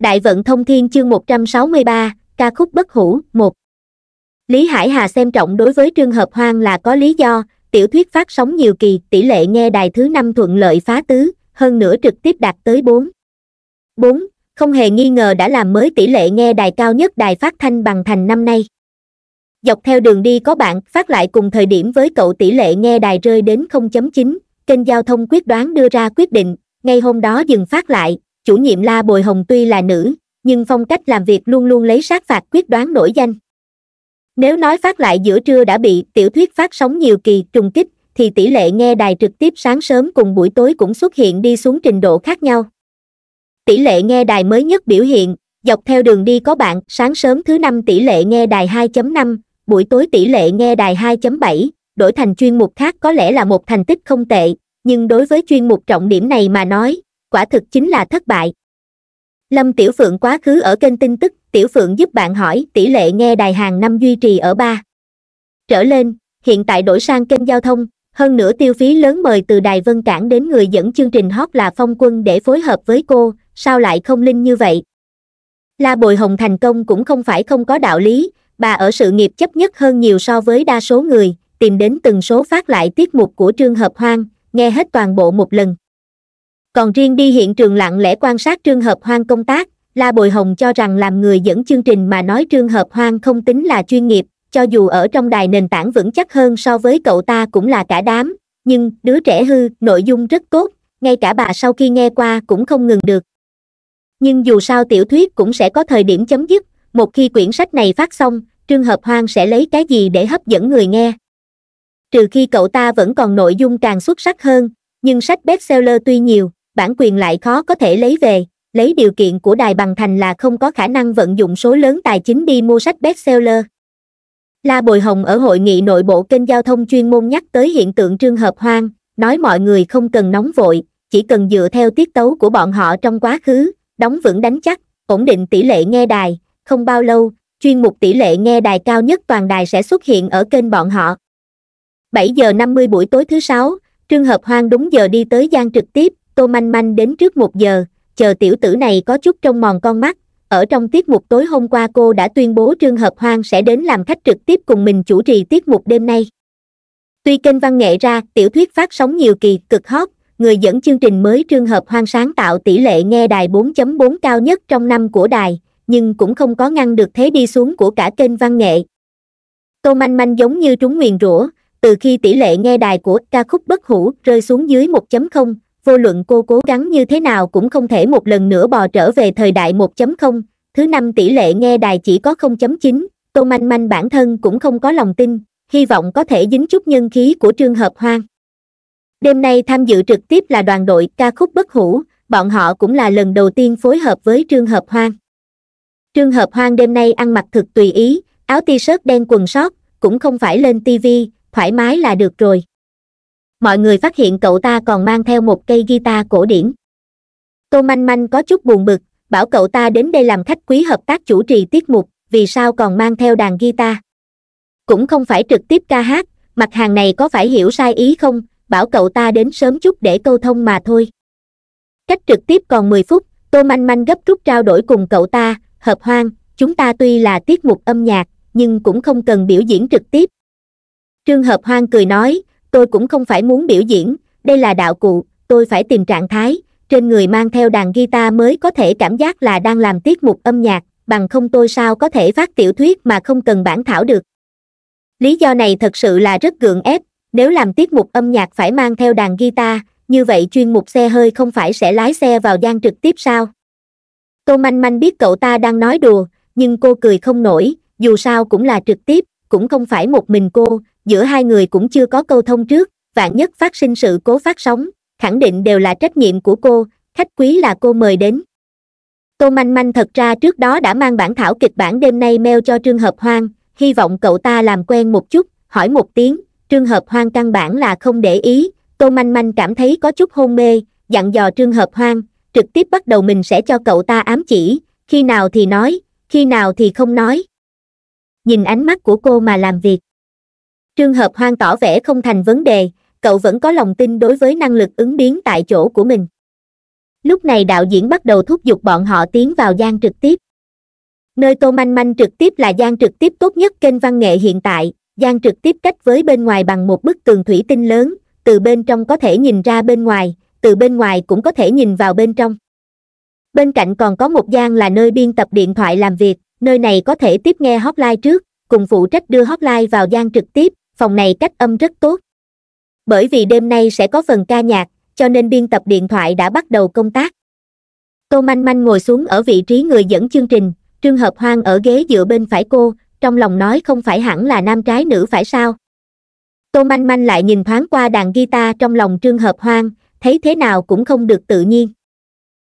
Đại vận thông thiên chương 163, ca khúc bất hủ, 1. Lý Hải Hà xem trọng đối với trường hợp hoang là có lý do, tiểu thuyết phát sóng nhiều kỳ, tỷ lệ nghe đài thứ năm thuận lợi phá tứ, hơn nữa trực tiếp đạt tới 4. 4. Không hề nghi ngờ đã làm mới tỷ lệ nghe đài cao nhất đài phát thanh bằng thành năm nay. Dọc theo đường đi có bạn phát lại cùng thời điểm với cậu tỷ lệ nghe đài rơi đến 0.9, kênh giao thông quyết đoán đưa ra quyết định, ngay hôm đó dừng phát lại, chủ nhiệm la bồi hồng tuy là nữ nhưng phong cách làm việc luôn luôn lấy sát phạt quyết đoán nổi danh nếu nói phát lại giữa trưa đã bị tiểu thuyết phát sóng nhiều kỳ trùng kích thì tỷ lệ nghe đài trực tiếp sáng sớm cùng buổi tối cũng xuất hiện đi xuống trình độ khác nhau tỷ lệ nghe đài mới nhất biểu hiện dọc theo đường đi có bạn sáng sớm thứ năm tỷ lệ nghe đài 2.5, buổi tối tỷ lệ nghe đài 2.7, đổi thành chuyên mục khác có lẽ là một thành tích không tệ nhưng đối với chuyên mục trọng điểm này mà nói quả thực chính là thất bại. Lâm Tiểu Phượng quá khứ ở kênh tin tức, Tiểu Phượng giúp bạn hỏi tỷ lệ nghe đài hàng năm duy trì ở 3. Trở lên, hiện tại đổi sang kênh giao thông, hơn nữa tiêu phí lớn mời từ Đài Vân Cảng đến người dẫn chương trình hot là Phong Quân để phối hợp với cô, sao lại không linh như vậy? La Bồi Hồng thành công cũng không phải không có đạo lý, bà ở sự nghiệp chấp nhất hơn nhiều so với đa số người, tìm đến từng số phát lại tiết mục của Trương Hợp Hoang, nghe hết toàn bộ một lần còn riêng đi hiện trường lặng lẽ quan sát trường hợp hoang công tác la bồi hồng cho rằng làm người dẫn chương trình mà nói trường hợp hoang không tính là chuyên nghiệp cho dù ở trong đài nền tảng vững chắc hơn so với cậu ta cũng là cả đám nhưng đứa trẻ hư nội dung rất tốt ngay cả bà sau khi nghe qua cũng không ngừng được nhưng dù sao tiểu thuyết cũng sẽ có thời điểm chấm dứt một khi quyển sách này phát xong trường hợp hoang sẽ lấy cái gì để hấp dẫn người nghe trừ khi cậu ta vẫn còn nội dung càng xuất sắc hơn nhưng sách bestseller tuy nhiều bản quyền lại khó có thể lấy về lấy điều kiện của đài bằng thành là không có khả năng vận dụng số lớn tài chính đi mua sách bestseller la bồi hồng ở hội nghị nội bộ kênh giao thông chuyên môn nhắc tới hiện tượng trương hợp hoang nói mọi người không cần nóng vội chỉ cần dựa theo tiết tấu của bọn họ trong quá khứ đóng vững đánh chắc ổn định tỷ lệ nghe đài không bao lâu chuyên mục tỷ lệ nghe đài cao nhất toàn đài sẽ xuất hiện ở kênh bọn họ 7 giờ 50 buổi tối thứ sáu Trương Hợp Hoang đúng giờ đi tới gian trực tiếp, tô manh manh đến trước một giờ chờ tiểu tử này có chút trong mòn con mắt ở trong tiết mục tối hôm qua cô đã tuyên bố trương hợp hoang sẽ đến làm khách trực tiếp cùng mình chủ trì tiết mục đêm nay tuy kênh văn nghệ ra tiểu thuyết phát sóng nhiều kỳ cực hot người dẫn chương trình mới trương hợp hoang sáng tạo tỷ lệ nghe đài 4.4 cao nhất trong năm của đài nhưng cũng không có ngăn được thế đi xuống của cả kênh văn nghệ tô manh manh giống như trúng nguyền rủa từ khi tỷ lệ nghe đài của ca khúc bất hủ rơi xuống dưới 1.0 vô luận cô cố gắng như thế nào cũng không thể một lần nữa bò trở về thời đại 1.0, thứ năm tỷ lệ nghe đài chỉ có 0.9, Tô Manh Manh bản thân cũng không có lòng tin, hy vọng có thể dính chút nhân khí của Trương Hợp Hoang. Đêm nay tham dự trực tiếp là đoàn đội ca khúc bất hủ, bọn họ cũng là lần đầu tiên phối hợp với Trương Hợp Hoang. Trương Hợp Hoang đêm nay ăn mặc thực tùy ý, áo t-shirt đen quần sót, cũng không phải lên tivi, thoải mái là được rồi mọi người phát hiện cậu ta còn mang theo một cây guitar cổ điển tô manh manh có chút buồn bực bảo cậu ta đến đây làm khách quý hợp tác chủ trì tiết mục vì sao còn mang theo đàn guitar cũng không phải trực tiếp ca hát mặt hàng này có phải hiểu sai ý không bảo cậu ta đến sớm chút để câu thông mà thôi cách trực tiếp còn mười phút tô manh manh gấp rút trao đổi cùng cậu ta hợp hoang chúng ta tuy là tiết mục âm nhạc nhưng cũng không cần biểu diễn trực tiếp trương hợp hoang cười nói tôi cũng không phải muốn biểu diễn đây là đạo cụ tôi phải tìm trạng thái trên người mang theo đàn guitar mới có thể cảm giác là đang làm tiết mục âm nhạc bằng không tôi sao có thể phát tiểu thuyết mà không cần bản thảo được lý do này thật sự là rất gượng ép nếu làm tiết mục âm nhạc phải mang theo đàn guitar như vậy chuyên mục xe hơi không phải sẽ lái xe vào gian trực tiếp sao tô manh manh biết cậu ta đang nói đùa nhưng cô cười không nổi dù sao cũng là trực tiếp cũng không phải một mình cô giữa hai người cũng chưa có câu thông trước vạn nhất phát sinh sự cố phát sóng khẳng định đều là trách nhiệm của cô khách quý là cô mời đến tô manh manh thật ra trước đó đã mang bản thảo kịch bản đêm nay mail cho trương hợp hoang hy vọng cậu ta làm quen một chút hỏi một tiếng trương hợp hoang căn bản là không để ý tô manh manh cảm thấy có chút hôn mê dặn dò trương hợp hoang trực tiếp bắt đầu mình sẽ cho cậu ta ám chỉ khi nào thì nói khi nào thì không nói nhìn ánh mắt của cô mà làm việc Trường Hợp Hoang tỏ vẻ không thành vấn đề, cậu vẫn có lòng tin đối với năng lực ứng biến tại chỗ của mình. Lúc này đạo diễn bắt đầu thúc giục bọn họ tiến vào gian trực tiếp. Nơi Tô Manh Manh trực tiếp là gian trực tiếp tốt nhất kênh văn nghệ hiện tại, gian trực tiếp cách với bên ngoài bằng một bức tường thủy tinh lớn, từ bên trong có thể nhìn ra bên ngoài, từ bên ngoài cũng có thể nhìn vào bên trong. Bên cạnh còn có một gian là nơi biên tập điện thoại làm việc, nơi này có thể tiếp nghe hotline trước, cùng phụ trách đưa hotline vào gian trực tiếp phòng này cách âm rất tốt bởi vì đêm nay sẽ có phần ca nhạc cho nên biên tập điện thoại đã bắt đầu công tác tô manh manh ngồi xuống ở vị trí người dẫn chương trình trương hợp hoang ở ghế dựa bên phải cô trong lòng nói không phải hẳn là nam trái nữ phải sao tô manh manh lại nhìn thoáng qua đàn guitar trong lòng trương hợp hoang thấy thế nào cũng không được tự nhiên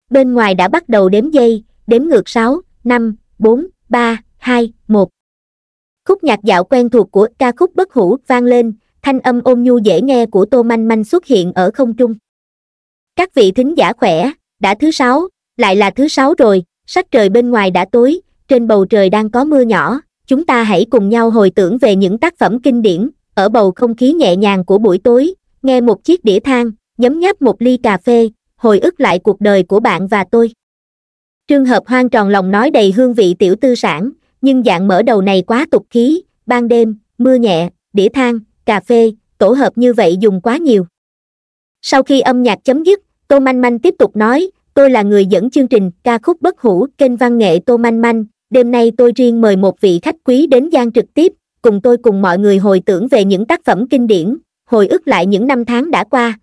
bên ngoài đã bắt đầu đếm giây đếm ngược sáu năm bốn ba hai một khúc nhạc dạo quen thuộc của ca khúc bất hủ vang lên, thanh âm ôn nhu dễ nghe của Tô Manh Manh xuất hiện ở không trung. Các vị thính giả khỏe, đã thứ sáu, lại là thứ sáu rồi, sắc trời bên ngoài đã tối, trên bầu trời đang có mưa nhỏ, chúng ta hãy cùng nhau hồi tưởng về những tác phẩm kinh điển, ở bầu không khí nhẹ nhàng của buổi tối, nghe một chiếc đĩa thang, nhấm nháp một ly cà phê, hồi ức lại cuộc đời của bạn và tôi. trường Hợp hoang tròn lòng nói đầy hương vị tiểu tư sản, nhưng dạng mở đầu này quá tục khí ban đêm mưa nhẹ đĩa than cà phê tổ hợp như vậy dùng quá nhiều sau khi âm nhạc chấm dứt tô manh manh tiếp tục nói tôi là người dẫn chương trình ca khúc bất hủ kênh văn nghệ tô manh manh đêm nay tôi riêng mời một vị khách quý đến gian trực tiếp cùng tôi cùng mọi người hồi tưởng về những tác phẩm kinh điển hồi ức lại những năm tháng đã qua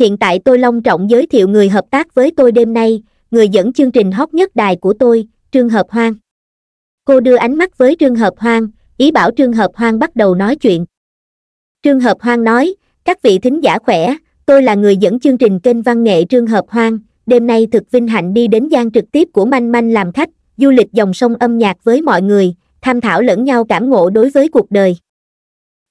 hiện tại tôi long trọng giới thiệu người hợp tác với tôi đêm nay người dẫn chương trình hot nhất đài của tôi trương hợp hoang cô đưa ánh mắt với trương hợp hoang ý bảo trương hợp hoang bắt đầu nói chuyện trương hợp hoang nói các vị thính giả khỏe tôi là người dẫn chương trình kênh văn nghệ trương hợp hoang đêm nay thực vinh hạnh đi đến gian trực tiếp của manh manh làm khách du lịch dòng sông âm nhạc với mọi người tham thảo lẫn nhau cảm ngộ đối với cuộc đời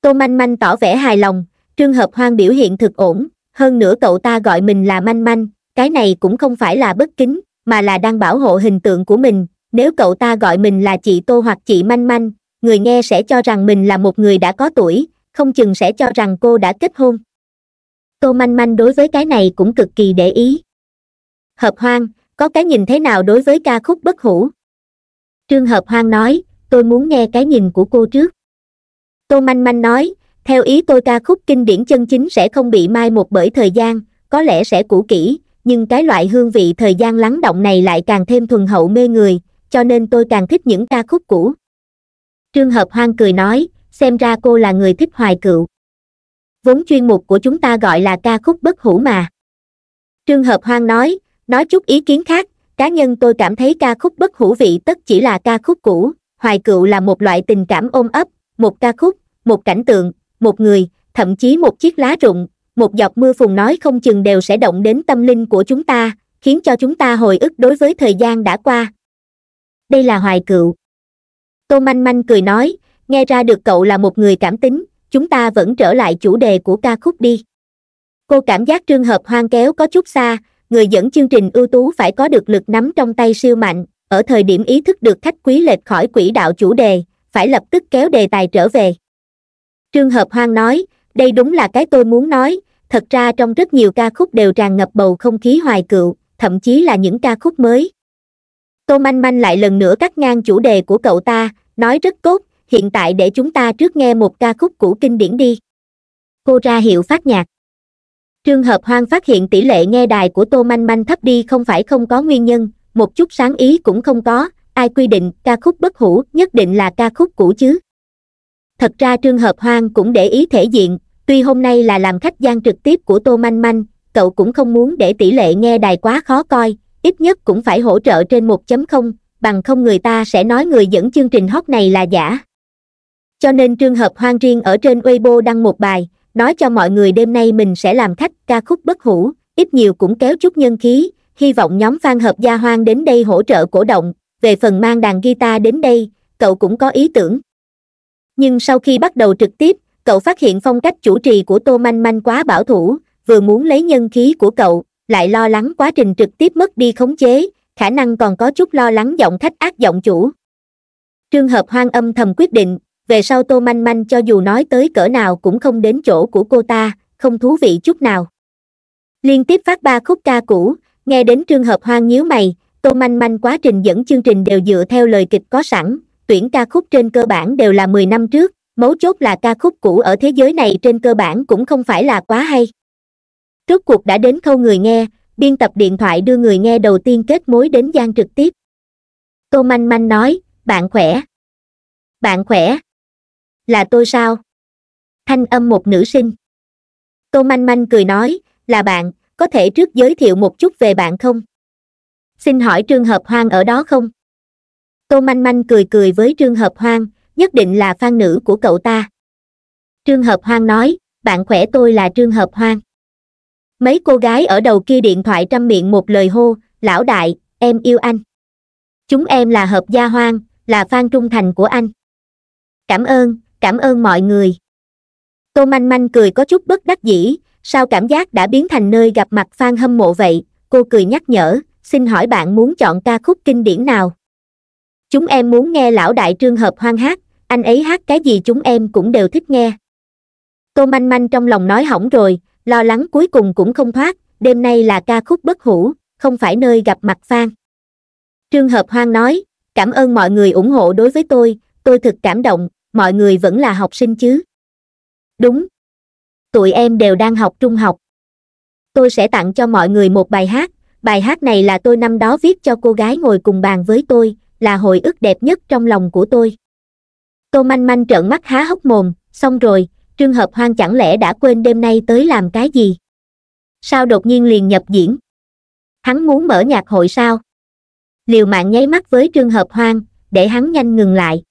tô manh manh tỏ vẻ hài lòng trương hợp hoang biểu hiện thực ổn hơn nữa cậu ta gọi mình là manh manh cái này cũng không phải là bất kính mà là đang bảo hộ hình tượng của mình nếu cậu ta gọi mình là chị tô hoặc chị manh manh người nghe sẽ cho rằng mình là một người đã có tuổi không chừng sẽ cho rằng cô đã kết hôn tô manh manh đối với cái này cũng cực kỳ để ý hợp hoang có cái nhìn thế nào đối với ca khúc bất hủ trương hợp hoang nói tôi muốn nghe cái nhìn của cô trước tô manh manh nói theo ý tôi ca khúc kinh điển chân chính sẽ không bị mai một bởi thời gian có lẽ sẽ cũ kỹ nhưng cái loại hương vị thời gian lắng động này lại càng thêm thuần hậu mê người cho nên tôi càng thích những ca khúc cũ trương hợp hoang cười nói xem ra cô là người thích hoài cựu vốn chuyên mục của chúng ta gọi là ca khúc bất hủ mà trương hợp hoang nói nói chút ý kiến khác cá nhân tôi cảm thấy ca khúc bất hủ vị tất chỉ là ca khúc cũ hoài cựu là một loại tình cảm ôm ấp một ca khúc một cảnh tượng một người thậm chí một chiếc lá rụng một giọt mưa phùn nói không chừng đều sẽ động đến tâm linh của chúng ta khiến cho chúng ta hồi ức đối với thời gian đã qua đây là hoài cựu tô manh manh cười nói nghe ra được cậu là một người cảm tính chúng ta vẫn trở lại chủ đề của ca khúc đi cô cảm giác trường hợp hoang kéo có chút xa người dẫn chương trình ưu tú phải có được lực nắm trong tay siêu mạnh ở thời điểm ý thức được khách quý lệch khỏi quỹ đạo chủ đề phải lập tức kéo đề tài trở về Trường hợp hoang nói đây đúng là cái tôi muốn nói thật ra trong rất nhiều ca khúc đều tràn ngập bầu không khí hoài cựu thậm chí là những ca khúc mới tô manh manh lại lần nữa cắt ngang chủ đề của cậu ta nói rất tốt hiện tại để chúng ta trước nghe một ca khúc cũ kinh điển đi cô ra hiệu phát nhạc trương hợp hoang phát hiện tỷ lệ nghe đài của tô manh manh thấp đi không phải không có nguyên nhân một chút sáng ý cũng không có ai quy định ca khúc bất hủ nhất định là ca khúc cũ chứ thật ra trương hợp hoang cũng để ý thể diện tuy hôm nay là làm khách gian trực tiếp của tô manh manh cậu cũng không muốn để tỷ lệ nghe đài quá khó coi ít nhất cũng phải hỗ trợ trên 1.0, bằng không người ta sẽ nói người dẫn chương trình hot này là giả. Cho nên trường hợp hoang riêng ở trên Weibo đăng một bài, nói cho mọi người đêm nay mình sẽ làm khách ca khúc bất hủ, ít nhiều cũng kéo chút nhân khí, hy vọng nhóm fan hợp gia hoang đến đây hỗ trợ cổ động, về phần mang đàn guitar đến đây, cậu cũng có ý tưởng. Nhưng sau khi bắt đầu trực tiếp, cậu phát hiện phong cách chủ trì của Tô Manh Manh quá bảo thủ, vừa muốn lấy nhân khí của cậu, lại lo lắng quá trình trực tiếp mất đi khống chế khả năng còn có chút lo lắng giọng khách ác giọng chủ trường hợp hoang âm thầm quyết định về sau tô manh manh cho dù nói tới cỡ nào cũng không đến chỗ của cô ta không thú vị chút nào liên tiếp phát ba khúc ca cũ nghe đến trường hợp hoang nhíu mày tô manh manh quá trình dẫn chương trình đều dựa theo lời kịch có sẵn tuyển ca khúc trên cơ bản đều là mười năm trước mấu chốt là ca khúc cũ ở thế giới này trên cơ bản cũng không phải là quá hay Rốt cuộc đã đến khâu người nghe, biên tập điện thoại đưa người nghe đầu tiên kết mối đến Giang trực tiếp. Tô Manh Manh nói, bạn khỏe. Bạn khỏe. Là tôi sao? Thanh âm một nữ sinh. Tô Manh Manh cười nói, là bạn, có thể trước giới thiệu một chút về bạn không? Xin hỏi trường hợp hoang ở đó không? Tô Manh Manh cười cười với Trương Hợp Hoang, nhất định là phan nữ của cậu ta. Trương Hợp Hoang nói, bạn khỏe tôi là Trương Hợp Hoang mấy cô gái ở đầu kia điện thoại trăm miệng một lời hô lão đại em yêu anh chúng em là hợp gia hoang là fan trung thành của anh cảm ơn cảm ơn mọi người tô manh manh cười có chút bất đắc dĩ sao cảm giác đã biến thành nơi gặp mặt fan hâm mộ vậy cô cười nhắc nhở xin hỏi bạn muốn chọn ca khúc kinh điển nào chúng em muốn nghe lão đại trương hợp hoang hát anh ấy hát cái gì chúng em cũng đều thích nghe tô manh manh trong lòng nói hỏng rồi lo lắng cuối cùng cũng không thoát đêm nay là ca khúc bất hủ không phải nơi gặp mặt phan trương hợp hoang nói cảm ơn mọi người ủng hộ đối với tôi tôi thực cảm động mọi người vẫn là học sinh chứ đúng tụi em đều đang học trung học tôi sẽ tặng cho mọi người một bài hát bài hát này là tôi năm đó viết cho cô gái ngồi cùng bàn với tôi là hồi ức đẹp nhất trong lòng của tôi tô manh manh trợn mắt há hốc mồm xong rồi trương hợp hoang chẳng lẽ đã quên đêm nay tới làm cái gì sao đột nhiên liền nhập diễn hắn muốn mở nhạc hội sao liều mạng nháy mắt với trương hợp hoang để hắn nhanh ngừng lại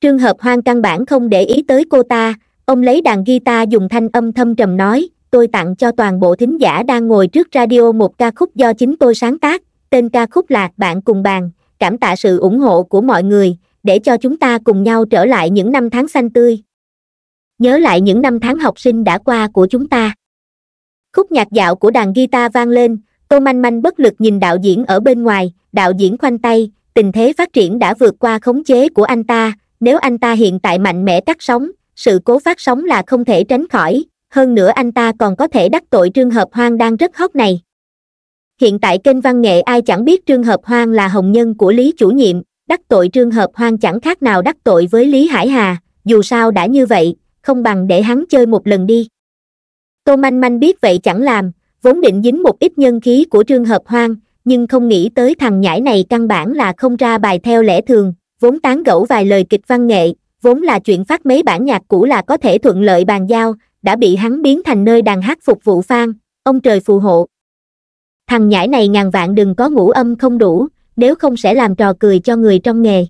trương hợp hoang căn bản không để ý tới cô ta ông lấy đàn guitar dùng thanh âm thâm trầm nói tôi tặng cho toàn bộ thính giả đang ngồi trước radio một ca khúc do chính tôi sáng tác tên ca khúc là bạn cùng bàn cảm tạ sự ủng hộ của mọi người để cho chúng ta cùng nhau trở lại những năm tháng xanh tươi nhớ lại những năm tháng học sinh đã qua của chúng ta khúc nhạc dạo của đàn guitar vang lên tô manh manh bất lực nhìn đạo diễn ở bên ngoài đạo diễn khoanh tay tình thế phát triển đã vượt qua khống chế của anh ta nếu anh ta hiện tại mạnh mẽ cắt sóng sự cố phát sóng là không thể tránh khỏi hơn nữa anh ta còn có thể đắc tội trương hợp hoang đang rất hot này hiện tại kênh văn nghệ ai chẳng biết trương hợp hoang là hồng nhân của lý chủ nhiệm đắc tội trương hợp hoang chẳng khác nào đắc tội với lý hải hà dù sao đã như vậy không bằng để hắn chơi một lần đi tô manh manh biết vậy chẳng làm vốn định dính một ít nhân khí của trương hợp hoang nhưng không nghĩ tới thằng nhãi này căn bản là không ra bài theo lẽ thường vốn tán gẫu vài lời kịch văn nghệ vốn là chuyện phát mấy bản nhạc cũ là có thể thuận lợi bàn giao đã bị hắn biến thành nơi đàn hát phục vụ phan ông trời phù hộ thằng nhãi này ngàn vạn đừng có ngũ âm không đủ nếu không sẽ làm trò cười cho người trong nghề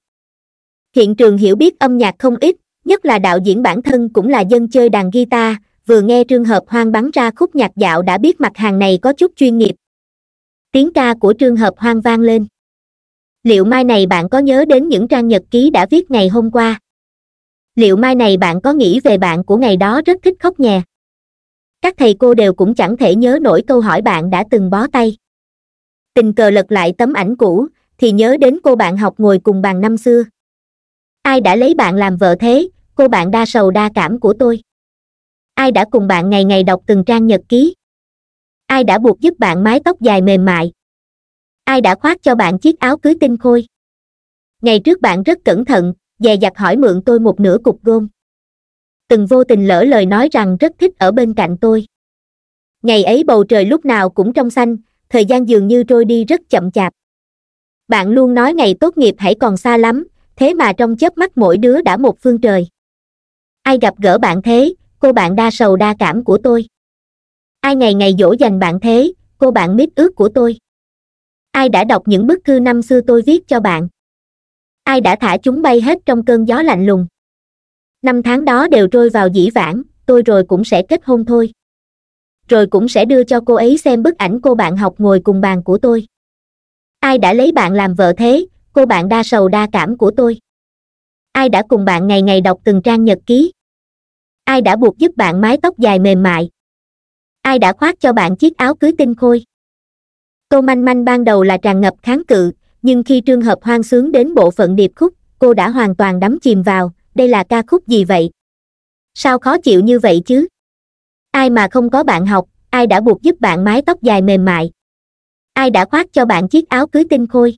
hiện trường hiểu biết âm nhạc không ít nhất là đạo diễn bản thân cũng là dân chơi đàn guitar vừa nghe trương hợp hoang bắn ra khúc nhạc dạo đã biết mặt hàng này có chút chuyên nghiệp tiếng ca của trương hợp hoang vang lên liệu mai này bạn có nhớ đến những trang nhật ký đã viết ngày hôm qua liệu mai này bạn có nghĩ về bạn của ngày đó rất thích khóc nhè các thầy cô đều cũng chẳng thể nhớ nổi câu hỏi bạn đã từng bó tay tình cờ lật lại tấm ảnh cũ thì nhớ đến cô bạn học ngồi cùng bàn năm xưa ai đã lấy bạn làm vợ thế cô bạn đa sầu đa cảm của tôi ai đã cùng bạn ngày ngày đọc từng trang nhật ký ai đã buộc giúp bạn mái tóc dài mềm mại ai đã khoác cho bạn chiếc áo cưới tinh khôi ngày trước bạn rất cẩn thận dè dặt hỏi mượn tôi một nửa cục gôm từng vô tình lỡ lời nói rằng rất thích ở bên cạnh tôi ngày ấy bầu trời lúc nào cũng trong xanh thời gian dường như trôi đi rất chậm chạp bạn luôn nói ngày tốt nghiệp hãy còn xa lắm thế mà trong chớp mắt mỗi đứa đã một phương trời ai gặp gỡ bạn thế cô bạn đa sầu đa cảm của tôi ai ngày ngày dỗ dành bạn thế cô bạn mít ước của tôi ai đã đọc những bức thư năm xưa tôi viết cho bạn ai đã thả chúng bay hết trong cơn gió lạnh lùng năm tháng đó đều trôi vào dĩ vãng tôi rồi cũng sẽ kết hôn thôi rồi cũng sẽ đưa cho cô ấy xem bức ảnh cô bạn học ngồi cùng bàn của tôi ai đã lấy bạn làm vợ thế cô bạn đa sầu đa cảm của tôi ai đã cùng bạn ngày ngày đọc từng trang nhật ký ai đã buộc giúp bạn mái tóc dài mềm mại ai đã khoác cho bạn chiếc áo cưới tinh khôi tô manh manh ban đầu là tràn ngập kháng cự nhưng khi trường hợp hoang sướng đến bộ phận điệp khúc cô đã hoàn toàn đắm chìm vào đây là ca khúc gì vậy sao khó chịu như vậy chứ ai mà không có bạn học ai đã buộc giúp bạn mái tóc dài mềm mại ai đã khoác cho bạn chiếc áo cưới tinh khôi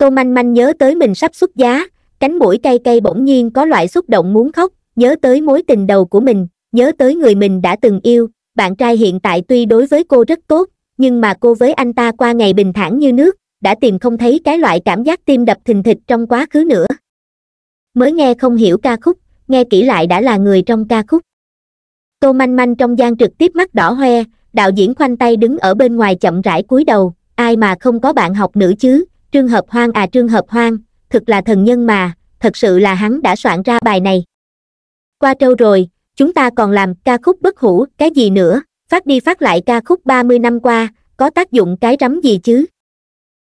tô manh manh nhớ tới mình sắp xuất giá cánh mũi cay cay bỗng nhiên có loại xúc động muốn khóc nhớ tới mối tình đầu của mình nhớ tới người mình đã từng yêu bạn trai hiện tại tuy đối với cô rất tốt nhưng mà cô với anh ta qua ngày bình thản như nước đã tìm không thấy cái loại cảm giác tim đập thình thịch trong quá khứ nữa mới nghe không hiểu ca khúc nghe kỹ lại đã là người trong ca khúc tô manh manh trong gian trực tiếp mắt đỏ hoe đạo diễn khoanh tay đứng ở bên ngoài chậm rãi cúi đầu ai mà không có bạn học nữ chứ Trương Hợp Hoang à Trương Hợp Hoang, thực là thần nhân mà, thật sự là hắn đã soạn ra bài này. Qua trâu rồi, chúng ta còn làm ca khúc bất hủ, cái gì nữa, phát đi phát lại ca khúc 30 năm qua, có tác dụng cái rắm gì chứ?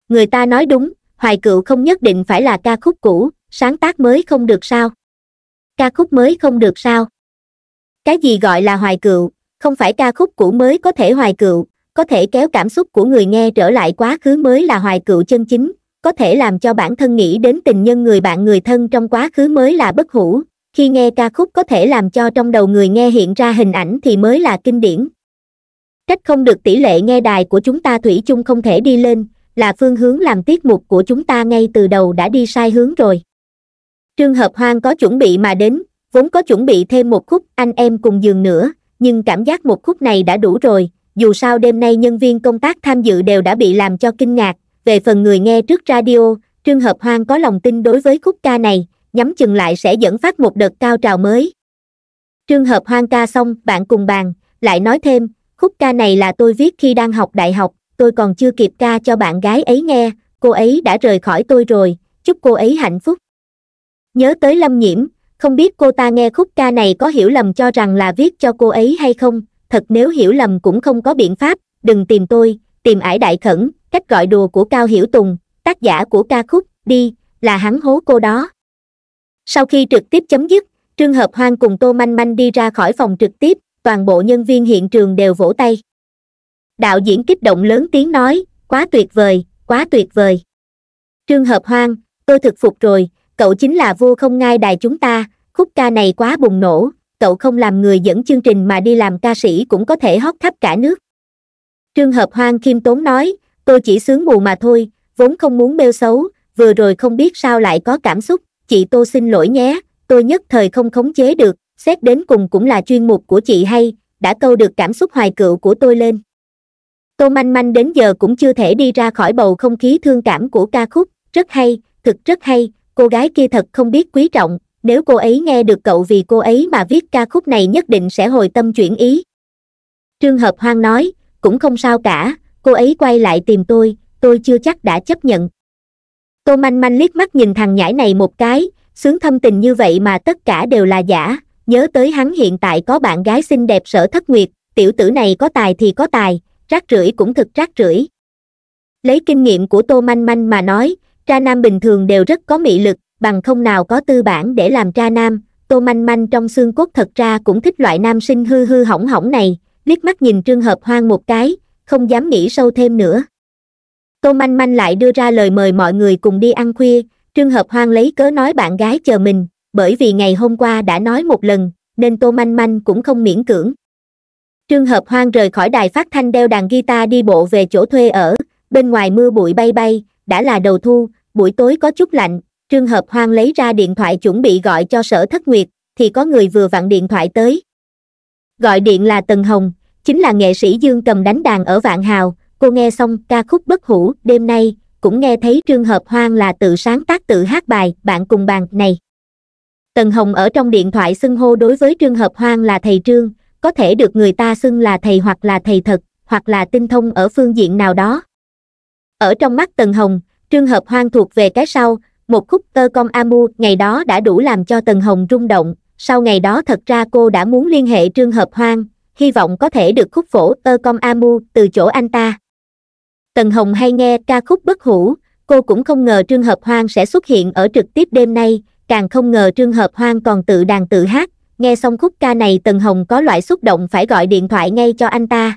Người ta nói đúng, hoài cựu không nhất định phải là ca khúc cũ, sáng tác mới không được sao? Ca khúc mới không được sao? Cái gì gọi là hoài cựu, không phải ca khúc cũ mới có thể hoài cựu, có thể kéo cảm xúc của người nghe trở lại quá khứ mới là hoài cựu chân chính có thể làm cho bản thân nghĩ đến tình nhân người bạn người thân trong quá khứ mới là bất hủ khi nghe ca khúc có thể làm cho trong đầu người nghe hiện ra hình ảnh thì mới là kinh điển cách không được tỷ lệ nghe đài của chúng ta thủy chung không thể đi lên là phương hướng làm tiết mục của chúng ta ngay từ đầu đã đi sai hướng rồi trường hợp hoang có chuẩn bị mà đến vốn có chuẩn bị thêm một khúc anh em cùng giường nữa nhưng cảm giác một khúc này đã đủ rồi dù sao đêm nay nhân viên công tác tham dự đều đã bị làm cho kinh ngạc, về phần người nghe trước radio, Trương Hợp Hoang có lòng tin đối với khúc ca này, nhắm chừng lại sẽ dẫn phát một đợt cao trào mới. Trương Hợp Hoang ca xong, bạn cùng bàn, lại nói thêm, khúc ca này là tôi viết khi đang học đại học, tôi còn chưa kịp ca cho bạn gái ấy nghe, cô ấy đã rời khỏi tôi rồi, chúc cô ấy hạnh phúc. Nhớ tới Lâm Nhiễm, không biết cô ta nghe khúc ca này có hiểu lầm cho rằng là viết cho cô ấy hay không, thật nếu hiểu lầm cũng không có biện pháp đừng tìm tôi tìm ải đại khẩn cách gọi đùa của cao hiểu tùng tác giả của ca khúc đi là hắn hố cô đó sau khi trực tiếp chấm dứt trường hợp hoang cùng tô manh manh đi ra khỏi phòng trực tiếp toàn bộ nhân viên hiện trường đều vỗ tay đạo diễn kích động lớn tiếng nói quá tuyệt vời quá tuyệt vời trường hợp hoang tôi thực phục rồi cậu chính là vua không ngai đài chúng ta khúc ca này quá bùng nổ cậu không làm người dẫn chương trình mà đi làm ca sĩ cũng có thể hót khắp cả nước trương hợp hoang khiêm tốn nói tôi chỉ sướng mù mà thôi vốn không muốn bêu xấu vừa rồi không biết sao lại có cảm xúc chị tô xin lỗi nhé tôi nhất thời không khống chế được xét đến cùng cũng là chuyên mục của chị hay đã câu được cảm xúc hoài cựu của tôi lên tô manh manh đến giờ cũng chưa thể đi ra khỏi bầu không khí thương cảm của ca khúc rất hay thực rất hay cô gái kia thật không biết quý trọng nếu cô ấy nghe được cậu vì cô ấy mà viết ca khúc này nhất định sẽ hồi tâm chuyển ý trương hợp hoang nói cũng không sao cả cô ấy quay lại tìm tôi tôi chưa chắc đã chấp nhận tô manh manh liếc mắt nhìn thằng nhãi này một cái sướng thâm tình như vậy mà tất cả đều là giả nhớ tới hắn hiện tại có bạn gái xinh đẹp sở thất nguyệt tiểu tử này có tài thì có tài rác rưởi cũng thực rác rưởi lấy kinh nghiệm của tô manh manh mà nói tra nam bình thường đều rất có mị lực bằng không nào có tư bản để làm tra nam, tô manh manh trong xương cốt thật ra cũng thích loại nam sinh hư hư hỏng hỏng này, liếc mắt nhìn trương hợp hoang một cái, không dám nghĩ sâu thêm nữa. Tô manh manh lại đưa ra lời mời mọi người cùng đi ăn khuya, trương hợp hoang lấy cớ nói bạn gái chờ mình, bởi vì ngày hôm qua đã nói một lần, nên tô manh manh cũng không miễn cưỡng. Trương hợp hoang rời khỏi đài phát thanh đeo đàn guitar đi bộ về chỗ thuê ở, bên ngoài mưa bụi bay bay, đã là đầu thu, buổi tối có chút lạnh, Trương Hợp Hoang lấy ra điện thoại chuẩn bị gọi cho sở thất nguyệt, thì có người vừa vặn điện thoại tới. Gọi điện là Tần Hồng, chính là nghệ sĩ Dương cầm đánh đàn ở Vạn Hào, cô nghe xong ca khúc bất hủ, đêm nay, cũng nghe thấy Trương Hợp Hoang là tự sáng tác tự hát bài, bạn cùng bàn, này. Tần Hồng ở trong điện thoại xưng hô đối với Trương Hợp Hoang là thầy Trương, có thể được người ta xưng là thầy hoặc là thầy thật, hoặc là tinh thông ở phương diện nào đó. Ở trong mắt Tần Hồng, Trương Hợp Hoang thuộc về cái sau, một khúc tơ con amu ngày đó đã đủ làm cho Tần Hồng rung động, sau ngày đó thật ra cô đã muốn liên hệ Trương Hợp Hoang, hy vọng có thể được khúc phổ tơ con amu từ chỗ anh ta. Tần Hồng hay nghe ca khúc bất hủ, cô cũng không ngờ Trương Hợp Hoang sẽ xuất hiện ở trực tiếp đêm nay, càng không ngờ Trương Hợp Hoang còn tự đàn tự hát, nghe xong khúc ca này Tần Hồng có loại xúc động phải gọi điện thoại ngay cho anh ta.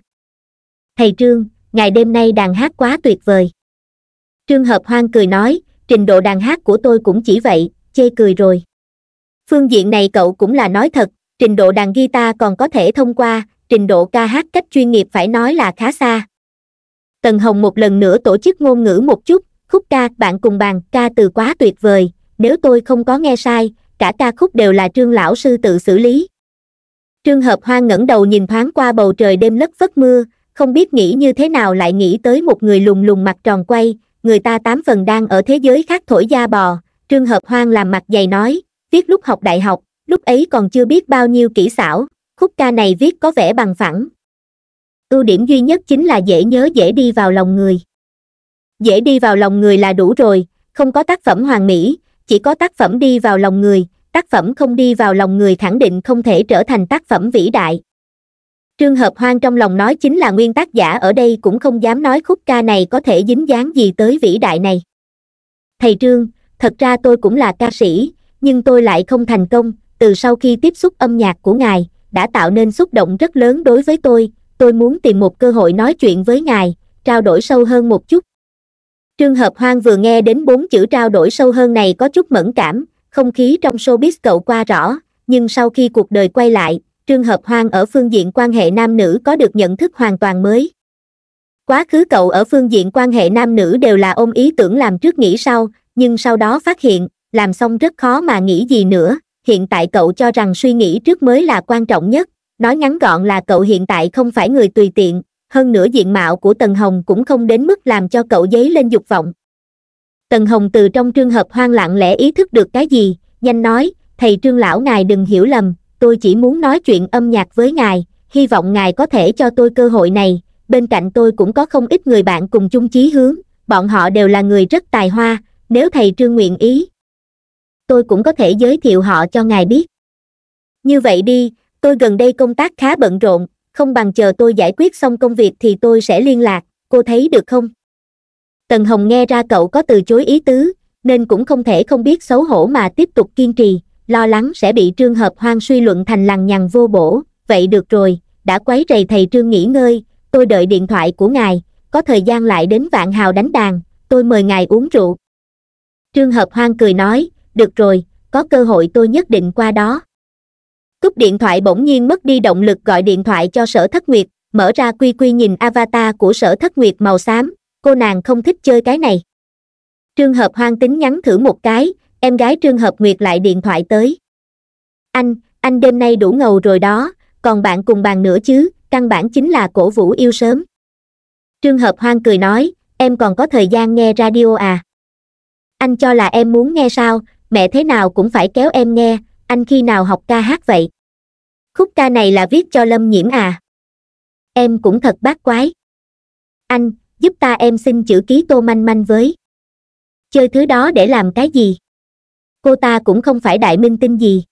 Thầy Trương, ngày đêm nay đàn hát quá tuyệt vời. Trương Hợp Hoang cười nói, trình độ đàn hát của tôi cũng chỉ vậy chê cười rồi phương diện này cậu cũng là nói thật trình độ đàn guitar còn có thể thông qua trình độ ca hát cách chuyên nghiệp phải nói là khá xa tần hồng một lần nữa tổ chức ngôn ngữ một chút khúc ca bạn cùng bàn ca từ quá tuyệt vời nếu tôi không có nghe sai cả ca khúc đều là trương lão sư tự xử lý trương hợp hoa ngẩng đầu nhìn thoáng qua bầu trời đêm lất phất mưa không biết nghĩ như thế nào lại nghĩ tới một người lùng lùng mặt tròn quay người ta tám phần đang ở thế giới khác thổi da bò trương hợp hoang làm mặt dày nói viết lúc học đại học lúc ấy còn chưa biết bao nhiêu kỹ xảo khúc ca này viết có vẻ bằng phẳng ưu điểm duy nhất chính là dễ nhớ dễ đi vào lòng người dễ đi vào lòng người là đủ rồi không có tác phẩm hoàn mỹ chỉ có tác phẩm đi vào lòng người tác phẩm không đi vào lòng người khẳng định không thể trở thành tác phẩm vĩ đại trương hợp hoang trong lòng nói chính là nguyên tác giả ở đây cũng không dám nói khúc ca này có thể dính dáng gì tới vĩ đại này thầy trương thật ra tôi cũng là ca sĩ nhưng tôi lại không thành công từ sau khi tiếp xúc âm nhạc của ngài đã tạo nên xúc động rất lớn đối với tôi tôi muốn tìm một cơ hội nói chuyện với ngài trao đổi sâu hơn một chút trương hợp hoang vừa nghe đến bốn chữ trao đổi sâu hơn này có chút mẫn cảm không khí trong showbiz cậu qua rõ nhưng sau khi cuộc đời quay lại Trương Hợp Hoang ở phương diện quan hệ nam nữ có được nhận thức hoàn toàn mới. Quá khứ cậu ở phương diện quan hệ nam nữ đều là ôm ý tưởng làm trước nghĩ sau, nhưng sau đó phát hiện, làm xong rất khó mà nghĩ gì nữa, hiện tại cậu cho rằng suy nghĩ trước mới là quan trọng nhất, nói ngắn gọn là cậu hiện tại không phải người tùy tiện, hơn nữa diện mạo của Tần Hồng cũng không đến mức làm cho cậu dấy lên dục vọng. Tần Hồng từ trong trường hợp hoang lặng lẽ ý thức được cái gì, nhanh nói, thầy trương lão ngài đừng hiểu lầm, tôi chỉ muốn nói chuyện âm nhạc với ngài hy vọng ngài có thể cho tôi cơ hội này bên cạnh tôi cũng có không ít người bạn cùng chung chí hướng bọn họ đều là người rất tài hoa nếu thầy trương nguyện ý tôi cũng có thể giới thiệu họ cho ngài biết như vậy đi tôi gần đây công tác khá bận rộn không bằng chờ tôi giải quyết xong công việc thì tôi sẽ liên lạc cô thấy được không tần hồng nghe ra cậu có từ chối ý tứ nên cũng không thể không biết xấu hổ mà tiếp tục kiên trì lo lắng sẽ bị trương hợp hoang suy luận thành lằng nhằng vô bổ vậy được rồi đã quấy rầy thầy trương nghỉ ngơi tôi đợi điện thoại của ngài có thời gian lại đến vạn hào đánh đàn tôi mời ngài uống rượu trương hợp hoang cười nói được rồi có cơ hội tôi nhất định qua đó cúp điện thoại bỗng nhiên mất đi động lực gọi điện thoại cho sở thất nguyệt mở ra quy quy nhìn avatar của sở thất nguyệt màu xám cô nàng không thích chơi cái này trương hợp hoang tính nhắn thử một cái em gái trương hợp nguyệt lại điện thoại tới anh anh đêm nay đủ ngầu rồi đó còn bạn cùng bàn nữa chứ căn bản chính là cổ vũ yêu sớm trương hợp hoang cười nói em còn có thời gian nghe radio à anh cho là em muốn nghe sao mẹ thế nào cũng phải kéo em nghe anh khi nào học ca hát vậy khúc ca này là viết cho lâm nhiễm à em cũng thật bát quái anh giúp ta em xin chữ ký tô manh manh với chơi thứ đó để làm cái gì cô ta cũng không phải đại minh tinh gì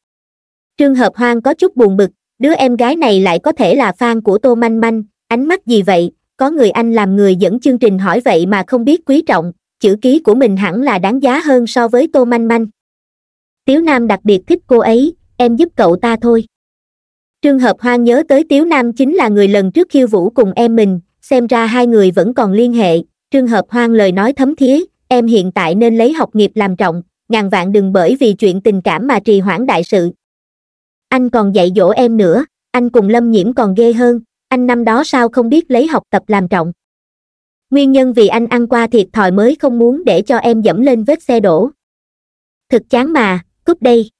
trương hợp hoang có chút buồn bực đứa em gái này lại có thể là fan của tô manh manh ánh mắt gì vậy có người anh làm người dẫn chương trình hỏi vậy mà không biết quý trọng chữ ký của mình hẳn là đáng giá hơn so với tô manh manh tiếu nam đặc biệt thích cô ấy em giúp cậu ta thôi trương hợp hoang nhớ tới tiếu nam chính là người lần trước khiêu vũ cùng em mình xem ra hai người vẫn còn liên hệ trương hợp hoang lời nói thấm thía em hiện tại nên lấy học nghiệp làm trọng ngàn vạn đừng bởi vì chuyện tình cảm mà trì hoãn đại sự. Anh còn dạy dỗ em nữa, anh cùng Lâm Nhiễm còn ghê hơn, anh năm đó sao không biết lấy học tập làm trọng. Nguyên nhân vì anh ăn qua thiệt thòi mới không muốn để cho em dẫm lên vết xe đổ. Thực chán mà, cúp đây.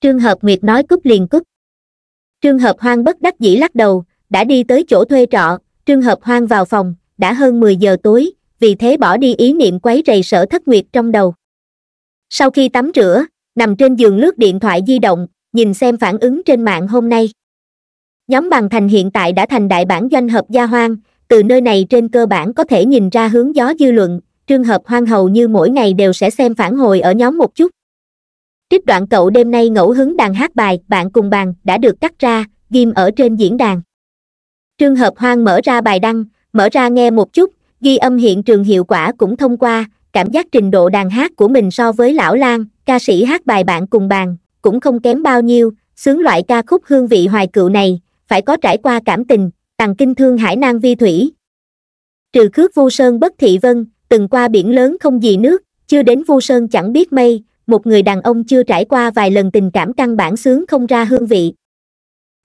Trương Hợp Nguyệt nói cúp liền cúp. Trương Hợp Hoang bất đắc dĩ lắc đầu, đã đi tới chỗ thuê trọ, Trương Hợp Hoang vào phòng, đã hơn 10 giờ tối, vì thế bỏ đi ý niệm quấy rầy sở thất nguyệt trong đầu sau khi tắm rửa nằm trên giường lướt điện thoại di động nhìn xem phản ứng trên mạng hôm nay nhóm bằng thành hiện tại đã thành đại bản doanh hợp gia hoang từ nơi này trên cơ bản có thể nhìn ra hướng gió dư luận trường hợp hoang hầu như mỗi ngày đều sẽ xem phản hồi ở nhóm một chút trích đoạn cậu đêm nay ngẫu hứng đàn hát bài bạn cùng bàn đã được cắt ra ghim ở trên diễn đàn trường hợp hoang mở ra bài đăng mở ra nghe một chút ghi âm hiện trường hiệu quả cũng thông qua cảm giác trình độ đàn hát của mình so với lão lan ca sĩ hát bài bạn cùng bàn cũng không kém bao nhiêu sướng loại ca khúc hương vị hoài cựu này phải có trải qua cảm tình tàng kinh thương hải nan vi thủy trừ khước vu sơn bất thị vân từng qua biển lớn không gì nước chưa đến vu sơn chẳng biết mây một người đàn ông chưa trải qua vài lần tình cảm căn bản sướng không ra hương vị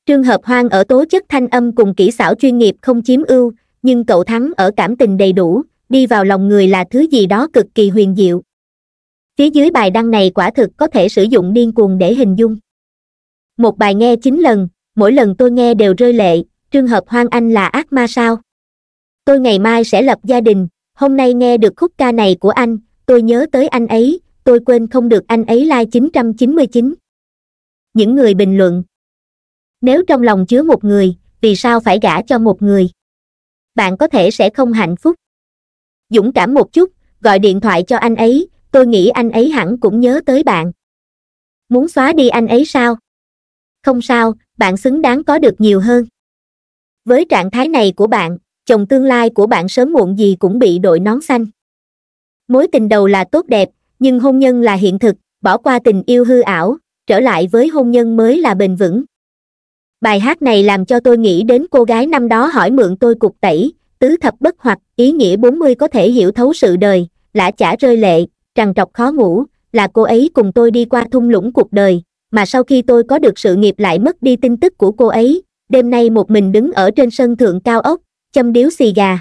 trường hợp hoang ở tố chất thanh âm cùng kỹ xảo chuyên nghiệp không chiếm ưu nhưng cậu thắng ở cảm tình đầy đủ đi vào lòng người là thứ gì đó cực kỳ huyền diệu phía dưới bài đăng này quả thực có thể sử dụng điên cuồng để hình dung một bài nghe chín lần mỗi lần tôi nghe đều rơi lệ trường hợp hoang anh là ác ma sao tôi ngày mai sẽ lập gia đình hôm nay nghe được khúc ca này của anh tôi nhớ tới anh ấy tôi quên không được anh ấy like 999. những người bình luận nếu trong lòng chứa một người vì sao phải gả cho một người bạn có thể sẽ không hạnh phúc dũng cảm một chút gọi điện thoại cho anh ấy tôi nghĩ anh ấy hẳn cũng nhớ tới bạn muốn xóa đi anh ấy sao không sao bạn xứng đáng có được nhiều hơn với trạng thái này của bạn chồng tương lai của bạn sớm muộn gì cũng bị đội nón xanh mối tình đầu là tốt đẹp nhưng hôn nhân là hiện thực bỏ qua tình yêu hư ảo trở lại với hôn nhân mới là bền vững bài hát này làm cho tôi nghĩ đến cô gái năm đó hỏi mượn tôi cục tẩy tứ thập bất hoặc ý nghĩa bốn mươi có thể hiểu thấu sự đời lã chả rơi lệ trằn trọc khó ngủ là cô ấy cùng tôi đi qua thung lũng cuộc đời mà sau khi tôi có được sự nghiệp lại mất đi tin tức của cô ấy đêm nay một mình đứng ở trên sân thượng cao ốc châm điếu xì gà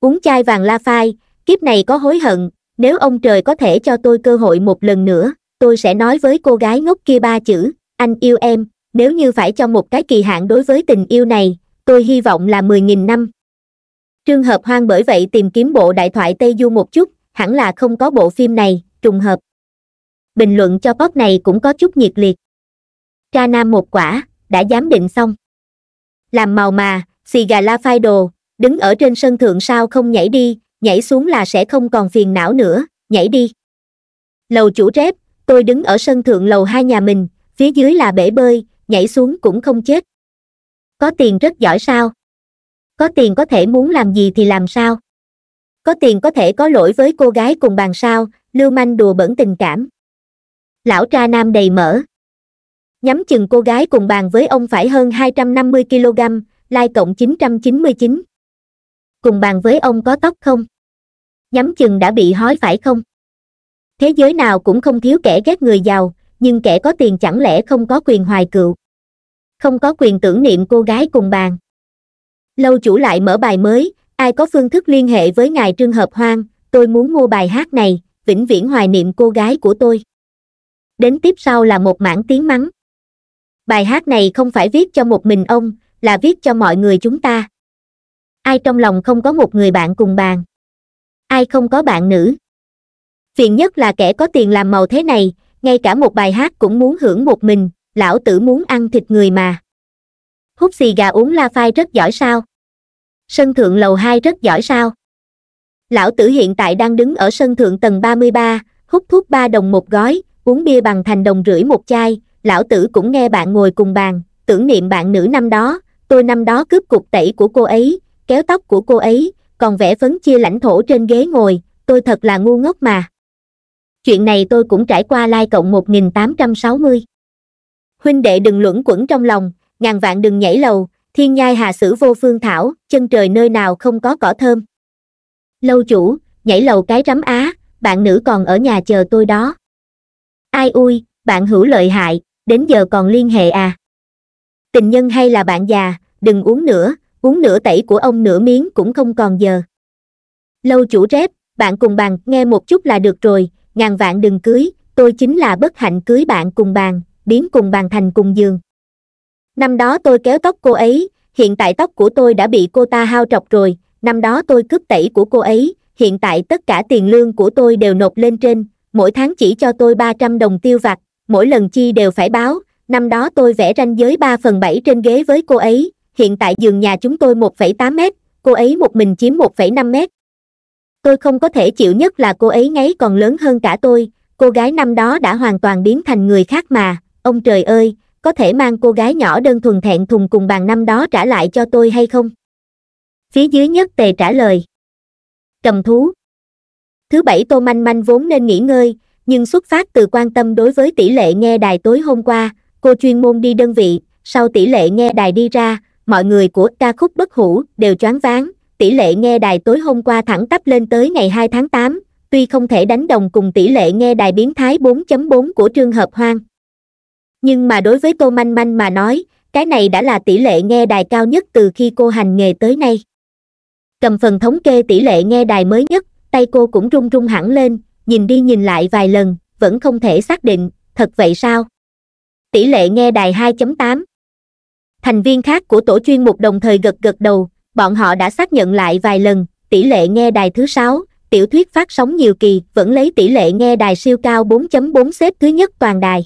uống chai vàng la phai kiếp này có hối hận nếu ông trời có thể cho tôi cơ hội một lần nữa tôi sẽ nói với cô gái ngốc kia ba chữ anh yêu em nếu như phải cho một cái kỳ hạn đối với tình yêu này tôi hy vọng là mười nghìn năm Trương Hợp Hoang bởi vậy tìm kiếm bộ đại thoại Tây Du một chút, hẳn là không có bộ phim này, trùng hợp. Bình luận cho post này cũng có chút nhiệt liệt. Tra Nam một quả, đã giám định xong. Làm màu mà, xì gà la phai đồ, đứng ở trên sân thượng sao không nhảy đi, nhảy xuống là sẽ không còn phiền não nữa, nhảy đi. Lầu chủ rép, tôi đứng ở sân thượng lầu hai nhà mình, phía dưới là bể bơi, nhảy xuống cũng không chết. Có tiền rất giỏi sao? có tiền có thể muốn làm gì thì làm sao có tiền có thể có lỗi với cô gái cùng bàn sao lưu manh đùa bẩn tình cảm lão tra nam đầy mỡ nhắm chừng cô gái cùng bàn với ông phải hơn 250 kg lai cộng 999. cùng bàn với ông có tóc không nhắm chừng đã bị hói phải không thế giới nào cũng không thiếu kẻ ghét người giàu nhưng kẻ có tiền chẳng lẽ không có quyền hoài cựu không có quyền tưởng niệm cô gái cùng bàn lâu chủ lại mở bài mới ai có phương thức liên hệ với ngài trương hợp hoang tôi muốn mua bài hát này vĩnh viễn hoài niệm cô gái của tôi đến tiếp sau là một mảng tiếng mắng bài hát này không phải viết cho một mình ông là viết cho mọi người chúng ta ai trong lòng không có một người bạn cùng bàn ai không có bạn nữ phiền nhất là kẻ có tiền làm màu thế này ngay cả một bài hát cũng muốn hưởng một mình lão tử muốn ăn thịt người mà hút xì gà uống la phai rất giỏi sao sân thượng lầu hai rất giỏi sao lão tử hiện tại đang đứng ở sân thượng tầng ba mươi ba hút thuốc ba đồng một gói uống bia bằng thành đồng rưỡi một chai lão tử cũng nghe bạn ngồi cùng bàn tưởng niệm bạn nữ năm đó tôi năm đó cướp cục tẩy của cô ấy kéo tóc của cô ấy còn vẽ phấn chia lãnh thổ trên ghế ngồi tôi thật là ngu ngốc mà chuyện này tôi cũng trải qua lai like cộng 1860. Huynh đệ đừng luẩn quẩn trong lòng, ngàn vạn đừng nhảy lầu, thiên nhai hà sử vô phương thảo chân trời nơi nào không có cỏ thơm lâu chủ nhảy lầu cái rắm á bạn nữ còn ở nhà chờ tôi đó ai ui bạn hữu lợi hại đến giờ còn liên hệ à tình nhân hay là bạn già đừng uống nữa uống nửa tẩy của ông nửa miếng cũng không còn giờ lâu chủ rép bạn cùng bàn nghe một chút là được rồi ngàn vạn đừng cưới tôi chính là bất hạnh cưới bạn cùng bàn biến cùng bàn thành cùng giường năm đó tôi kéo tóc cô ấy hiện tại tóc của tôi đã bị cô ta hao trọc rồi năm đó tôi cướp tẩy của cô ấy hiện tại tất cả tiền lương của tôi đều nộp lên trên mỗi tháng chỉ cho tôi ba trăm đồng tiêu vặt mỗi lần chi đều phải báo năm đó tôi vẽ ranh giới ba phần bảy trên ghế với cô ấy hiện tại giường nhà chúng tôi một phẩy tám m cô ấy một mình chiếm một phẩy năm m tôi không có thể chịu nhất là cô ấy ngáy còn lớn hơn cả tôi cô gái năm đó đã hoàn toàn biến thành người khác mà ông trời ơi có thể mang cô gái nhỏ đơn thuần thẹn thùng cùng bàn năm đó trả lại cho tôi hay không phía dưới nhất tề trả lời cầm thú thứ bảy tô manh manh vốn nên nghỉ ngơi nhưng xuất phát từ quan tâm đối với tỷ lệ nghe đài tối hôm qua cô chuyên môn đi đơn vị sau tỷ lệ nghe đài đi ra mọi người của ca khúc bất hủ đều choáng váng tỷ lệ nghe đài tối hôm qua thẳng tắp lên tới ngày 2 tháng 8, tuy không thể đánh đồng cùng tỷ lệ nghe đài biến thái 4.4 của trường Hợp Hoang, nhưng mà đối với tô manh manh mà nói cái này đã là tỷ lệ nghe đài cao nhất từ khi cô hành nghề tới nay cầm phần thống kê tỷ lệ nghe đài mới nhất tay cô cũng run run hẳn lên nhìn đi nhìn lại vài lần vẫn không thể xác định thật vậy sao tỷ lệ nghe đài 2.8 thành viên khác của tổ chuyên mục đồng thời gật gật đầu bọn họ đã xác nhận lại vài lần tỷ lệ nghe đài thứ sáu tiểu thuyết phát sóng nhiều kỳ vẫn lấy tỷ lệ nghe đài siêu cao 4.4 xếp thứ nhất toàn đài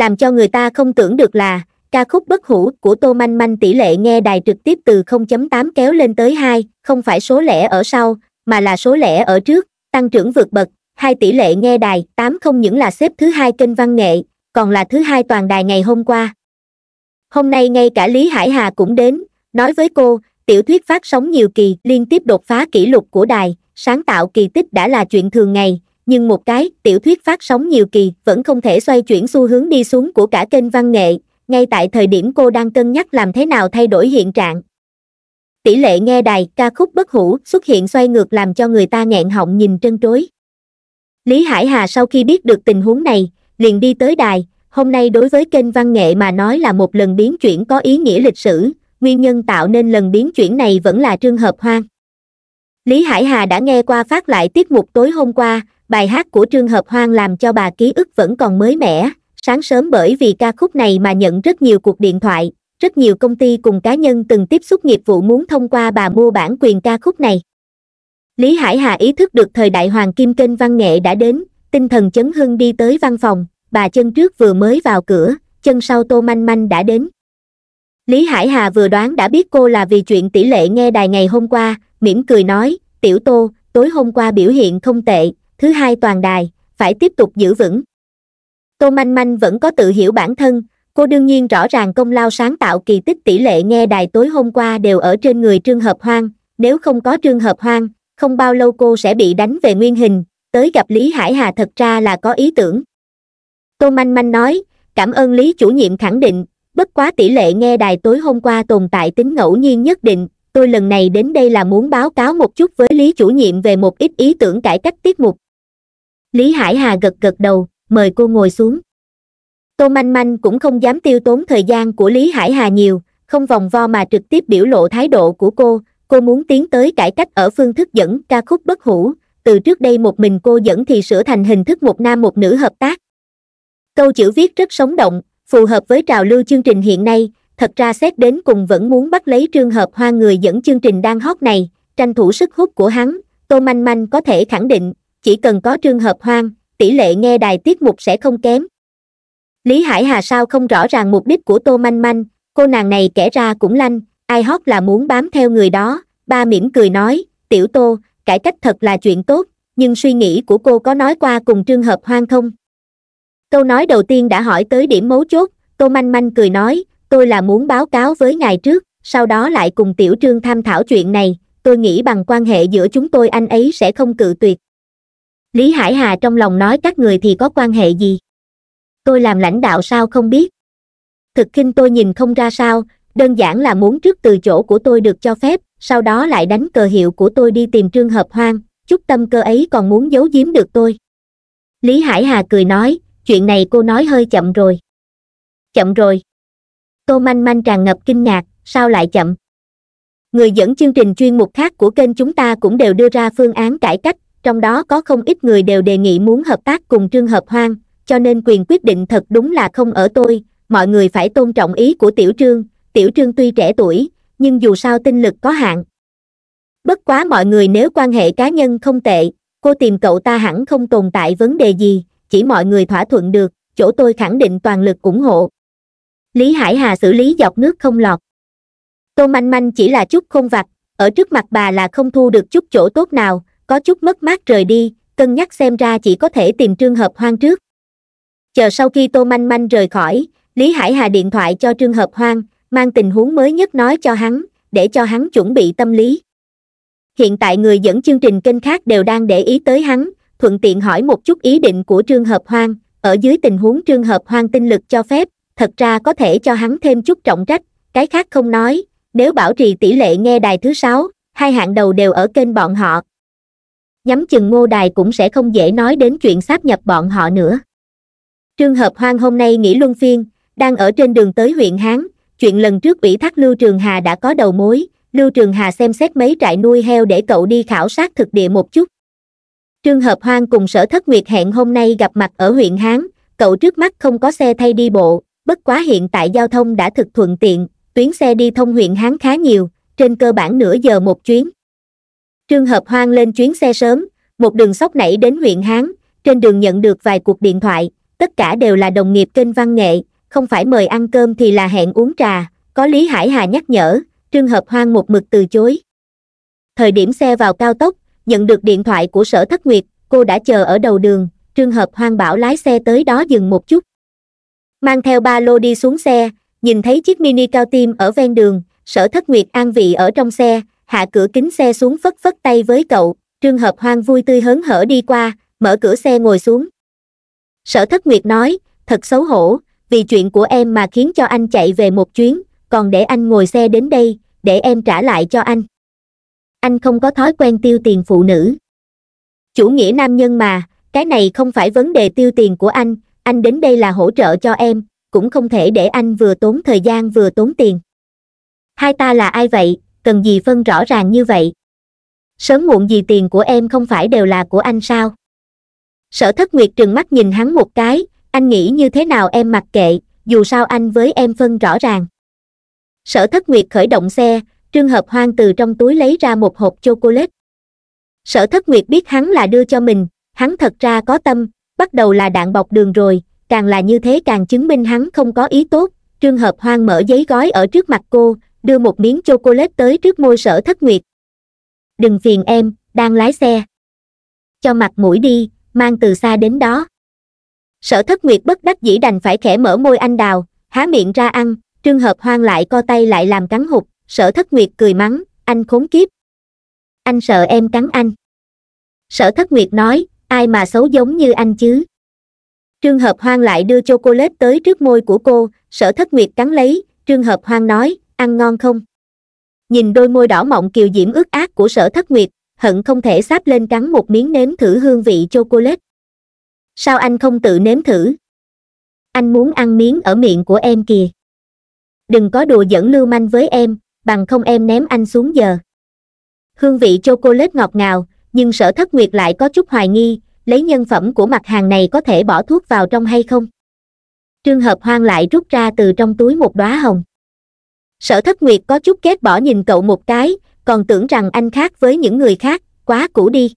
làm cho người ta không tưởng được là ca khúc bất hủ của tô manh manh tỷ lệ nghe đài trực tiếp từ 0.8 kéo lên tới 2, không phải số lẻ ở sau mà là số lẻ ở trước tăng trưởng vượt bậc hai tỷ lệ nghe đài 8 không những là xếp thứ hai kênh văn nghệ còn là thứ hai toàn đài ngày hôm qua hôm nay ngay cả lý hải hà cũng đến nói với cô tiểu thuyết phát sóng nhiều kỳ liên tiếp đột phá kỷ lục của đài sáng tạo kỳ tích đã là chuyện thường ngày nhưng một cái tiểu thuyết phát sóng nhiều kỳ vẫn không thể xoay chuyển xu hướng đi xuống của cả kênh văn nghệ ngay tại thời điểm cô đang cân nhắc làm thế nào thay đổi hiện trạng tỷ lệ nghe đài ca khúc bất hủ xuất hiện xoay ngược làm cho người ta nghẹn họng nhìn trân trối lý hải hà sau khi biết được tình huống này liền đi tới đài hôm nay đối với kênh văn nghệ mà nói là một lần biến chuyển có ý nghĩa lịch sử nguyên nhân tạo nên lần biến chuyển này vẫn là trường hợp hoang lý hải hà đã nghe qua phát lại tiết mục tối hôm qua bài hát của Trương Hợp Hoang làm cho bà ký ức vẫn còn mới mẻ, sáng sớm bởi vì ca khúc này mà nhận rất nhiều cuộc điện thoại, rất nhiều công ty cùng cá nhân từng tiếp xúc nghiệp vụ muốn thông qua bà mua bản quyền ca khúc này. Lý Hải Hà ý thức được thời đại hoàng kim kênh văn nghệ đã đến, tinh thần chấn hưng đi tới văn phòng, bà chân trước vừa mới vào cửa, chân sau Tô Manh Manh đã đến. Lý Hải Hà vừa đoán đã biết cô là vì chuyện tỷ lệ nghe đài ngày hôm qua, mỉm cười nói, tiểu Tô, tối hôm qua biểu hiện không tệ, thứ hai toàn đài, phải tiếp tục giữ vững. Tô Manh Manh vẫn có tự hiểu bản thân, cô đương nhiên rõ ràng công lao sáng tạo kỳ tích tỷ lệ nghe đài tối hôm qua đều ở trên người Trương Hợp Hoang, nếu không có Trương Hợp Hoang, không bao lâu cô sẽ bị đánh về nguyên hình, tới gặp Lý Hải Hà thật ra là có ý tưởng. Tô Manh Manh nói, cảm ơn Lý chủ nhiệm khẳng định, bất quá tỷ lệ nghe đài tối hôm qua tồn tại tính ngẫu nhiên nhất định, tôi lần này đến đây là muốn báo cáo một chút với Lý chủ nhiệm về một ít ý tưởng cải cách tiết mục lý hải hà gật gật đầu mời cô ngồi xuống tô manh manh cũng không dám tiêu tốn thời gian của lý hải hà nhiều không vòng vo mà trực tiếp biểu lộ thái độ của cô cô muốn tiến tới cải cách ở phương thức dẫn ca khúc bất hủ từ trước đây một mình cô dẫn thì sửa thành hình thức một nam một nữ hợp tác câu chữ viết rất sống động phù hợp với trào lưu chương trình hiện nay thật ra xét đến cùng vẫn muốn bắt lấy trường hợp hoa người dẫn chương trình đang hot này tranh thủ sức hút của hắn tô manh manh có thể khẳng định chỉ cần có trường hợp hoang tỷ lệ nghe đài tiết mục sẽ không kém lý hải hà sao không rõ ràng mục đích của tô manh manh cô nàng này kể ra cũng lanh ai hót là muốn bám theo người đó ba mỉm cười nói tiểu tô cải cách thật là chuyện tốt nhưng suy nghĩ của cô có nói qua cùng trường hợp hoang không câu nói đầu tiên đã hỏi tới điểm mấu chốt tô manh manh cười nói tôi là muốn báo cáo với ngài trước sau đó lại cùng tiểu trương tham thảo chuyện này tôi nghĩ bằng quan hệ giữa chúng tôi anh ấy sẽ không cự tuyệt lý hải hà trong lòng nói các người thì có quan hệ gì tôi làm lãnh đạo sao không biết thực khinh tôi nhìn không ra sao đơn giản là muốn trước từ chỗ của tôi được cho phép sau đó lại đánh cờ hiệu của tôi đi tìm trương hợp hoang chút tâm cơ ấy còn muốn giấu giếm được tôi lý hải hà cười nói chuyện này cô nói hơi chậm rồi chậm rồi tô manh manh tràn ngập kinh ngạc sao lại chậm người dẫn chương trình chuyên mục khác của kênh chúng ta cũng đều đưa ra phương án cải cách trong đó có không ít người đều đề nghị muốn hợp tác cùng trương hợp hoang cho nên quyền quyết định thật đúng là không ở tôi mọi người phải tôn trọng ý của tiểu trương tiểu trương tuy trẻ tuổi nhưng dù sao tinh lực có hạn bất quá mọi người nếu quan hệ cá nhân không tệ cô tìm cậu ta hẳn không tồn tại vấn đề gì chỉ mọi người thỏa thuận được chỗ tôi khẳng định toàn lực ủng hộ lý hải hà xử lý dọc nước không lọt tô manh manh chỉ là chút không vặt ở trước mặt bà là không thu được chút chỗ tốt nào có chút mất mát rời đi cân nhắc xem ra chỉ có thể tìm trương hợp hoang trước chờ sau khi tô manh manh rời khỏi lý hải hà điện thoại cho trương hợp hoang mang tình huống mới nhất nói cho hắn để cho hắn chuẩn bị tâm lý hiện tại người dẫn chương trình kênh khác đều đang để ý tới hắn thuận tiện hỏi một chút ý định của trương hợp hoang ở dưới tình huống trương hợp hoang tinh lực cho phép thật ra có thể cho hắn thêm chút trọng trách cái khác không nói nếu bảo trì tỷ lệ nghe đài thứ sáu hai hạng đầu đều ở kênh bọn họ nhắm chừng ngô đài cũng sẽ không dễ nói đến chuyện sáp nhập bọn họ nữa trương hợp hoang hôm nay nghỉ luân phiên đang ở trên đường tới huyện hán chuyện lần trước ủy thác lưu trường hà đã có đầu mối lưu trường hà xem xét mấy trại nuôi heo để cậu đi khảo sát thực địa một chút trương hợp hoang cùng sở thất nguyệt hẹn hôm nay gặp mặt ở huyện hán cậu trước mắt không có xe thay đi bộ bất quá hiện tại giao thông đã thực thuận tiện tuyến xe đi thông huyện hán khá nhiều trên cơ bản nửa giờ một chuyến Trương Hợp Hoang lên chuyến xe sớm, một đường sóc nảy đến huyện Hán, trên đường nhận được vài cuộc điện thoại, tất cả đều là đồng nghiệp kênh văn nghệ, không phải mời ăn cơm thì là hẹn uống trà, có Lý Hải Hà nhắc nhở, Trương Hợp Hoang một mực từ chối. Thời điểm xe vào cao tốc, nhận được điện thoại của sở thất nguyệt, cô đã chờ ở đầu đường, Trương Hợp Hoang bảo lái xe tới đó dừng một chút. Mang theo ba lô đi xuống xe, nhìn thấy chiếc mini cao tim ở ven đường, sở thất nguyệt an vị ở trong xe, hạ cửa kính xe xuống phất phất tay với cậu, trương hợp hoang vui tươi hớn hở đi qua, mở cửa xe ngồi xuống. Sở thất nguyệt nói, thật xấu hổ, vì chuyện của em mà khiến cho anh chạy về một chuyến, còn để anh ngồi xe đến đây, để em trả lại cho anh. Anh không có thói quen tiêu tiền phụ nữ. Chủ nghĩa nam nhân mà, cái này không phải vấn đề tiêu tiền của anh, anh đến đây là hỗ trợ cho em, cũng không thể để anh vừa tốn thời gian vừa tốn tiền. Hai ta là ai vậy, cần gì phân rõ ràng như vậy sớm muộn gì tiền của em không phải đều là của anh sao sở thất nguyệt trừng mắt nhìn hắn một cái anh nghĩ như thế nào em mặc kệ dù sao anh với em phân rõ ràng sở thất nguyệt khởi động xe trương hợp hoang từ trong túi lấy ra một hộp chocolate sở thất nguyệt biết hắn là đưa cho mình hắn thật ra có tâm bắt đầu là đạn bọc đường rồi càng là như thế càng chứng minh hắn không có ý tốt trương hợp hoang mở giấy gói ở trước mặt cô đưa một miếng chocolate tới trước môi sở thất nguyệt đừng phiền em đang lái xe cho mặt mũi đi mang từ xa đến đó sở thất nguyệt bất đắc dĩ đành phải khẽ mở môi anh đào há miệng ra ăn trương hợp hoang lại co tay lại làm cắn hụt sở thất nguyệt cười mắng anh khốn kiếp anh sợ em cắn anh sở thất nguyệt nói ai mà xấu giống như anh chứ trương hợp hoang lại đưa chocolate tới trước môi của cô sở thất nguyệt cắn lấy trương hợp hoang nói ăn ngon không nhìn đôi môi đỏ mọng kiều diễm ướt át của sở thất nguyệt hận không thể sáp lên cắn một miếng nếm thử hương vị chocolate sao anh không tự nếm thử anh muốn ăn miếng ở miệng của em kìa đừng có đùa dẫn lưu manh với em bằng không em ném anh xuống giờ hương vị chocolate ngọt ngào nhưng sở thất nguyệt lại có chút hoài nghi lấy nhân phẩm của mặt hàng này có thể bỏ thuốc vào trong hay không trương hợp hoang lại rút ra từ trong túi một đóa hồng sở thất nguyệt có chút kết bỏ nhìn cậu một cái còn tưởng rằng anh khác với những người khác quá cũ đi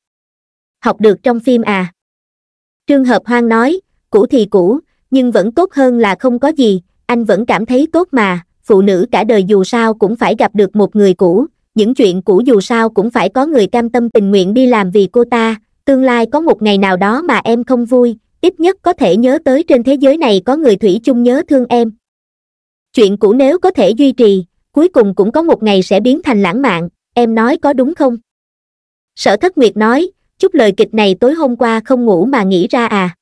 học được trong phim à trương hợp hoang nói cũ thì cũ nhưng vẫn tốt hơn là không có gì anh vẫn cảm thấy tốt mà phụ nữ cả đời dù sao cũng phải gặp được một người cũ những chuyện cũ dù sao cũng phải có người cam tâm tình nguyện đi làm vì cô ta tương lai có một ngày nào đó mà em không vui ít nhất có thể nhớ tới trên thế giới này có người thủy chung nhớ thương em chuyện cũ nếu có thể duy trì cuối cùng cũng có một ngày sẽ biến thành lãng mạn em nói có đúng không sở thất nguyệt nói chút lời kịch này tối hôm qua không ngủ mà nghĩ ra à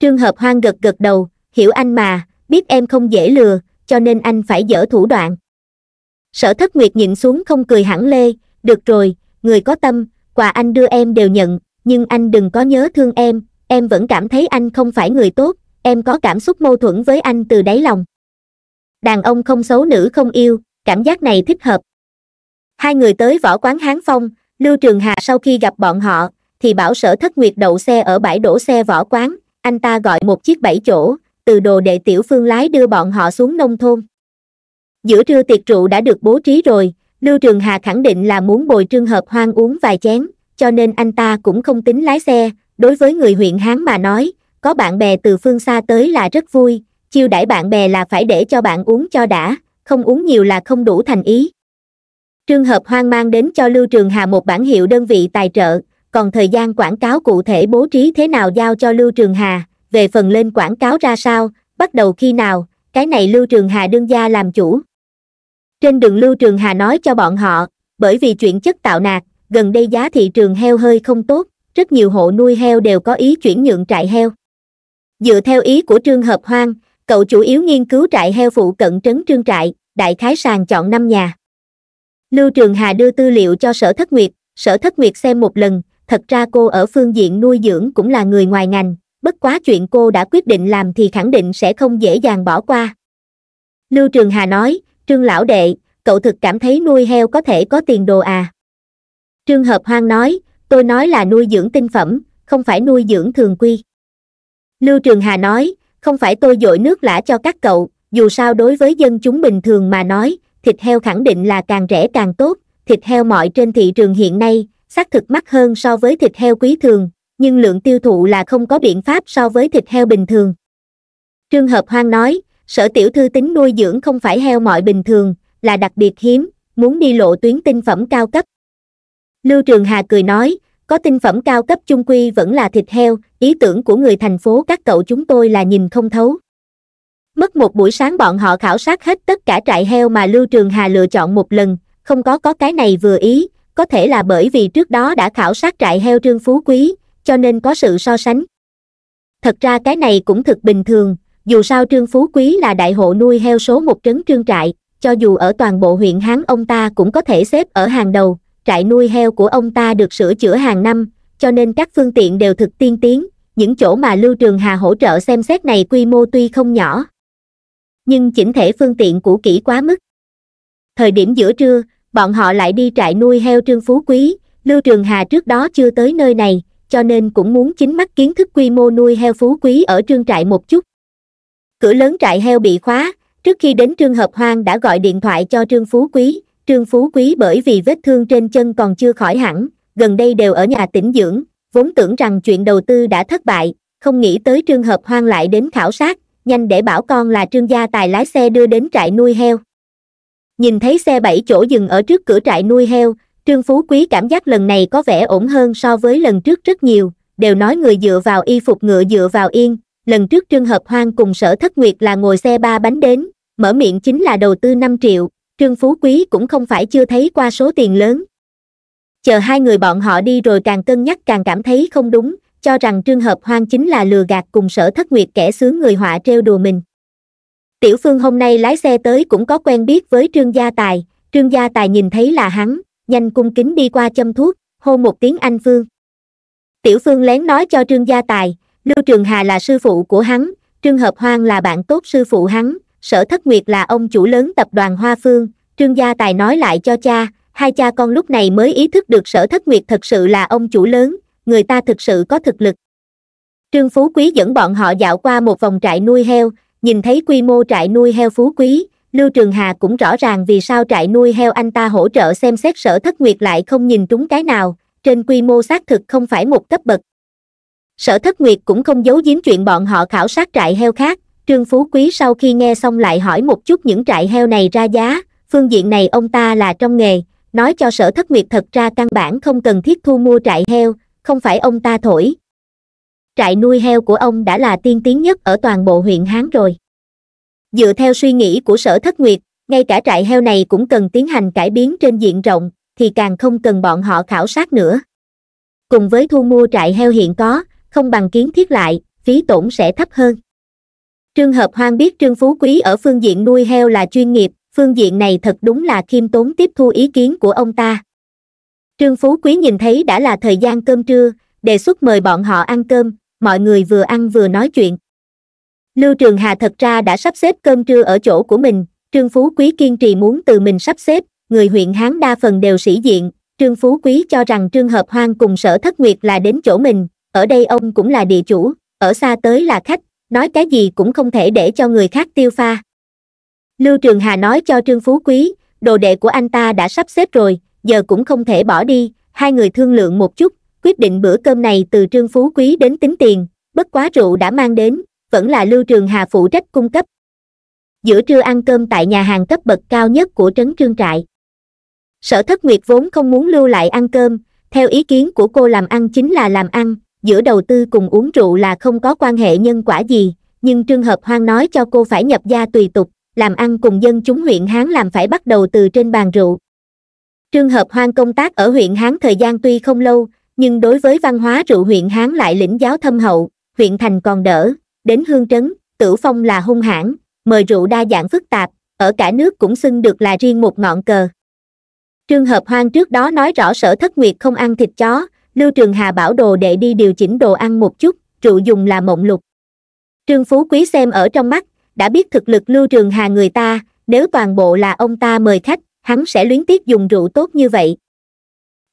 trương hợp hoang gật gật đầu hiểu anh mà biết em không dễ lừa cho nên anh phải dở thủ đoạn sở thất nguyệt nhịn xuống không cười hẳn lê được rồi người có tâm quà anh đưa em đều nhận nhưng anh đừng có nhớ thương em em vẫn cảm thấy anh không phải người tốt em có cảm xúc mâu thuẫn với anh từ đáy lòng đàn ông không xấu nữ không yêu cảm giác này thích hợp hai người tới võ quán hán phong lưu trường hà sau khi gặp bọn họ thì bảo sở thất nguyệt đậu xe ở bãi đổ xe võ quán anh ta gọi một chiếc bảy chỗ từ đồ đệ tiểu phương lái đưa bọn họ xuống nông thôn giữa trưa tiệc rượu đã được bố trí rồi lưu trường hà khẳng định là muốn bồi trương hợp hoang uống vài chén cho nên anh ta cũng không tính lái xe đối với người huyện hán mà nói có bạn bè từ phương xa tới là rất vui chiêu đãi bạn bè là phải để cho bạn uống cho đã không uống nhiều là không đủ thành ý trường hợp hoang mang đến cho lưu trường hà một bản hiệu đơn vị tài trợ còn thời gian quảng cáo cụ thể bố trí thế nào giao cho lưu trường hà về phần lên quảng cáo ra sao bắt đầu khi nào cái này lưu trường hà đương gia làm chủ trên đường lưu trường hà nói cho bọn họ bởi vì chuyện chất tạo nạc gần đây giá thị trường heo hơi không tốt rất nhiều hộ nuôi heo đều có ý chuyển nhượng trại heo dựa theo ý của trương hợp hoang cậu chủ yếu nghiên cứu trại heo phụ cận trấn trương trại đại khái sàng chọn năm nhà lưu trường hà đưa tư liệu cho sở thất nguyệt sở thất nguyệt xem một lần thật ra cô ở phương diện nuôi dưỡng cũng là người ngoài ngành bất quá chuyện cô đã quyết định làm thì khẳng định sẽ không dễ dàng bỏ qua lưu trường hà nói trương lão đệ cậu thực cảm thấy nuôi heo có thể có tiền đồ à trương hợp hoang nói tôi nói là nuôi dưỡng tinh phẩm không phải nuôi dưỡng thường quy lưu trường hà nói không phải tôi dội nước lã cho các cậu dù sao đối với dân chúng bình thường mà nói thịt heo khẳng định là càng rẻ càng tốt thịt heo mọi trên thị trường hiện nay xác thực mắc hơn so với thịt heo quý thường nhưng lượng tiêu thụ là không có biện pháp so với thịt heo bình thường Trường hợp hoang nói sở tiểu thư tính nuôi dưỡng không phải heo mọi bình thường là đặc biệt hiếm muốn đi lộ tuyến tinh phẩm cao cấp lưu trường hà cười nói có tinh phẩm cao cấp chung quy vẫn là thịt heo ý tưởng của người thành phố các cậu chúng tôi là nhìn không thấu mất một buổi sáng bọn họ khảo sát hết tất cả trại heo mà lưu trường hà lựa chọn một lần không có có cái này vừa ý có thể là bởi vì trước đó đã khảo sát trại heo trương phú quý cho nên có sự so sánh thật ra cái này cũng thực bình thường dù sao trương phú quý là đại hộ nuôi heo số một trấn trương trại cho dù ở toàn bộ huyện hán ông ta cũng có thể xếp ở hàng đầu trại nuôi heo của ông ta được sửa chữa hàng năm cho nên các phương tiện đều thực tiên tiến những chỗ mà lưu trường hà hỗ trợ xem xét này quy mô tuy không nhỏ nhưng chỉnh thể phương tiện cũ kỹ quá mức thời điểm giữa trưa bọn họ lại đi trại nuôi heo trương phú quý lưu trường hà trước đó chưa tới nơi này cho nên cũng muốn chính mắt kiến thức quy mô nuôi heo phú quý ở trương trại một chút cửa lớn trại heo bị khóa trước khi đến trương hợp hoang đã gọi điện thoại cho trương phú quý trương phú quý bởi vì vết thương trên chân còn chưa khỏi hẳn gần đây đều ở nhà tĩnh dưỡng vốn tưởng rằng chuyện đầu tư đã thất bại không nghĩ tới trường hợp hoang lại đến khảo sát nhanh để bảo con là trương gia tài lái xe đưa đến trại nuôi heo nhìn thấy xe bảy chỗ dừng ở trước cửa trại nuôi heo trương phú quý cảm giác lần này có vẻ ổn hơn so với lần trước rất nhiều đều nói người dựa vào y phục ngựa dựa vào yên lần trước trương hợp hoang cùng sở thất nguyệt là ngồi xe ba bánh đến mở miệng chính là đầu tư năm triệu Trương Phú Quý cũng không phải chưa thấy qua số tiền lớn. Chờ hai người bọn họ đi rồi càng cân nhắc càng cảm thấy không đúng, cho rằng trường Hợp Hoang chính là lừa gạt cùng sở thất nguyệt kẻ sướng người họa treo đùa mình. Tiểu Phương hôm nay lái xe tới cũng có quen biết với Trương Gia Tài, Trương Gia Tài nhìn thấy là hắn, nhanh cung kính đi qua châm thuốc, hô một tiếng anh Phương. Tiểu Phương lén nói cho Trương Gia Tài, Lưu Trường Hà là sư phụ của hắn, Trương Hợp Hoang là bạn tốt sư phụ hắn, sở thất nguyệt là ông chủ lớn tập đoàn hoa phương trương gia tài nói lại cho cha hai cha con lúc này mới ý thức được sở thất nguyệt thật sự là ông chủ lớn người ta thực sự có thực lực trương phú quý dẫn bọn họ dạo qua một vòng trại nuôi heo nhìn thấy quy mô trại nuôi heo phú quý lưu trường hà cũng rõ ràng vì sao trại nuôi heo anh ta hỗ trợ xem xét sở thất nguyệt lại không nhìn trúng cái nào trên quy mô xác thực không phải một cấp bậc sở thất nguyệt cũng không giấu giếm chuyện bọn họ khảo sát trại heo khác Trương Phú Quý sau khi nghe xong lại hỏi một chút những trại heo này ra giá, phương diện này ông ta là trong nghề, nói cho sở thất nguyệt thật ra căn bản không cần thiết thu mua trại heo, không phải ông ta thổi. Trại nuôi heo của ông đã là tiên tiến nhất ở toàn bộ huyện Hán rồi. Dựa theo suy nghĩ của sở thất nguyệt, ngay cả trại heo này cũng cần tiến hành cải biến trên diện rộng, thì càng không cần bọn họ khảo sát nữa. Cùng với thu mua trại heo hiện có, không bằng kiến thiết lại, phí tổn sẽ thấp hơn trương hợp hoang biết trương phú quý ở phương diện nuôi heo là chuyên nghiệp phương diện này thật đúng là khiêm tốn tiếp thu ý kiến của ông ta trương phú quý nhìn thấy đã là thời gian cơm trưa đề xuất mời bọn họ ăn cơm mọi người vừa ăn vừa nói chuyện lưu trường hà thật ra đã sắp xếp cơm trưa ở chỗ của mình trương phú quý kiên trì muốn từ mình sắp xếp người huyện hán đa phần đều sĩ diện trương phú quý cho rằng trương hợp hoang cùng sở thất nguyệt là đến chỗ mình ở đây ông cũng là địa chủ ở xa tới là khách nói cái gì cũng không thể để cho người khác tiêu pha lưu trường hà nói cho trương phú quý đồ đệ của anh ta đã sắp xếp rồi giờ cũng không thể bỏ đi hai người thương lượng một chút quyết định bữa cơm này từ trương phú quý đến tính tiền bất quá rượu đã mang đến vẫn là lưu trường hà phụ trách cung cấp giữa trưa ăn cơm tại nhà hàng cấp bậc cao nhất của trấn trương trại sở thất nguyệt vốn không muốn lưu lại ăn cơm theo ý kiến của cô làm ăn chính là làm ăn giữa đầu tư cùng uống rượu là không có quan hệ nhân quả gì nhưng trường hợp hoang nói cho cô phải nhập gia tùy tục làm ăn cùng dân chúng huyện hán làm phải bắt đầu từ trên bàn rượu Trường hợp hoang công tác ở huyện hán thời gian tuy không lâu nhưng đối với văn hóa rượu huyện hán lại lĩnh giáo thâm hậu huyện thành còn đỡ đến hương trấn tử phong là hung hãn mời rượu đa dạng phức tạp ở cả nước cũng xưng được là riêng một ngọn cờ Trường hợp hoang trước đó nói rõ sở thất nguyệt không ăn thịt chó lưu trường hà bảo đồ đệ đi điều chỉnh đồ ăn một chút rượu dùng là mộng lục trương phú quý xem ở trong mắt đã biết thực lực lưu trường hà người ta nếu toàn bộ là ông ta mời khách hắn sẽ luyến tiếc dùng rượu tốt như vậy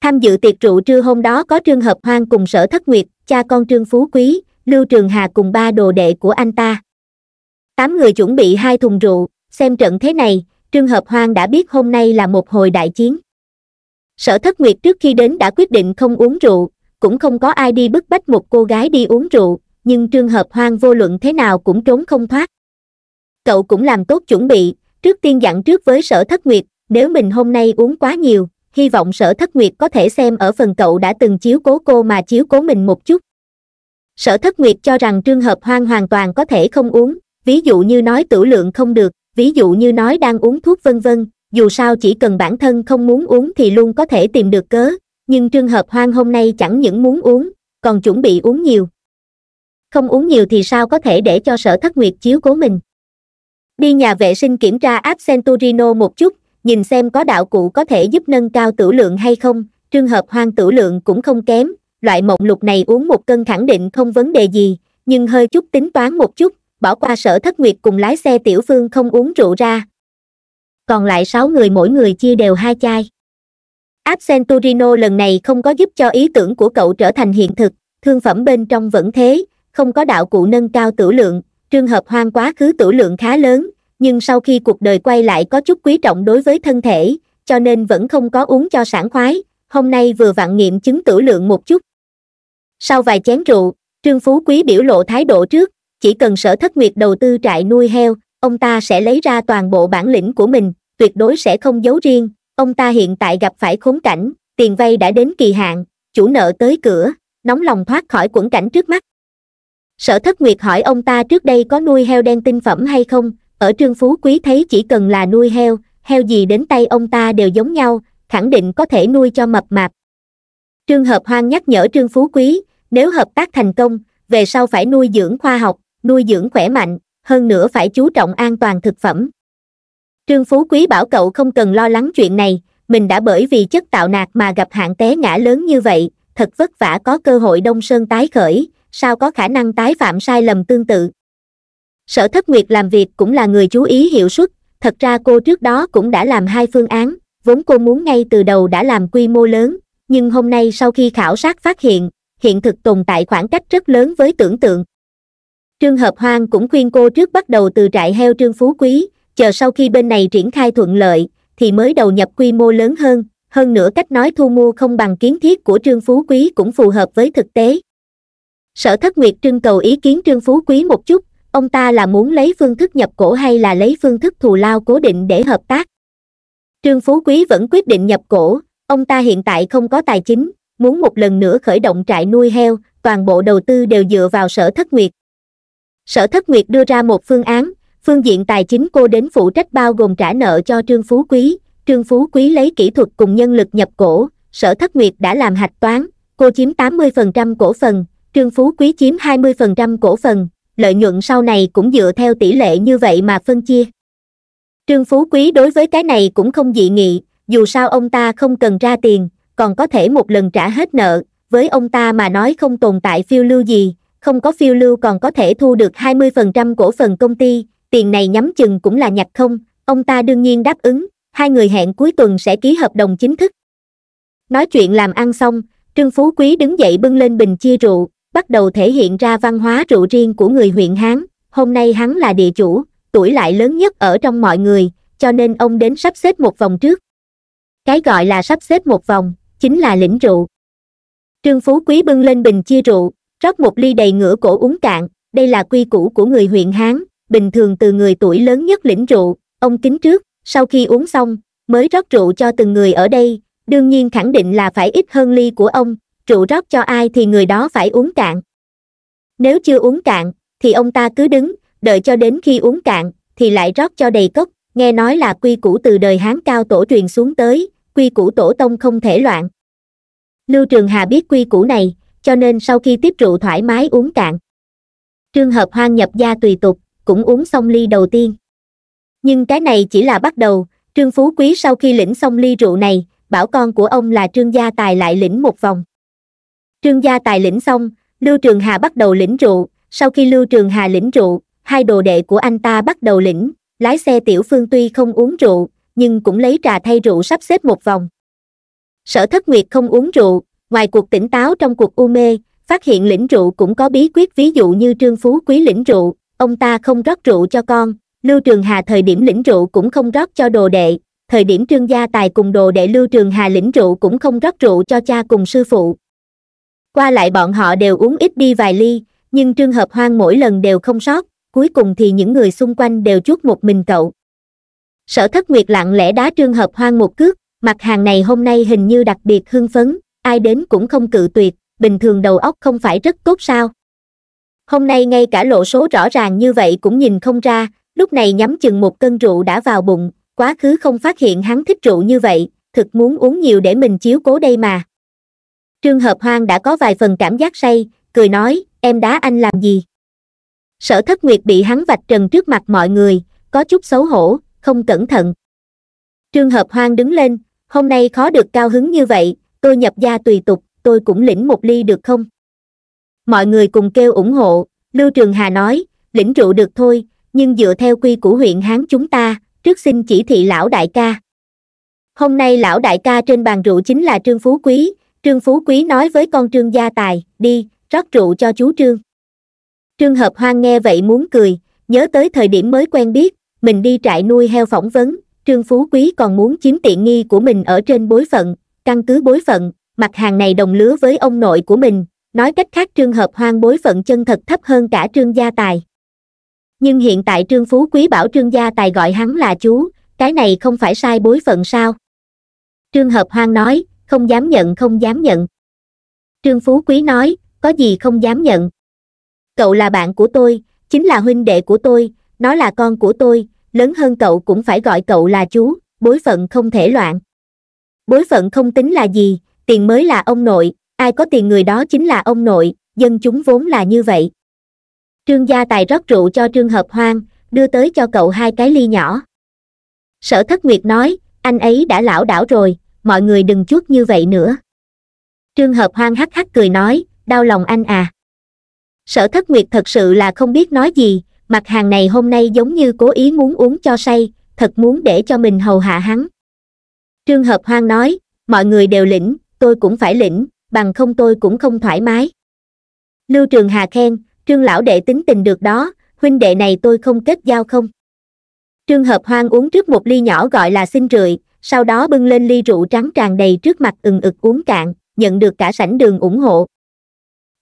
tham dự tiệc rượu trưa hôm đó có trương hợp hoang cùng sở thất nguyệt cha con trương phú quý lưu trường hà cùng ba đồ đệ của anh ta tám người chuẩn bị hai thùng rượu xem trận thế này trương hợp hoang đã biết hôm nay là một hồi đại chiến sở thất nguyệt trước khi đến đã quyết định không uống rượu cũng không có ai đi bức bách một cô gái đi uống rượu nhưng trường hợp hoang vô luận thế nào cũng trốn không thoát cậu cũng làm tốt chuẩn bị trước tiên dặn trước với sở thất nguyệt nếu mình hôm nay uống quá nhiều hy vọng sở thất nguyệt có thể xem ở phần cậu đã từng chiếu cố cô mà chiếu cố mình một chút sở thất nguyệt cho rằng trường hợp hoang hoàn toàn có thể không uống ví dụ như nói tử lượng không được ví dụ như nói đang uống thuốc vân vân dù sao chỉ cần bản thân không muốn uống thì luôn có thể tìm được cớ nhưng trường hợp hoang hôm nay chẳng những muốn uống còn chuẩn bị uống nhiều không uống nhiều thì sao có thể để cho sở thất nguyệt chiếu cố mình đi nhà vệ sinh kiểm tra app centurino một chút nhìn xem có đạo cụ có thể giúp nâng cao tử lượng hay không trường hợp hoang tử lượng cũng không kém loại mộng lục này uống một cân khẳng định không vấn đề gì nhưng hơi chút tính toán một chút bỏ qua sở thất nguyệt cùng lái xe tiểu phương không uống rượu ra còn lại sáu người mỗi người chia đều hai chai áp centurino lần này không có giúp cho ý tưởng của cậu trở thành hiện thực thương phẩm bên trong vẫn thế không có đạo cụ nâng cao tử lượng trường hợp hoang quá khứ tử lượng khá lớn nhưng sau khi cuộc đời quay lại có chút quý trọng đối với thân thể cho nên vẫn không có uống cho sảng khoái hôm nay vừa vặn nghiệm chứng tử lượng một chút sau vài chén rượu trương phú quý biểu lộ thái độ trước chỉ cần sở thất nguyệt đầu tư trại nuôi heo ông ta sẽ lấy ra toàn bộ bản lĩnh của mình tuyệt đối sẽ không giấu riêng ông ta hiện tại gặp phải khốn cảnh tiền vay đã đến kỳ hạn chủ nợ tới cửa nóng lòng thoát khỏi quẫn cảnh trước mắt sở thất nguyệt hỏi ông ta trước đây có nuôi heo đen tinh phẩm hay không ở trương phú quý thấy chỉ cần là nuôi heo heo gì đến tay ông ta đều giống nhau khẳng định có thể nuôi cho mập mạp trương hợp hoang nhắc nhở trương phú quý nếu hợp tác thành công về sau phải nuôi dưỡng khoa học nuôi dưỡng khỏe mạnh hơn nữa phải chú trọng an toàn thực phẩm trương phú quý bảo cậu không cần lo lắng chuyện này mình đã bởi vì chất tạo nạc mà gặp hạn té ngã lớn như vậy thật vất vả có cơ hội đông sơn tái khởi sao có khả năng tái phạm sai lầm tương tự sở thất nguyệt làm việc cũng là người chú ý hiệu suất thật ra cô trước đó cũng đã làm hai phương án vốn cô muốn ngay từ đầu đã làm quy mô lớn nhưng hôm nay sau khi khảo sát phát hiện hiện thực tồn tại khoảng cách rất lớn với tưởng tượng trương hợp hoang cũng khuyên cô trước bắt đầu từ trại heo trương phú quý chờ sau khi bên này triển khai thuận lợi thì mới đầu nhập quy mô lớn hơn hơn nữa cách nói thu mua không bằng kiến thiết của trương phú quý cũng phù hợp với thực tế sở thất nguyệt trưng cầu ý kiến trương phú quý một chút ông ta là muốn lấy phương thức nhập cổ hay là lấy phương thức thù lao cố định để hợp tác trương phú quý vẫn quyết định nhập cổ ông ta hiện tại không có tài chính muốn một lần nữa khởi động trại nuôi heo toàn bộ đầu tư đều dựa vào sở thất nguyệt sở thất nguyệt đưa ra một phương án phương diện tài chính cô đến phụ trách bao gồm trả nợ cho trương phú quý trương phú quý lấy kỹ thuật cùng nhân lực nhập cổ sở thất nguyệt đã làm hạch toán cô chiếm 80% cổ phần trương phú quý chiếm 20% cổ phần lợi nhuận sau này cũng dựa theo tỷ lệ như vậy mà phân chia trương phú quý đối với cái này cũng không dị nghị dù sao ông ta không cần ra tiền còn có thể một lần trả hết nợ với ông ta mà nói không tồn tại phiêu lưu gì không có phiêu lưu còn có thể thu được 20% cổ phần công ty, tiền này nhắm chừng cũng là nhặt không, ông ta đương nhiên đáp ứng, hai người hẹn cuối tuần sẽ ký hợp đồng chính thức. Nói chuyện làm ăn xong, Trương Phú Quý đứng dậy bưng lên bình chia rượu, bắt đầu thể hiện ra văn hóa rượu riêng của người huyện Hán, hôm nay hắn là địa chủ, tuổi lại lớn nhất ở trong mọi người, cho nên ông đến sắp xếp một vòng trước. Cái gọi là sắp xếp một vòng, chính là lĩnh rượu. Trương Phú Quý bưng lên bình chia rượu, rót một ly đầy ngửa cổ uống cạn đây là quy củ của người huyện hán bình thường từ người tuổi lớn nhất lĩnh rượu ông kính trước sau khi uống xong mới rót rượu cho từng người ở đây đương nhiên khẳng định là phải ít hơn ly của ông rượu rót cho ai thì người đó phải uống cạn nếu chưa uống cạn thì ông ta cứ đứng đợi cho đến khi uống cạn thì lại rót cho đầy cốc nghe nói là quy củ từ đời hán cao tổ truyền xuống tới quy củ tổ tông không thể loạn lưu trường hà biết quy củ này cho nên sau khi tiếp rượu thoải mái uống cạn trường hợp hoang nhập gia tùy tục cũng uống xong ly đầu tiên nhưng cái này chỉ là bắt đầu trương phú quý sau khi lĩnh xong ly rượu này bảo con của ông là trương gia tài lại lĩnh một vòng trương gia tài lĩnh xong lưu trường hà bắt đầu lĩnh rượu sau khi lưu trường hà lĩnh rượu hai đồ đệ của anh ta bắt đầu lĩnh lái xe tiểu phương tuy không uống rượu nhưng cũng lấy trà thay rượu sắp xếp một vòng sở thất nguyệt không uống rượu ngoài cuộc tỉnh táo trong cuộc u mê e, phát hiện lĩnh rượu cũng có bí quyết ví dụ như trương phú quý lĩnh rượu ông ta không rót rượu cho con lưu trường hà thời điểm lĩnh rượu cũng không rót cho đồ đệ thời điểm trương gia tài cùng đồ đệ lưu trường hà lĩnh rượu cũng không rót rượu cho cha cùng sư phụ qua lại bọn họ đều uống ít đi vài ly nhưng trường hợp hoang mỗi lần đều không sót cuối cùng thì những người xung quanh đều chuốt một mình cậu sở thất nguyệt lặng lẽ đá trương hợp hoang một cước mặt hàng này hôm nay hình như đặc biệt hưng phấn ai đến cũng không cự tuyệt bình thường đầu óc không phải rất tốt sao hôm nay ngay cả lộ số rõ ràng như vậy cũng nhìn không ra lúc này nhắm chừng một cân rượu đã vào bụng quá khứ không phát hiện hắn thích rượu như vậy thực muốn uống nhiều để mình chiếu cố đây mà trương hợp hoang đã có vài phần cảm giác say cười nói em đá anh làm gì sở thất nguyệt bị hắn vạch trần trước mặt mọi người có chút xấu hổ không cẩn thận trương hợp hoang đứng lên hôm nay khó được cao hứng như vậy tôi nhập gia tùy tục tôi cũng lĩnh một ly được không mọi người cùng kêu ủng hộ lưu trường hà nói lĩnh rượu được thôi nhưng dựa theo quy của huyện hán chúng ta trước xin chỉ thị lão đại ca hôm nay lão đại ca trên bàn rượu chính là trương phú quý trương phú quý nói với con trương gia tài đi rót rượu cho chú trương trương hợp hoang nghe vậy muốn cười nhớ tới thời điểm mới quen biết mình đi trại nuôi heo phỏng vấn trương phú quý còn muốn chiếm tiện nghi của mình ở trên bối phận căn cứ bối phận mặt hàng này đồng lứa với ông nội của mình nói cách khác trường hợp hoang bối phận chân thật thấp hơn cả trương gia tài nhưng hiện tại trương phú quý bảo trương gia tài gọi hắn là chú cái này không phải sai bối phận sao trương hợp hoang nói không dám nhận không dám nhận trương phú quý nói có gì không dám nhận cậu là bạn của tôi chính là huynh đệ của tôi nó là con của tôi lớn hơn cậu cũng phải gọi cậu là chú bối phận không thể loạn bối phận không tính là gì tiền mới là ông nội ai có tiền người đó chính là ông nội dân chúng vốn là như vậy trương gia tài rót rượu cho trương hợp hoang đưa tới cho cậu hai cái ly nhỏ sở thất nguyệt nói anh ấy đã lão đảo rồi mọi người đừng chuốt như vậy nữa trương hợp hoang hắc hắc cười nói đau lòng anh à sở thất nguyệt thật sự là không biết nói gì mặt hàng này hôm nay giống như cố ý muốn uống cho say thật muốn để cho mình hầu hạ hắn trương hợp hoang nói mọi người đều lĩnh tôi cũng phải lĩnh bằng không tôi cũng không thoải mái lưu trường hà khen trương lão đệ tính tình được đó huynh đệ này tôi không kết giao không trương hợp hoang uống trước một ly nhỏ gọi là xin rượi sau đó bưng lên ly rượu trắng tràn đầy trước mặt ừng ực uống cạn nhận được cả sảnh đường ủng hộ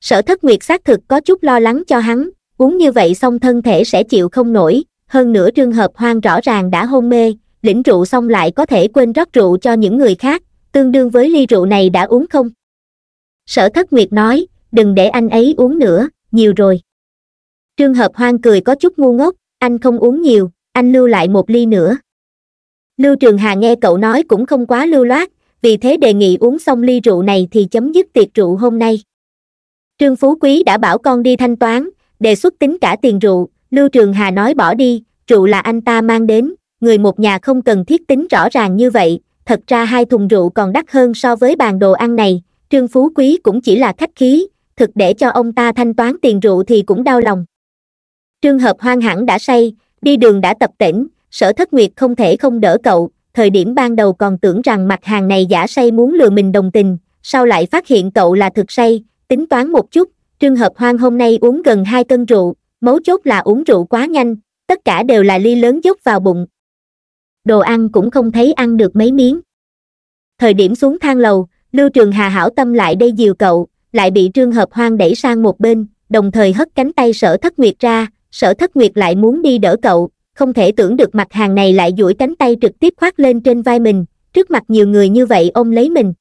sở thất nguyệt xác thực có chút lo lắng cho hắn uống như vậy xong thân thể sẽ chịu không nổi hơn nữa trường hợp hoang rõ ràng đã hôn mê lĩnh rượu xong lại có thể quên rót rượu cho những người khác tương đương với ly rượu này đã uống không sở thất nguyệt nói đừng để anh ấy uống nữa nhiều rồi trương hợp hoang cười có chút ngu ngốc anh không uống nhiều anh lưu lại một ly nữa lưu trường hà nghe cậu nói cũng không quá lưu loát vì thế đề nghị uống xong ly rượu này thì chấm dứt tiệc rượu hôm nay trương phú quý đã bảo con đi thanh toán đề xuất tính cả tiền rượu lưu trường hà nói bỏ đi rượu là anh ta mang đến người một nhà không cần thiết tính rõ ràng như vậy thật ra hai thùng rượu còn đắt hơn so với bàn đồ ăn này trương phú quý cũng chỉ là khách khí thực để cho ông ta thanh toán tiền rượu thì cũng đau lòng trương hợp hoang hẳn đã say đi đường đã tập tỉnh sở thất nguyệt không thể không đỡ cậu thời điểm ban đầu còn tưởng rằng mặt hàng này giả say muốn lừa mình đồng tình sau lại phát hiện cậu là thực say tính toán một chút trương hợp hoang hôm nay uống gần hai cân rượu mấu chốt là uống rượu quá nhanh tất cả đều là ly lớn dốc vào bụng đồ ăn cũng không thấy ăn được mấy miếng thời điểm xuống thang lầu lưu trường hà hảo tâm lại đây dìu cậu lại bị trương hợp hoang đẩy sang một bên đồng thời hất cánh tay sở thất nguyệt ra sở thất nguyệt lại muốn đi đỡ cậu không thể tưởng được mặt hàng này lại duỗi cánh tay trực tiếp khoác lên trên vai mình trước mặt nhiều người như vậy ôm lấy mình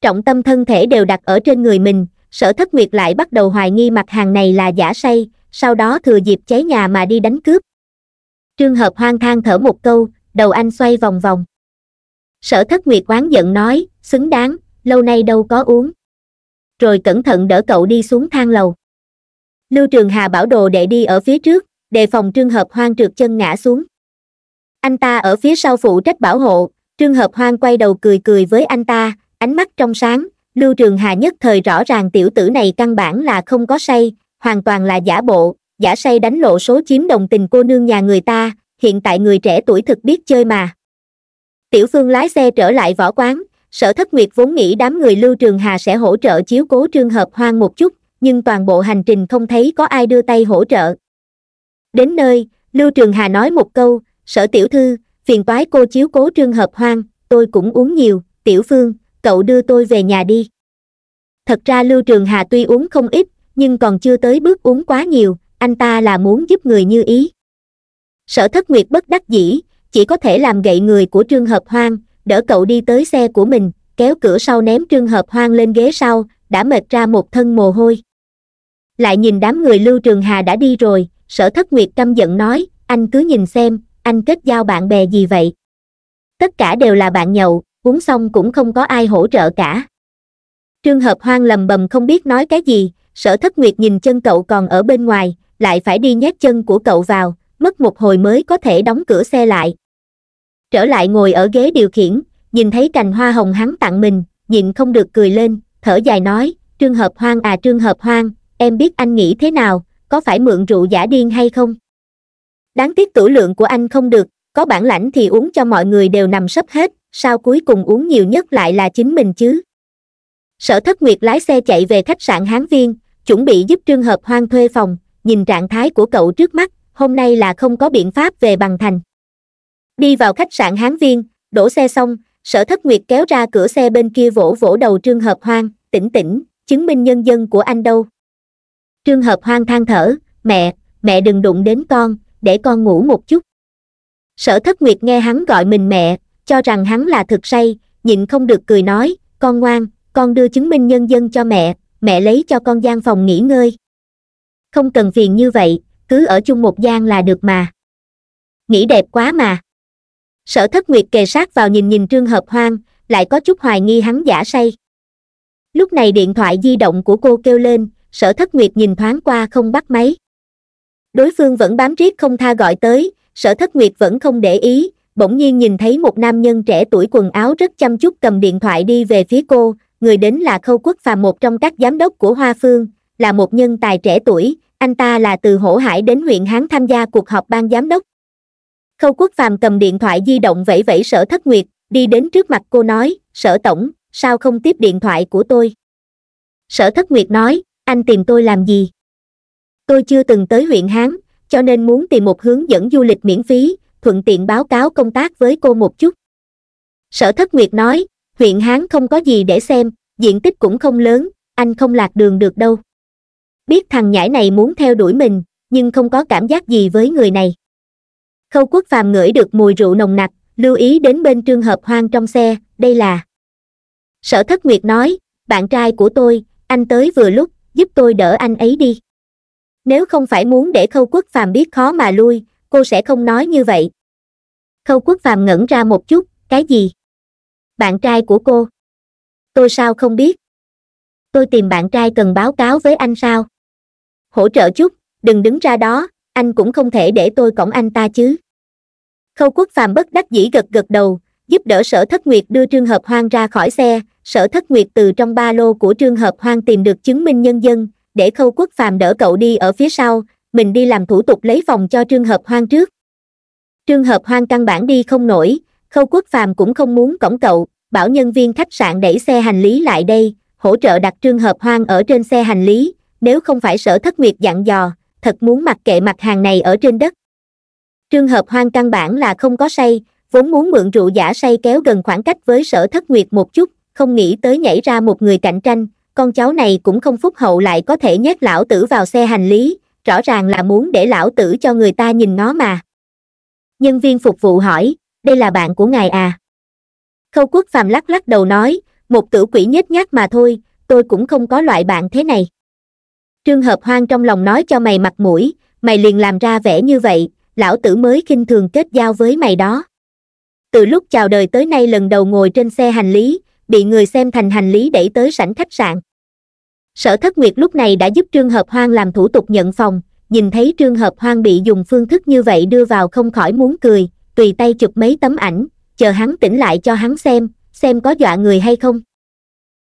trọng tâm thân thể đều đặt ở trên người mình sở thất nguyệt lại bắt đầu hoài nghi mặt hàng này là giả say sau đó thừa dịp cháy nhà mà đi đánh cướp trương hợp hoang than thở một câu đầu anh xoay vòng vòng sở thất nguyệt oán giận nói xứng đáng lâu nay đâu có uống rồi cẩn thận đỡ cậu đi xuống thang lầu lưu trường hà bảo đồ đệ đi ở phía trước đề phòng trường hợp hoang trượt chân ngã xuống anh ta ở phía sau phụ trách bảo hộ trường hợp hoang quay đầu cười cười với anh ta ánh mắt trong sáng lưu trường hà nhất thời rõ ràng tiểu tử này căn bản là không có say hoàn toàn là giả bộ giả say đánh lộ số chiếm đồng tình cô nương nhà người ta hiện tại người trẻ tuổi thực biết chơi mà tiểu phương lái xe trở lại võ quán sở thất nguyệt vốn nghĩ đám người lưu trường hà sẽ hỗ trợ chiếu cố trương hợp hoang một chút nhưng toàn bộ hành trình không thấy có ai đưa tay hỗ trợ đến nơi lưu trường hà nói một câu sở tiểu thư phiền toái cô chiếu cố trương hợp hoang tôi cũng uống nhiều tiểu phương cậu đưa tôi về nhà đi thật ra lưu trường hà tuy uống không ít nhưng còn chưa tới bước uống quá nhiều anh ta là muốn giúp người như ý sở thất nguyệt bất đắc dĩ chỉ có thể làm gậy người của trương hợp hoang đỡ cậu đi tới xe của mình kéo cửa sau ném trương hợp hoang lên ghế sau đã mệt ra một thân mồ hôi lại nhìn đám người lưu trường hà đã đi rồi sở thất nguyệt căm giận nói anh cứ nhìn xem anh kết giao bạn bè gì vậy tất cả đều là bạn nhậu uống xong cũng không có ai hỗ trợ cả trương hợp hoang lầm bầm không biết nói cái gì sở thất nguyệt nhìn chân cậu còn ở bên ngoài lại phải đi nhét chân của cậu vào mất một hồi mới có thể đóng cửa xe lại trở lại ngồi ở ghế điều khiển nhìn thấy cành hoa hồng hắn tặng mình nhịn không được cười lên thở dài nói trương hợp hoang à trương hợp hoang em biết anh nghĩ thế nào có phải mượn rượu giả điên hay không đáng tiếc tử lượng của anh không được có bản lãnh thì uống cho mọi người đều nằm sấp hết sao cuối cùng uống nhiều nhất lại là chính mình chứ sở thất nguyệt lái xe chạy về khách sạn hán viên chuẩn bị giúp trương hợp hoang thuê phòng nhìn trạng thái của cậu trước mắt hôm nay là không có biện pháp về bằng thành. Đi vào khách sạn Hán Viên, đổ xe xong, sở thất nguyệt kéo ra cửa xe bên kia vỗ vỗ đầu Trương Hợp Hoang, tỉnh tỉnh, chứng minh nhân dân của anh đâu. Trương Hợp Hoang than thở, mẹ, mẹ đừng đụng đến con, để con ngủ một chút. Sở thất nguyệt nghe hắn gọi mình mẹ, cho rằng hắn là thực say, nhịn không được cười nói, con ngoan, con đưa chứng minh nhân dân cho mẹ, mẹ lấy cho con gian phòng nghỉ ngơi. Không cần phiền như vậy, cứ ở chung một gian là được mà nghĩ đẹp quá mà sở thất nguyệt kề sát vào nhìn nhìn trương hợp hoang lại có chút hoài nghi hắn giả say lúc này điện thoại di động của cô kêu lên sở thất nguyệt nhìn thoáng qua không bắt máy đối phương vẫn bám riết không tha gọi tới sở thất nguyệt vẫn không để ý bỗng nhiên nhìn thấy một nam nhân trẻ tuổi quần áo rất chăm chút cầm điện thoại đi về phía cô người đến là khâu quốc phàm một trong các giám đốc của hoa phương là một nhân tài trẻ tuổi anh ta là từ hổ hải đến huyện hán tham gia cuộc họp ban giám đốc khâu quốc phàm cầm điện thoại di động vẫy vẫy sở thất nguyệt đi đến trước mặt cô nói sở tổng sao không tiếp điện thoại của tôi sở thất nguyệt nói anh tìm tôi làm gì tôi chưa từng tới huyện hán cho nên muốn tìm một hướng dẫn du lịch miễn phí thuận tiện báo cáo công tác với cô một chút sở thất nguyệt nói huyện hán không có gì để xem diện tích cũng không lớn anh không lạc đường được đâu biết thằng nhãi này muốn theo đuổi mình nhưng không có cảm giác gì với người này khâu quốc phàm ngửi được mùi rượu nồng nặc lưu ý đến bên trương hợp hoang trong xe đây là sở thất nguyệt nói bạn trai của tôi anh tới vừa lúc giúp tôi đỡ anh ấy đi nếu không phải muốn để khâu quốc phàm biết khó mà lui cô sẽ không nói như vậy khâu quốc phàm ngẩn ra một chút cái gì bạn trai của cô tôi sao không biết tôi tìm bạn trai cần báo cáo với anh sao hỗ trợ chút đừng đứng ra đó anh cũng không thể để tôi cõng anh ta chứ khâu quốc phàm bất đắc dĩ gật gật đầu giúp đỡ sở thất nguyệt đưa trương hợp hoang ra khỏi xe sở thất nguyệt từ trong ba lô của trương hợp hoang tìm được chứng minh nhân dân để khâu quốc phàm đỡ cậu đi ở phía sau mình đi làm thủ tục lấy phòng cho trương hợp hoang trước trương hợp hoang căn bản đi không nổi khâu quốc phàm cũng không muốn cổng cậu bảo nhân viên khách sạn đẩy xe hành lý lại đây hỗ trợ đặt trương hợp hoang ở trên xe hành lý nếu không phải sở thất nguyệt dặn dò, thật muốn mặc kệ mặt hàng này ở trên đất. Trường hợp hoang căn bản là không có say, vốn muốn mượn rượu giả say kéo gần khoảng cách với sở thất nguyệt một chút, không nghĩ tới nhảy ra một người cạnh tranh, con cháu này cũng không phúc hậu lại có thể nhét lão tử vào xe hành lý, rõ ràng là muốn để lão tử cho người ta nhìn nó mà. Nhân viên phục vụ hỏi, đây là bạn của ngài à? Khâu quốc phàm lắc lắc đầu nói, một tử quỷ nhếch nhác mà thôi, tôi cũng không có loại bạn thế này trương hợp hoang trong lòng nói cho mày mặt mũi mày liền làm ra vẻ như vậy lão tử mới khinh thường kết giao với mày đó từ lúc chào đời tới nay lần đầu ngồi trên xe hành lý bị người xem thành hành lý đẩy tới sảnh khách sạn sở thất nguyệt lúc này đã giúp trương hợp hoang làm thủ tục nhận phòng nhìn thấy trương hợp hoang bị dùng phương thức như vậy đưa vào không khỏi muốn cười tùy tay chụp mấy tấm ảnh chờ hắn tỉnh lại cho hắn xem xem có dọa người hay không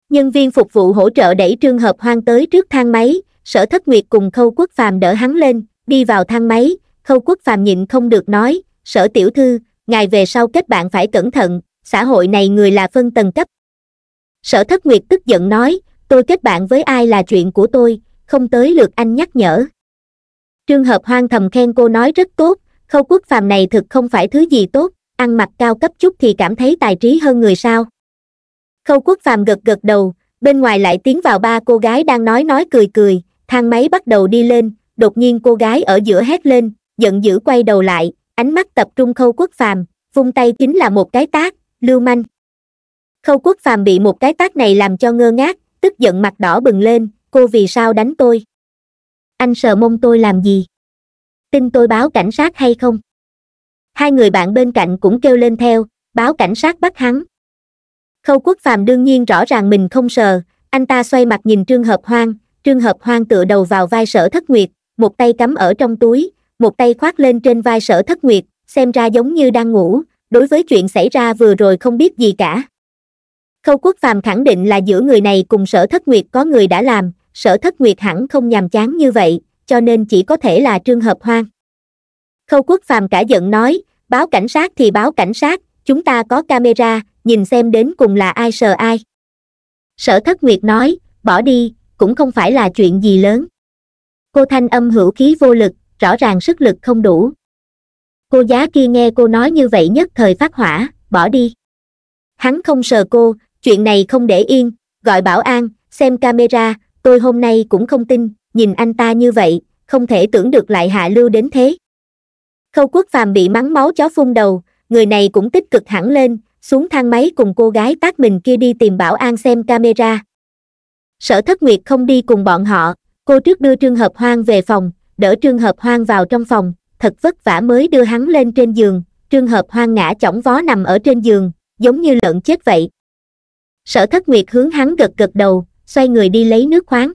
nhân viên phục vụ hỗ trợ đẩy trương hợp hoang tới trước thang máy sở thất nguyệt cùng khâu quốc phàm đỡ hắn lên đi vào thang máy khâu quốc phàm nhịn không được nói sở tiểu thư ngài về sau kết bạn phải cẩn thận xã hội này người là phân tầng cấp sở thất nguyệt tức giận nói tôi kết bạn với ai là chuyện của tôi không tới lượt anh nhắc nhở trương hợp hoang thầm khen cô nói rất tốt khâu quốc phàm này thực không phải thứ gì tốt ăn mặc cao cấp chút thì cảm thấy tài trí hơn người sao khâu quốc phàm gật gật đầu bên ngoài lại tiến vào ba cô gái đang nói nói cười cười thang máy bắt đầu đi lên đột nhiên cô gái ở giữa hét lên giận dữ quay đầu lại ánh mắt tập trung khâu quốc phàm vung tay chính là một cái tát. lưu manh khâu quốc phàm bị một cái tát này làm cho ngơ ngác tức giận mặt đỏ bừng lên cô vì sao đánh tôi anh sờ mông tôi làm gì tin tôi báo cảnh sát hay không hai người bạn bên cạnh cũng kêu lên theo báo cảnh sát bắt hắn khâu quốc phàm đương nhiên rõ ràng mình không sờ anh ta xoay mặt nhìn trương hợp hoang Trương Hợp Hoang tựa đầu vào vai sở thất nguyệt, một tay cắm ở trong túi, một tay khoác lên trên vai sở thất nguyệt, xem ra giống như đang ngủ, đối với chuyện xảy ra vừa rồi không biết gì cả. Khâu quốc phàm khẳng định là giữa người này cùng sở thất nguyệt có người đã làm, sở thất nguyệt hẳn không nhàm chán như vậy, cho nên chỉ có thể là Trương Hợp Hoang. Khâu quốc phàm cả giận nói, báo cảnh sát thì báo cảnh sát, chúng ta có camera, nhìn xem đến cùng là ai sợ ai. Sở thất nguyệt nói, bỏ đi, cũng không phải là chuyện gì lớn cô thanh âm hữu khí vô lực rõ ràng sức lực không đủ cô giá kia nghe cô nói như vậy nhất thời phát hỏa bỏ đi hắn không sờ cô chuyện này không để yên gọi bảo an xem camera tôi hôm nay cũng không tin nhìn anh ta như vậy không thể tưởng được lại hạ lưu đến thế khâu quốc phàm bị mắng máu chó phun đầu người này cũng tích cực hẳn lên xuống thang máy cùng cô gái tác mình kia đi tìm bảo an xem camera sở thất nguyệt không đi cùng bọn họ cô trước đưa trương hợp hoang về phòng đỡ trương hợp hoang vào trong phòng thật vất vả mới đưa hắn lên trên giường trương hợp hoang ngã chỏng vó nằm ở trên giường giống như lợn chết vậy sở thất nguyệt hướng hắn gật gật đầu xoay người đi lấy nước khoáng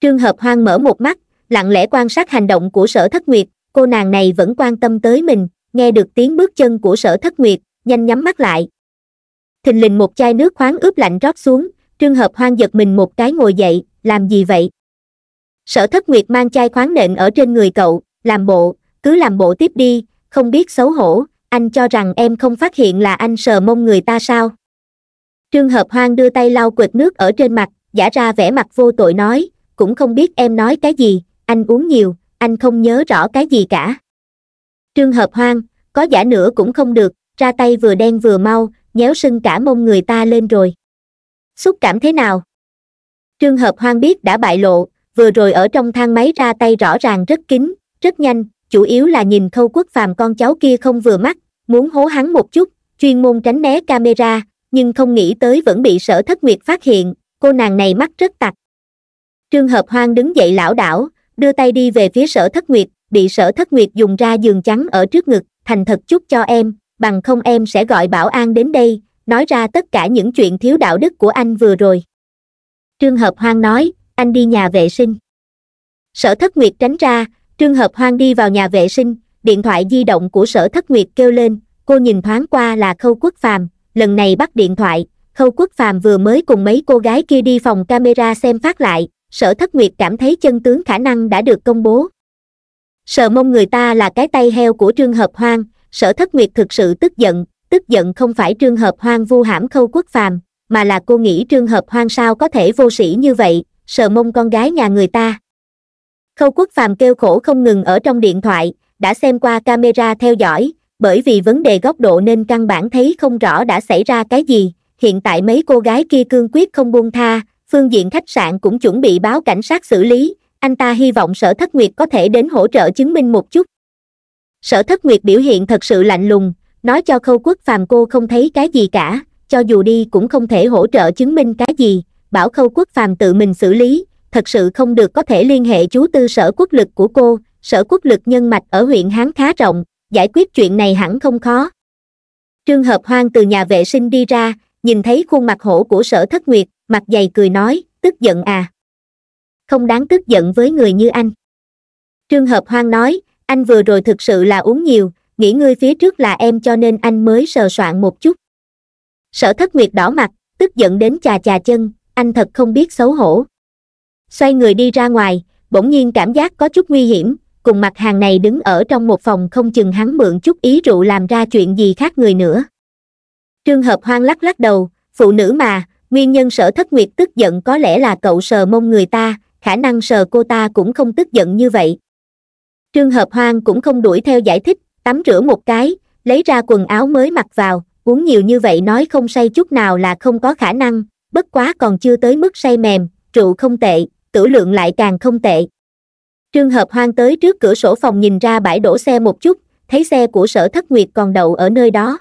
trương hợp hoang mở một mắt lặng lẽ quan sát hành động của sở thất nguyệt cô nàng này vẫn quan tâm tới mình nghe được tiếng bước chân của sở thất nguyệt nhanh nhắm mắt lại thình lình một chai nước khoáng ướp lạnh rót xuống Trương Hợp Hoang giật mình một cái ngồi dậy, làm gì vậy? Sở Thất Nguyệt mang chai khoáng nện ở trên người cậu, làm bộ, cứ làm bộ tiếp đi, không biết xấu hổ, anh cho rằng em không phát hiện là anh sờ mông người ta sao? Trương Hợp Hoang đưa tay lau quệt nước ở trên mặt, giả ra vẻ mặt vô tội nói, cũng không biết em nói cái gì, anh uống nhiều, anh không nhớ rõ cái gì cả. Trương Hợp Hoang, có giả nữa cũng không được, ra tay vừa đen vừa mau, nhéo sưng cả mông người ta lên rồi xúc cảm thế nào trường hợp hoang biết đã bại lộ vừa rồi ở trong thang máy ra tay rõ ràng rất kín rất nhanh chủ yếu là nhìn khâu quốc phàm con cháu kia không vừa mắt muốn hố hắn một chút chuyên môn tránh né camera nhưng không nghĩ tới vẫn bị sở thất nguyệt phát hiện cô nàng này mắt rất tặc Trường hợp hoang đứng dậy lão đảo đưa tay đi về phía sở thất nguyệt bị sở thất nguyệt dùng ra giường trắng ở trước ngực thành thật chút cho em bằng không em sẽ gọi bảo an đến đây nói ra tất cả những chuyện thiếu đạo đức của anh vừa rồi trương hợp hoang nói anh đi nhà vệ sinh sở thất nguyệt tránh ra trương hợp hoang đi vào nhà vệ sinh điện thoại di động của sở thất nguyệt kêu lên cô nhìn thoáng qua là khâu quốc phàm lần này bắt điện thoại khâu quốc phàm vừa mới cùng mấy cô gái kia đi phòng camera xem phát lại sở thất nguyệt cảm thấy chân tướng khả năng đã được công bố sợ mông người ta là cái tay heo của trương hợp hoang sở thất nguyệt thực sự tức giận tức giận không phải trường hợp hoang vu hãm khâu quốc phàm mà là cô nghĩ trường hợp hoang sao có thể vô sĩ như vậy sợ mông con gái nhà người ta khâu quốc phàm kêu khổ không ngừng ở trong điện thoại đã xem qua camera theo dõi bởi vì vấn đề góc độ nên căn bản thấy không rõ đã xảy ra cái gì hiện tại mấy cô gái kia cương quyết không buông tha phương diện khách sạn cũng chuẩn bị báo cảnh sát xử lý anh ta hy vọng sở thất nguyệt có thể đến hỗ trợ chứng minh một chút sở thất nguyệt biểu hiện thật sự lạnh lùng nói cho khâu quốc phàm cô không thấy cái gì cả cho dù đi cũng không thể hỗ trợ chứng minh cái gì bảo khâu quốc phàm tự mình xử lý thật sự không được có thể liên hệ chú tư sở quốc lực của cô sở quốc lực nhân mạch ở huyện hán khá rộng giải quyết chuyện này hẳn không khó trương hợp hoang từ nhà vệ sinh đi ra nhìn thấy khuôn mặt hổ của sở thất nguyệt mặt dày cười nói tức giận à không đáng tức giận với người như anh trương hợp hoang nói anh vừa rồi thực sự là uống nhiều nghĩ ngươi phía trước là em cho nên anh mới sờ soạn một chút sở thất nguyệt đỏ mặt tức giận đến chà chà chân anh thật không biết xấu hổ xoay người đi ra ngoài bỗng nhiên cảm giác có chút nguy hiểm cùng mặt hàng này đứng ở trong một phòng không chừng hắn mượn chút ý rượu làm ra chuyện gì khác người nữa trương hợp hoang lắc lắc đầu phụ nữ mà nguyên nhân sở thất nguyệt tức giận có lẽ là cậu sờ mông người ta khả năng sờ cô ta cũng không tức giận như vậy trương hợp hoang cũng không đuổi theo giải thích tắm rửa một cái lấy ra quần áo mới mặc vào uống nhiều như vậy nói không say chút nào là không có khả năng bất quá còn chưa tới mức say mềm rượu không tệ tử lượng lại càng không tệ trường hợp hoang tới trước cửa sổ phòng nhìn ra bãi đổ xe một chút thấy xe của sở thất nguyệt còn đậu ở nơi đó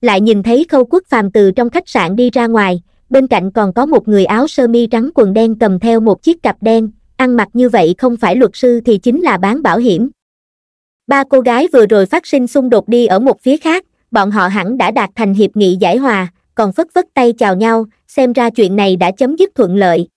lại nhìn thấy khâu quốc phàm từ trong khách sạn đi ra ngoài bên cạnh còn có một người áo sơ mi trắng quần đen cầm theo một chiếc cặp đen ăn mặc như vậy không phải luật sư thì chính là bán bảo hiểm Ba cô gái vừa rồi phát sinh xung đột đi ở một phía khác, bọn họ hẳn đã đạt thành hiệp nghị giải hòa, còn phất phất tay chào nhau, xem ra chuyện này đã chấm dứt thuận lợi.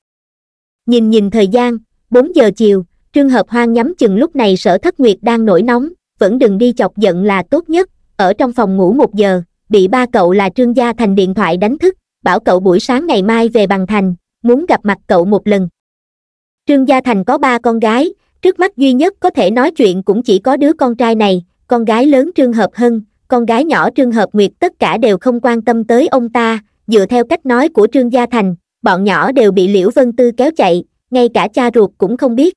Nhìn nhìn thời gian, 4 giờ chiều, trường Hợp Hoang nhắm chừng lúc này sở thất nguyệt đang nổi nóng, vẫn đừng đi chọc giận là tốt nhất, ở trong phòng ngủ một giờ, bị ba cậu là Trương Gia Thành điện thoại đánh thức, bảo cậu buổi sáng ngày mai về bằng thành, muốn gặp mặt cậu một lần. Trương Gia Thành có ba con gái, trước mắt duy nhất có thể nói chuyện cũng chỉ có đứa con trai này, con gái lớn Trương Hợp hơn, con gái nhỏ Trương Hợp Nguyệt tất cả đều không quan tâm tới ông ta, dựa theo cách nói của Trương Gia Thành, bọn nhỏ đều bị Liễu Vân Tư kéo chạy, ngay cả cha ruột cũng không biết.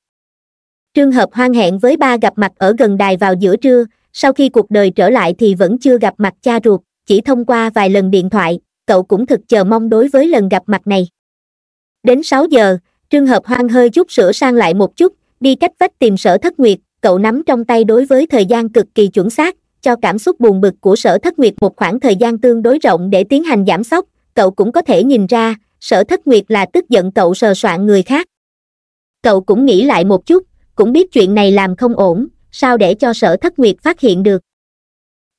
Trương Hợp hoan hẹn với ba gặp mặt ở gần đài vào giữa trưa, sau khi cuộc đời trở lại thì vẫn chưa gặp mặt cha ruột, chỉ thông qua vài lần điện thoại, cậu cũng thực chờ mong đối với lần gặp mặt này. Đến 6 giờ, Trương Hợp hoan hơi chút sửa sang lại một chút, đi cách vách tìm sở thất nguyệt cậu nắm trong tay đối với thời gian cực kỳ chuẩn xác cho cảm xúc buồn bực của sở thất nguyệt một khoảng thời gian tương đối rộng để tiến hành giảm sốc cậu cũng có thể nhìn ra sở thất nguyệt là tức giận cậu sờ soạn người khác cậu cũng nghĩ lại một chút cũng biết chuyện này làm không ổn sao để cho sở thất nguyệt phát hiện được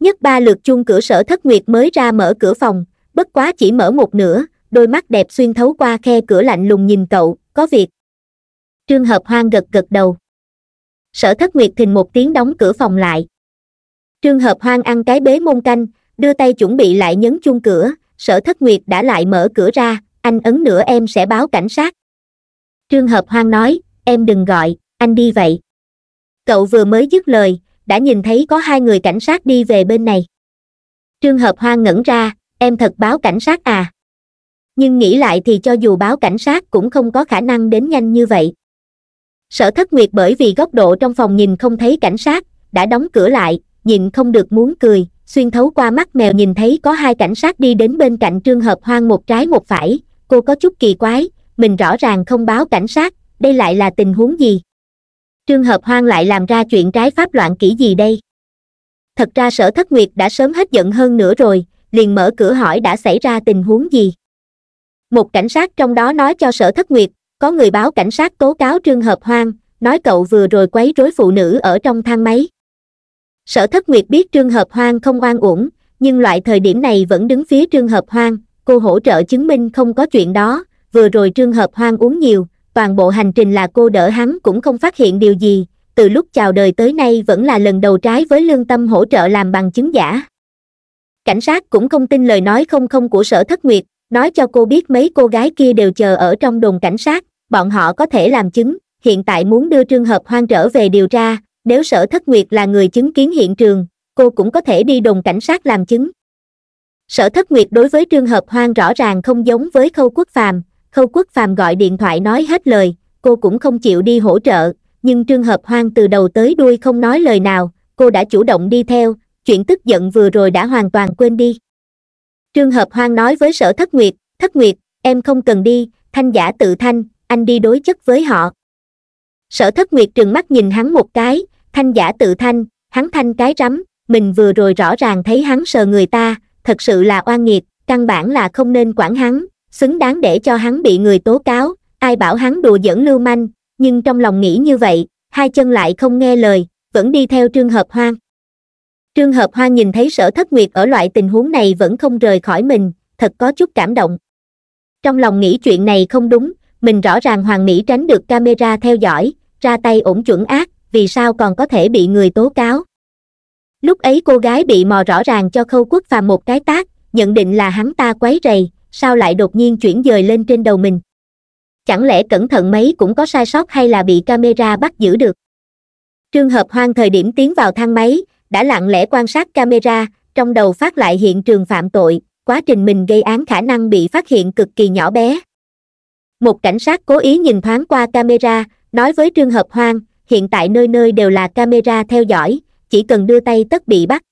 nhất ba lượt chung cửa sở thất nguyệt mới ra mở cửa phòng bất quá chỉ mở một nửa đôi mắt đẹp xuyên thấu qua khe cửa lạnh lùng nhìn cậu có việc trương hợp hoang gật gật đầu sở thất nguyệt thình một tiếng đóng cửa phòng lại trương hợp hoang ăn cái bế môn canh đưa tay chuẩn bị lại nhấn chuông cửa sở thất nguyệt đã lại mở cửa ra anh ấn nữa em sẽ báo cảnh sát trương hợp hoang nói em đừng gọi anh đi vậy cậu vừa mới dứt lời đã nhìn thấy có hai người cảnh sát đi về bên này trương hợp hoang ngẩn ra em thật báo cảnh sát à nhưng nghĩ lại thì cho dù báo cảnh sát cũng không có khả năng đến nhanh như vậy sở thất nguyệt bởi vì góc độ trong phòng nhìn không thấy cảnh sát đã đóng cửa lại nhìn không được muốn cười xuyên thấu qua mắt mèo nhìn thấy có hai cảnh sát đi đến bên cạnh trường hợp hoang một trái một phải cô có chút kỳ quái mình rõ ràng không báo cảnh sát đây lại là tình huống gì trường hợp hoang lại làm ra chuyện trái pháp loạn kỹ gì đây thật ra sở thất nguyệt đã sớm hết giận hơn nữa rồi liền mở cửa hỏi đã xảy ra tình huống gì một cảnh sát trong đó nói cho sở thất nguyệt có người báo cảnh sát tố cáo Trương Hợp Hoang, nói cậu vừa rồi quấy rối phụ nữ ở trong thang máy. Sở Thất Nguyệt biết Trương Hợp Hoang không oan uổng, nhưng loại thời điểm này vẫn đứng phía Trương Hợp Hoang, cô hỗ trợ chứng minh không có chuyện đó, vừa rồi Trương Hợp Hoang uống nhiều, toàn bộ hành trình là cô đỡ hắn cũng không phát hiện điều gì, từ lúc chào đời tới nay vẫn là lần đầu trái với lương tâm hỗ trợ làm bằng chứng giả. Cảnh sát cũng không tin lời nói không không của sở thất nguyệt, nói cho cô biết mấy cô gái kia đều chờ ở trong đồn cảnh sát, bọn họ có thể làm chứng hiện tại muốn đưa trường hợp hoang trở về điều tra nếu sở thất nguyệt là người chứng kiến hiện trường cô cũng có thể đi đồn cảnh sát làm chứng sở thất nguyệt đối với trường hợp hoang rõ ràng không giống với khâu quốc phàm khâu quốc phàm gọi điện thoại nói hết lời cô cũng không chịu đi hỗ trợ nhưng trường hợp hoang từ đầu tới đuôi không nói lời nào cô đã chủ động đi theo chuyện tức giận vừa rồi đã hoàn toàn quên đi trường hợp hoang nói với sở thất nguyệt thất nguyệt em không cần đi thanh giả tự thanh anh đi đối chất với họ sở thất nguyệt trừng mắt nhìn hắn một cái thanh giả tự thanh hắn thanh cái rắm mình vừa rồi rõ ràng thấy hắn sờ người ta thật sự là oan nghiệt căn bản là không nên quản hắn xứng đáng để cho hắn bị người tố cáo ai bảo hắn đùa dẫn lưu manh nhưng trong lòng nghĩ như vậy hai chân lại không nghe lời vẫn đi theo trương hợp hoang trương hợp hoang nhìn thấy sở thất nguyệt ở loại tình huống này vẫn không rời khỏi mình thật có chút cảm động trong lòng nghĩ chuyện này không đúng mình rõ ràng hoàng mỹ tránh được camera theo dõi ra tay ổn chuẩn ác vì sao còn có thể bị người tố cáo lúc ấy cô gái bị mò rõ ràng cho khâu quốc phàm một cái tác nhận định là hắn ta quấy rầy sao lại đột nhiên chuyển dời lên trên đầu mình chẳng lẽ cẩn thận mấy cũng có sai sót hay là bị camera bắt giữ được trường hợp hoang thời điểm tiến vào thang máy đã lặng lẽ quan sát camera trong đầu phát lại hiện trường phạm tội quá trình mình gây án khả năng bị phát hiện cực kỳ nhỏ bé một cảnh sát cố ý nhìn thoáng qua camera nói với trương hợp hoang hiện tại nơi nơi đều là camera theo dõi chỉ cần đưa tay tất bị bắt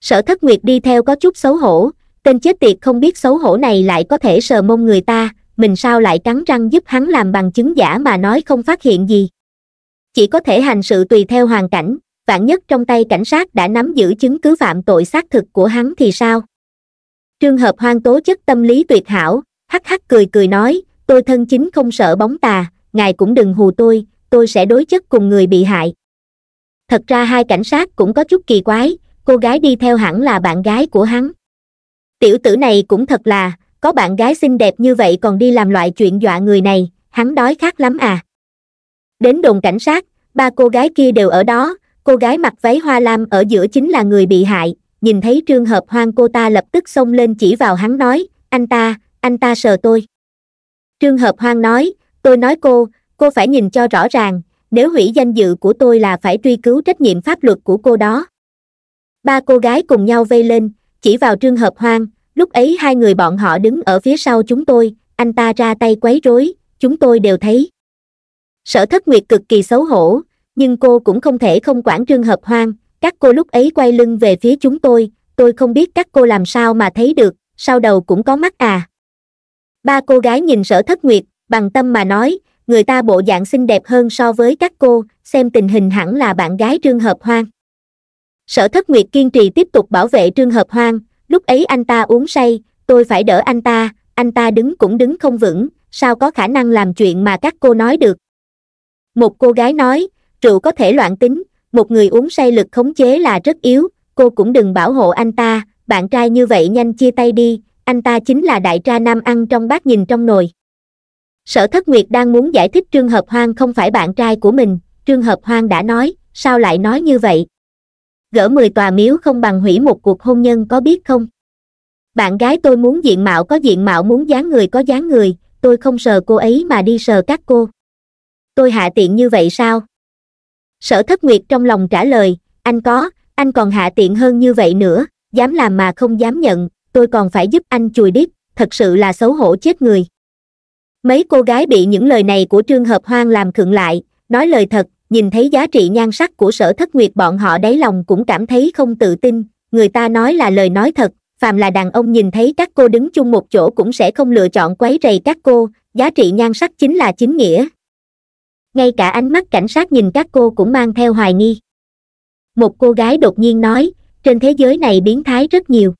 sở thất nguyệt đi theo có chút xấu hổ tên chết tiệt không biết xấu hổ này lại có thể sờ mông người ta mình sao lại cắn răng giúp hắn làm bằng chứng giả mà nói không phát hiện gì chỉ có thể hành sự tùy theo hoàn cảnh vạn nhất trong tay cảnh sát đã nắm giữ chứng cứ phạm tội xác thực của hắn thì sao trường hợp hoang tố chất tâm lý tuyệt hảo hắc hắc cười cười nói tôi thân chính không sợ bóng tà ngài cũng đừng hù tôi tôi sẽ đối chất cùng người bị hại thật ra hai cảnh sát cũng có chút kỳ quái cô gái đi theo hẳn là bạn gái của hắn tiểu tử này cũng thật là có bạn gái xinh đẹp như vậy còn đi làm loại chuyện dọa người này hắn đói khát lắm à đến đồn cảnh sát ba cô gái kia đều ở đó cô gái mặc váy hoa lam ở giữa chính là người bị hại nhìn thấy trường hợp hoang cô ta lập tức xông lên chỉ vào hắn nói anh ta anh ta sờ tôi trương hợp hoang nói tôi nói cô cô phải nhìn cho rõ ràng nếu hủy danh dự của tôi là phải truy cứu trách nhiệm pháp luật của cô đó ba cô gái cùng nhau vây lên chỉ vào trương hợp hoang lúc ấy hai người bọn họ đứng ở phía sau chúng tôi anh ta ra tay quấy rối chúng tôi đều thấy sở thất nguyệt cực kỳ xấu hổ nhưng cô cũng không thể không quản trương hợp hoang các cô lúc ấy quay lưng về phía chúng tôi tôi không biết các cô làm sao mà thấy được sau đầu cũng có mắt à ba cô gái nhìn sở thất nguyệt bằng tâm mà nói người ta bộ dạng xinh đẹp hơn so với các cô xem tình hình hẳn là bạn gái trương hợp hoang sở thất nguyệt kiên trì tiếp tục bảo vệ trương hợp hoang lúc ấy anh ta uống say tôi phải đỡ anh ta anh ta đứng cũng đứng không vững sao có khả năng làm chuyện mà các cô nói được một cô gái nói rượu có thể loạn tính một người uống say lực khống chế là rất yếu cô cũng đừng bảo hộ anh ta bạn trai như vậy nhanh chia tay đi anh ta chính là đại tra nam ăn trong bát nhìn trong nồi sở thất nguyệt đang muốn giải thích trường hợp hoang không phải bạn trai của mình Trường hợp hoang đã nói sao lại nói như vậy gỡ mười tòa miếu không bằng hủy một cuộc hôn nhân có biết không bạn gái tôi muốn diện mạo có diện mạo muốn dáng người có dáng người tôi không sờ cô ấy mà đi sờ các cô tôi hạ tiện như vậy sao sở thất nguyệt trong lòng trả lời anh có anh còn hạ tiện hơn như vậy nữa dám làm mà không dám nhận tôi còn phải giúp anh chùi đít thật sự là xấu hổ chết người mấy cô gái bị những lời này của trương hợp hoang làm khựng lại nói lời thật nhìn thấy giá trị nhan sắc của sở thất nguyệt bọn họ đáy lòng cũng cảm thấy không tự tin người ta nói là lời nói thật phàm là đàn ông nhìn thấy các cô đứng chung một chỗ cũng sẽ không lựa chọn quấy rầy các cô giá trị nhan sắc chính là chính nghĩa ngay cả ánh mắt cảnh sát nhìn các cô cũng mang theo hoài nghi một cô gái đột nhiên nói trên thế giới này biến thái rất nhiều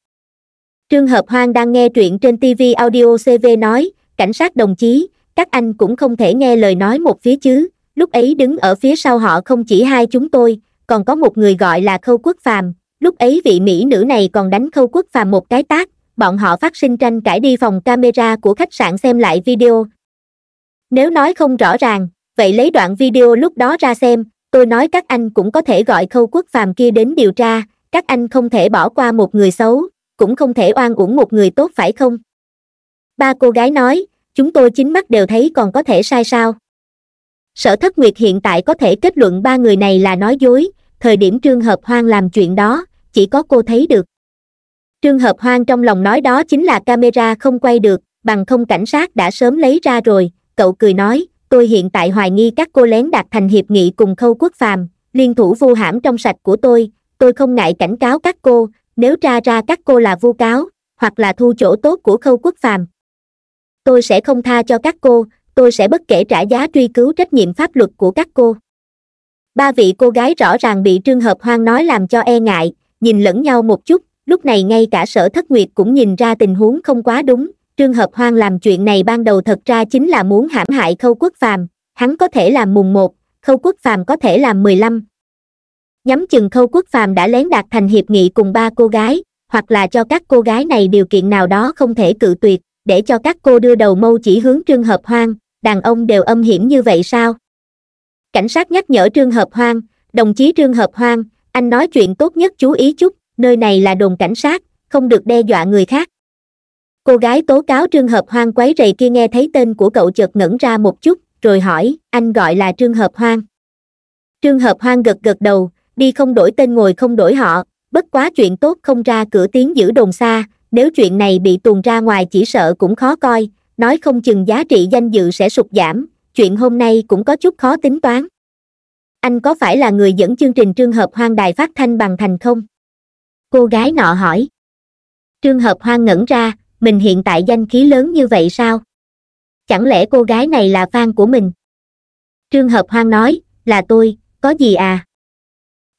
Trương Hợp Hoang đang nghe truyện trên TV Audio CV nói, cảnh sát đồng chí, các anh cũng không thể nghe lời nói một phía chứ, lúc ấy đứng ở phía sau họ không chỉ hai chúng tôi, còn có một người gọi là Khâu Quốc Phàm, lúc ấy vị mỹ nữ này còn đánh Khâu Quốc Phàm một cái tác, bọn họ phát sinh tranh cãi đi phòng camera của khách sạn xem lại video. Nếu nói không rõ ràng, vậy lấy đoạn video lúc đó ra xem, tôi nói các anh cũng có thể gọi Khâu Quốc Phàm kia đến điều tra, các anh không thể bỏ qua một người xấu, cũng không thể oan uổng một người tốt phải không ba cô gái nói chúng tôi chính mắt đều thấy còn có thể sai sao sở thất nguyệt hiện tại có thể kết luận ba người này là nói dối thời điểm trương hợp hoang làm chuyện đó chỉ có cô thấy được trương hợp hoang trong lòng nói đó chính là camera không quay được bằng không cảnh sát đã sớm lấy ra rồi cậu cười nói tôi hiện tại hoài nghi các cô lén đạt thành hiệp nghị cùng khâu quốc phàm liên thủ vu hãm trong sạch của tôi tôi không ngại cảnh cáo các cô nếu tra ra các cô là vu cáo hoặc là thu chỗ tốt của khâu quốc phàm tôi sẽ không tha cho các cô tôi sẽ bất kể trả giá truy cứu trách nhiệm pháp luật của các cô ba vị cô gái rõ ràng bị trương hợp hoang nói làm cho e ngại nhìn lẫn nhau một chút lúc này ngay cả sở thất nguyệt cũng nhìn ra tình huống không quá đúng trương hợp hoang làm chuyện này ban đầu thật ra chính là muốn hãm hại khâu quốc phàm hắn có thể làm mùng một khâu quốc phàm có thể làm mười lăm nhắm chừng khâu quốc phàm đã lén đạt thành hiệp nghị cùng ba cô gái hoặc là cho các cô gái này điều kiện nào đó không thể cự tuyệt để cho các cô đưa đầu mâu chỉ hướng trương hợp hoang đàn ông đều âm hiểm như vậy sao cảnh sát nhắc nhở trương hợp hoang đồng chí trương hợp hoang anh nói chuyện tốt nhất chú ý chút nơi này là đồn cảnh sát không được đe dọa người khác cô gái tố cáo trương hợp hoang quấy rầy kia nghe thấy tên của cậu chợt ngẩn ra một chút rồi hỏi anh gọi là trương hợp hoang trương hợp hoang gật gật đầu đi không đổi tên ngồi không đổi họ bất quá chuyện tốt không ra cửa tiếng giữ đồn xa nếu chuyện này bị tuồn ra ngoài chỉ sợ cũng khó coi nói không chừng giá trị danh dự sẽ sụt giảm chuyện hôm nay cũng có chút khó tính toán anh có phải là người dẫn chương trình trường hợp hoang đài phát thanh bằng thành không cô gái nọ hỏi trường hợp hoang ngẩn ra mình hiện tại danh khí lớn như vậy sao chẳng lẽ cô gái này là fan của mình trương hợp hoang nói là tôi có gì à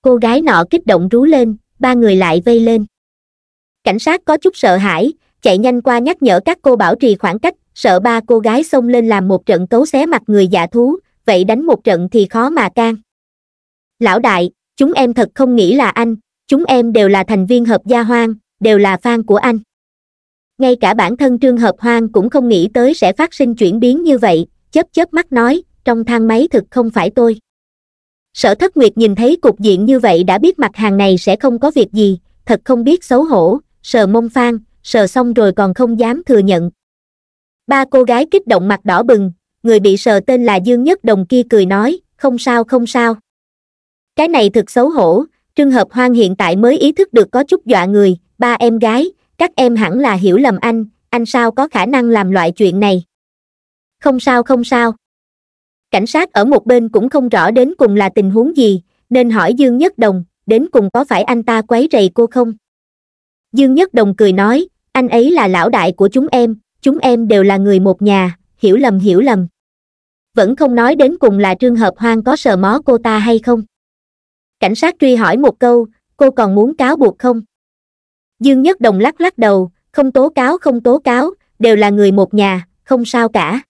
cô gái nọ kích động rú lên ba người lại vây lên cảnh sát có chút sợ hãi chạy nhanh qua nhắc nhở các cô bảo trì khoảng cách sợ ba cô gái xông lên làm một trận cấu xé mặt người giả dạ thú vậy đánh một trận thì khó mà can lão đại chúng em thật không nghĩ là anh chúng em đều là thành viên hợp gia hoang đều là fan của anh ngay cả bản thân trương hợp hoang cũng không nghĩ tới sẽ phát sinh chuyển biến như vậy chớp chớp mắt nói trong thang máy thực không phải tôi sở thất nguyệt nhìn thấy cục diện như vậy đã biết mặt hàng này sẽ không có việc gì thật không biết xấu hổ sờ mông phan sờ xong rồi còn không dám thừa nhận ba cô gái kích động mặt đỏ bừng người bị sờ tên là dương nhất đồng kia cười nói không sao không sao cái này thật xấu hổ trương hợp hoan hiện tại mới ý thức được có chút dọa người ba em gái các em hẳn là hiểu lầm anh anh sao có khả năng làm loại chuyện này không sao không sao cảnh sát ở một bên cũng không rõ đến cùng là tình huống gì nên hỏi dương nhất đồng đến cùng có phải anh ta quấy rầy cô không dương nhất đồng cười nói anh ấy là lão đại của chúng em chúng em đều là người một nhà hiểu lầm hiểu lầm vẫn không nói đến cùng là trường hợp hoang có sờ mó cô ta hay không cảnh sát truy hỏi một câu cô còn muốn cáo buộc không dương nhất đồng lắc lắc đầu không tố cáo không tố cáo đều là người một nhà không sao cả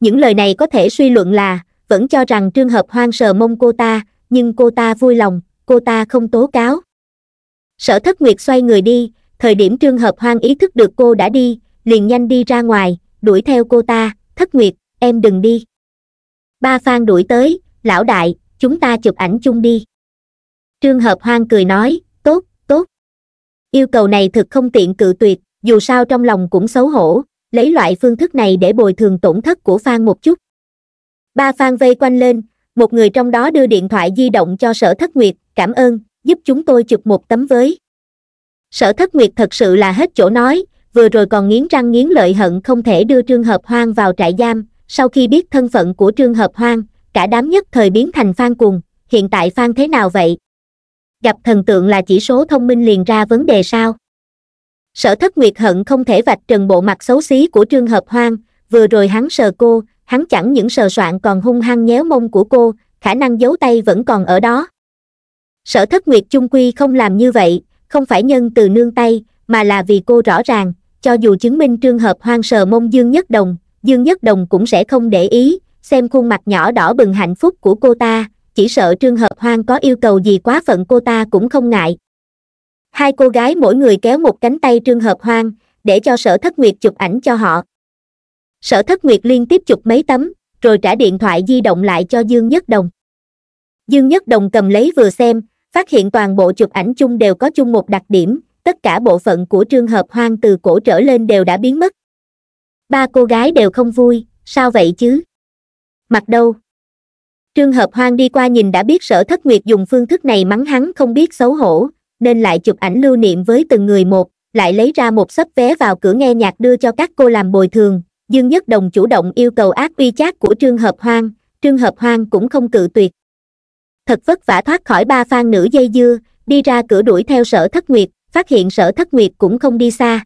những lời này có thể suy luận là vẫn cho rằng trường hợp hoang sờ mông cô ta nhưng cô ta vui lòng cô ta không tố cáo sở thất nguyệt xoay người đi thời điểm trường hợp hoang ý thức được cô đã đi liền nhanh đi ra ngoài đuổi theo cô ta thất nguyệt em đừng đi ba phan đuổi tới lão đại chúng ta chụp ảnh chung đi trường hợp hoang cười nói tốt tốt yêu cầu này thực không tiện cự tuyệt dù sao trong lòng cũng xấu hổ lấy loại phương thức này để bồi thường tổn thất của Phan một chút. Ba Phan vây quanh lên, một người trong đó đưa điện thoại di động cho sở thất nguyệt, cảm ơn, giúp chúng tôi chụp một tấm với. Sở thất nguyệt thật sự là hết chỗ nói, vừa rồi còn nghiến răng nghiến lợi hận không thể đưa Trương Hợp Hoang vào trại giam, sau khi biết thân phận của Trương Hợp Hoang, cả đám nhất thời biến thành Phan cùng, hiện tại Phan thế nào vậy? Gặp thần tượng là chỉ số thông minh liền ra vấn đề sao? sở thất nguyệt hận không thể vạch trần bộ mặt xấu xí của trương hợp hoang vừa rồi hắn sờ cô hắn chẳng những sờ soạn còn hung hăng nhéo mông của cô khả năng giấu tay vẫn còn ở đó sở thất nguyệt chung quy không làm như vậy không phải nhân từ nương tay mà là vì cô rõ ràng cho dù chứng minh trương hợp hoang sờ mông dương nhất đồng dương nhất đồng cũng sẽ không để ý xem khuôn mặt nhỏ đỏ bừng hạnh phúc của cô ta chỉ sợ trương hợp hoang có yêu cầu gì quá phận cô ta cũng không ngại hai cô gái mỗi người kéo một cánh tay trương hợp hoang để cho sở thất nguyệt chụp ảnh cho họ sở thất nguyệt liên tiếp chụp mấy tấm rồi trả điện thoại di động lại cho dương nhất đồng dương nhất đồng cầm lấy vừa xem phát hiện toàn bộ chụp ảnh chung đều có chung một đặc điểm tất cả bộ phận của trương hợp hoang từ cổ trở lên đều đã biến mất ba cô gái đều không vui sao vậy chứ mặt đâu trương hợp hoang đi qua nhìn đã biết sở thất nguyệt dùng phương thức này mắng hắn không biết xấu hổ nên lại chụp ảnh lưu niệm với từng người một lại lấy ra một sấp vé vào cửa nghe nhạc đưa cho các cô làm bồi thường dương nhất đồng chủ động yêu cầu ác uy chát của trương hợp hoang trương hợp hoang cũng không cự tuyệt thật vất vả thoát khỏi ba phan nữ dây dưa đi ra cửa đuổi theo sở thất nguyệt phát hiện sở thất nguyệt cũng không đi xa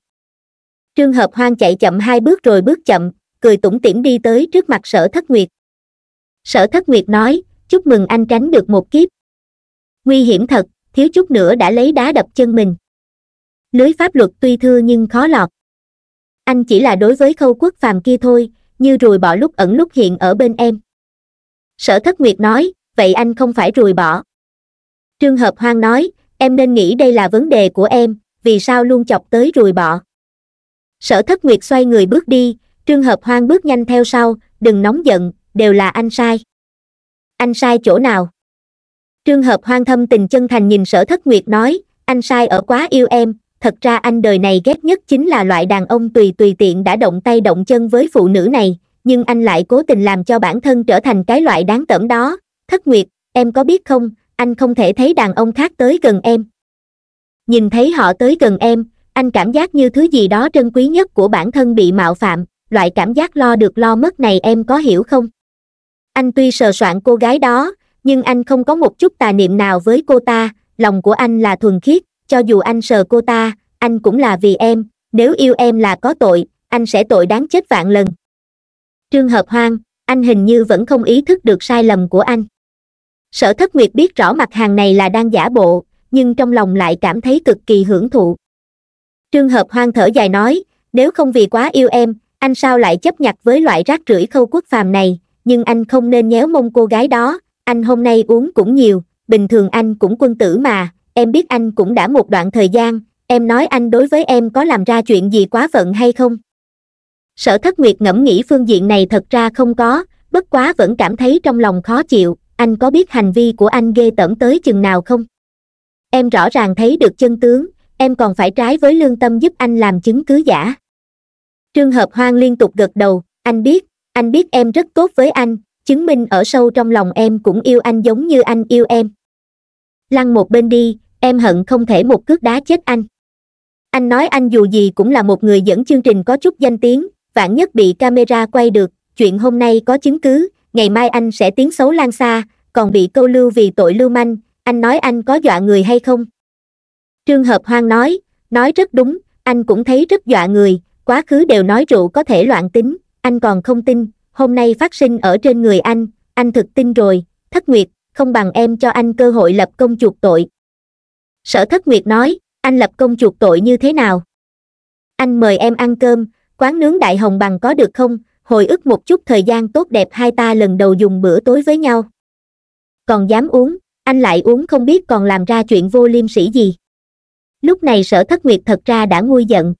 trương hợp hoang chạy chậm hai bước rồi bước chậm cười tủm tỉm đi tới trước mặt sở thất nguyệt sở thất nguyệt nói chúc mừng anh tránh được một kiếp nguy hiểm thật thiếu chút nữa đã lấy đá đập chân mình lưới pháp luật tuy thưa nhưng khó lọt anh chỉ là đối với khâu quốc phàm kia thôi như rùi bỏ lúc ẩn lúc hiện ở bên em sở thất nguyệt nói vậy anh không phải rùi bỏ trương hợp hoang nói em nên nghĩ đây là vấn đề của em vì sao luôn chọc tới rùi bỏ sở thất nguyệt xoay người bước đi trương hợp hoang bước nhanh theo sau đừng nóng giận đều là anh sai anh sai chỗ nào Trương Hợp hoang thâm tình chân thành nhìn sở thất nguyệt nói, anh sai ở quá yêu em, thật ra anh đời này ghét nhất chính là loại đàn ông tùy tùy tiện đã động tay động chân với phụ nữ này, nhưng anh lại cố tình làm cho bản thân trở thành cái loại đáng tẩm đó. Thất nguyệt, em có biết không, anh không thể thấy đàn ông khác tới gần em. Nhìn thấy họ tới gần em, anh cảm giác như thứ gì đó trân quý nhất của bản thân bị mạo phạm, loại cảm giác lo được lo mất này em có hiểu không? Anh tuy sờ soạn cô gái đó, nhưng anh không có một chút tà niệm nào với cô ta lòng của anh là thuần khiết cho dù anh sờ cô ta anh cũng là vì em nếu yêu em là có tội anh sẽ tội đáng chết vạn lần trương hợp hoang anh hình như vẫn không ý thức được sai lầm của anh sở thất nguyệt biết rõ mặt hàng này là đang giả bộ nhưng trong lòng lại cảm thấy cực kỳ hưởng thụ trương hợp hoang thở dài nói nếu không vì quá yêu em anh sao lại chấp nhặt với loại rác rưởi khâu quốc phàm này nhưng anh không nên nhéo mông cô gái đó anh hôm nay uống cũng nhiều bình thường anh cũng quân tử mà em biết anh cũng đã một đoạn thời gian em nói anh đối với em có làm ra chuyện gì quá phận hay không sở thất nguyệt ngẫm nghĩ phương diện này thật ra không có bất quá vẫn cảm thấy trong lòng khó chịu anh có biết hành vi của anh ghê tởm tới chừng nào không em rõ ràng thấy được chân tướng em còn phải trái với lương tâm giúp anh làm chứng cứ giả trương hợp hoang liên tục gật đầu anh biết anh biết em rất tốt với anh chứng minh ở sâu trong lòng em cũng yêu anh giống như anh yêu em lăn một bên đi em hận không thể một cước đá chết anh anh nói anh dù gì cũng là một người dẫn chương trình có chút danh tiếng vạn nhất bị camera quay được chuyện hôm nay có chứng cứ ngày mai anh sẽ tiếng xấu lan xa còn bị câu lưu vì tội lưu manh anh nói anh có dọa người hay không trương hợp hoang nói nói rất đúng anh cũng thấy rất dọa người quá khứ đều nói rượu có thể loạn tính anh còn không tin hôm nay phát sinh ở trên người anh anh thực tin rồi thất nguyệt không bằng em cho anh cơ hội lập công chuộc tội sở thất nguyệt nói anh lập công chuộc tội như thế nào anh mời em ăn cơm quán nướng đại hồng bằng có được không hồi ức một chút thời gian tốt đẹp hai ta lần đầu dùng bữa tối với nhau còn dám uống anh lại uống không biết còn làm ra chuyện vô liêm sỉ gì lúc này sở thất nguyệt thật ra đã nguôi giận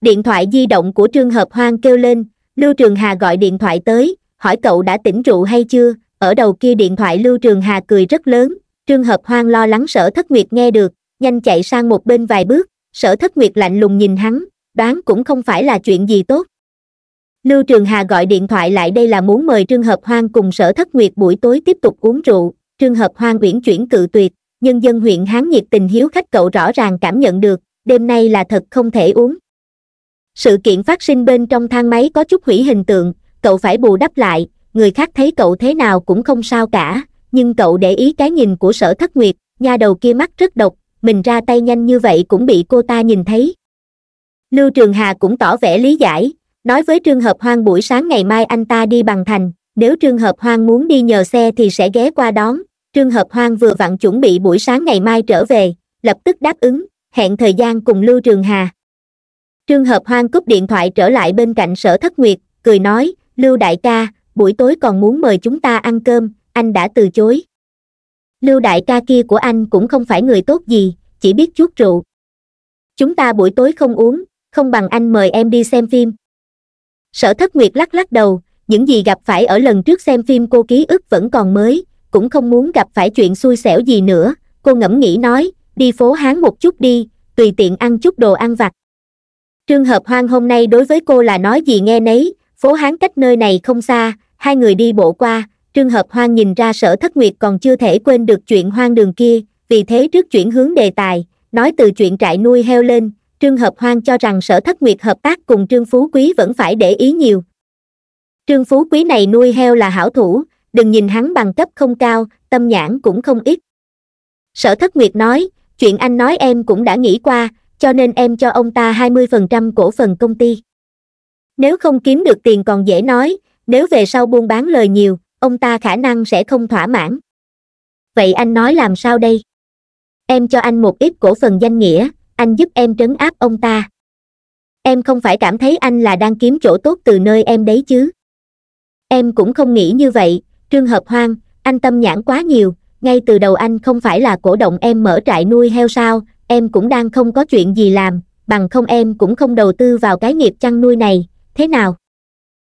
điện thoại di động của trương hợp hoang kêu lên lưu trường hà gọi điện thoại tới hỏi cậu đã tỉnh rượu hay chưa ở đầu kia điện thoại lưu trường hà cười rất lớn trương hợp hoang lo lắng sở thất nguyệt nghe được nhanh chạy sang một bên vài bước sở thất nguyệt lạnh lùng nhìn hắn đoán cũng không phải là chuyện gì tốt lưu trường hà gọi điện thoại lại đây là muốn mời trương hợp hoang cùng sở thất nguyệt buổi tối tiếp tục uống rượu trương hợp hoang uyển chuyển cự tuyệt nhân dân huyện hán nhiệt tình hiếu khách cậu rõ ràng cảm nhận được đêm nay là thật không thể uống sự kiện phát sinh bên trong thang máy có chút hủy hình tượng cậu phải bù đắp lại người khác thấy cậu thế nào cũng không sao cả nhưng cậu để ý cái nhìn của sở thất nguyệt nha đầu kia mắt rất độc mình ra tay nhanh như vậy cũng bị cô ta nhìn thấy lưu trường hà cũng tỏ vẻ lý giải nói với trương hợp hoang buổi sáng ngày mai anh ta đi bằng thành nếu trương hợp hoang muốn đi nhờ xe thì sẽ ghé qua đón trương hợp hoang vừa vặn chuẩn bị buổi sáng ngày mai trở về lập tức đáp ứng hẹn thời gian cùng lưu trường hà trương hợp hoang cúp điện thoại trở lại bên cạnh sở thất nguyệt cười nói lưu đại ca buổi tối còn muốn mời chúng ta ăn cơm anh đã từ chối lưu đại ca kia của anh cũng không phải người tốt gì chỉ biết chút rượu chúng ta buổi tối không uống không bằng anh mời em đi xem phim sở thất nguyệt lắc lắc đầu những gì gặp phải ở lần trước xem phim cô ký ức vẫn còn mới cũng không muốn gặp phải chuyện xui xẻo gì nữa cô ngẫm nghĩ nói đi phố hán một chút đi tùy tiện ăn chút đồ ăn vặt Trương Hợp Hoang hôm nay đối với cô là nói gì nghe nấy, phố Hán cách nơi này không xa, hai người đi bộ qua, Trương Hợp Hoang nhìn ra sở thất nguyệt còn chưa thể quên được chuyện hoang đường kia, vì thế trước chuyển hướng đề tài, nói từ chuyện trại nuôi heo lên, Trương Hợp Hoang cho rằng sở thất nguyệt hợp tác cùng Trương Phú Quý vẫn phải để ý nhiều. Trương Phú Quý này nuôi heo là hảo thủ, đừng nhìn hắn bằng cấp không cao, tâm nhãn cũng không ít. Sở thất nguyệt nói, chuyện anh nói em cũng đã nghĩ qua, cho nên em cho ông ta 20% cổ phần công ty. Nếu không kiếm được tiền còn dễ nói, nếu về sau buôn bán lời nhiều, ông ta khả năng sẽ không thỏa mãn. Vậy anh nói làm sao đây? Em cho anh một ít cổ phần danh nghĩa, anh giúp em trấn áp ông ta. Em không phải cảm thấy anh là đang kiếm chỗ tốt từ nơi em đấy chứ. Em cũng không nghĩ như vậy, Trương Hợp Hoang, anh tâm nhãn quá nhiều, ngay từ đầu anh không phải là cổ động em mở trại nuôi heo sao, em cũng đang không có chuyện gì làm bằng không em cũng không đầu tư vào cái nghiệp chăn nuôi này thế nào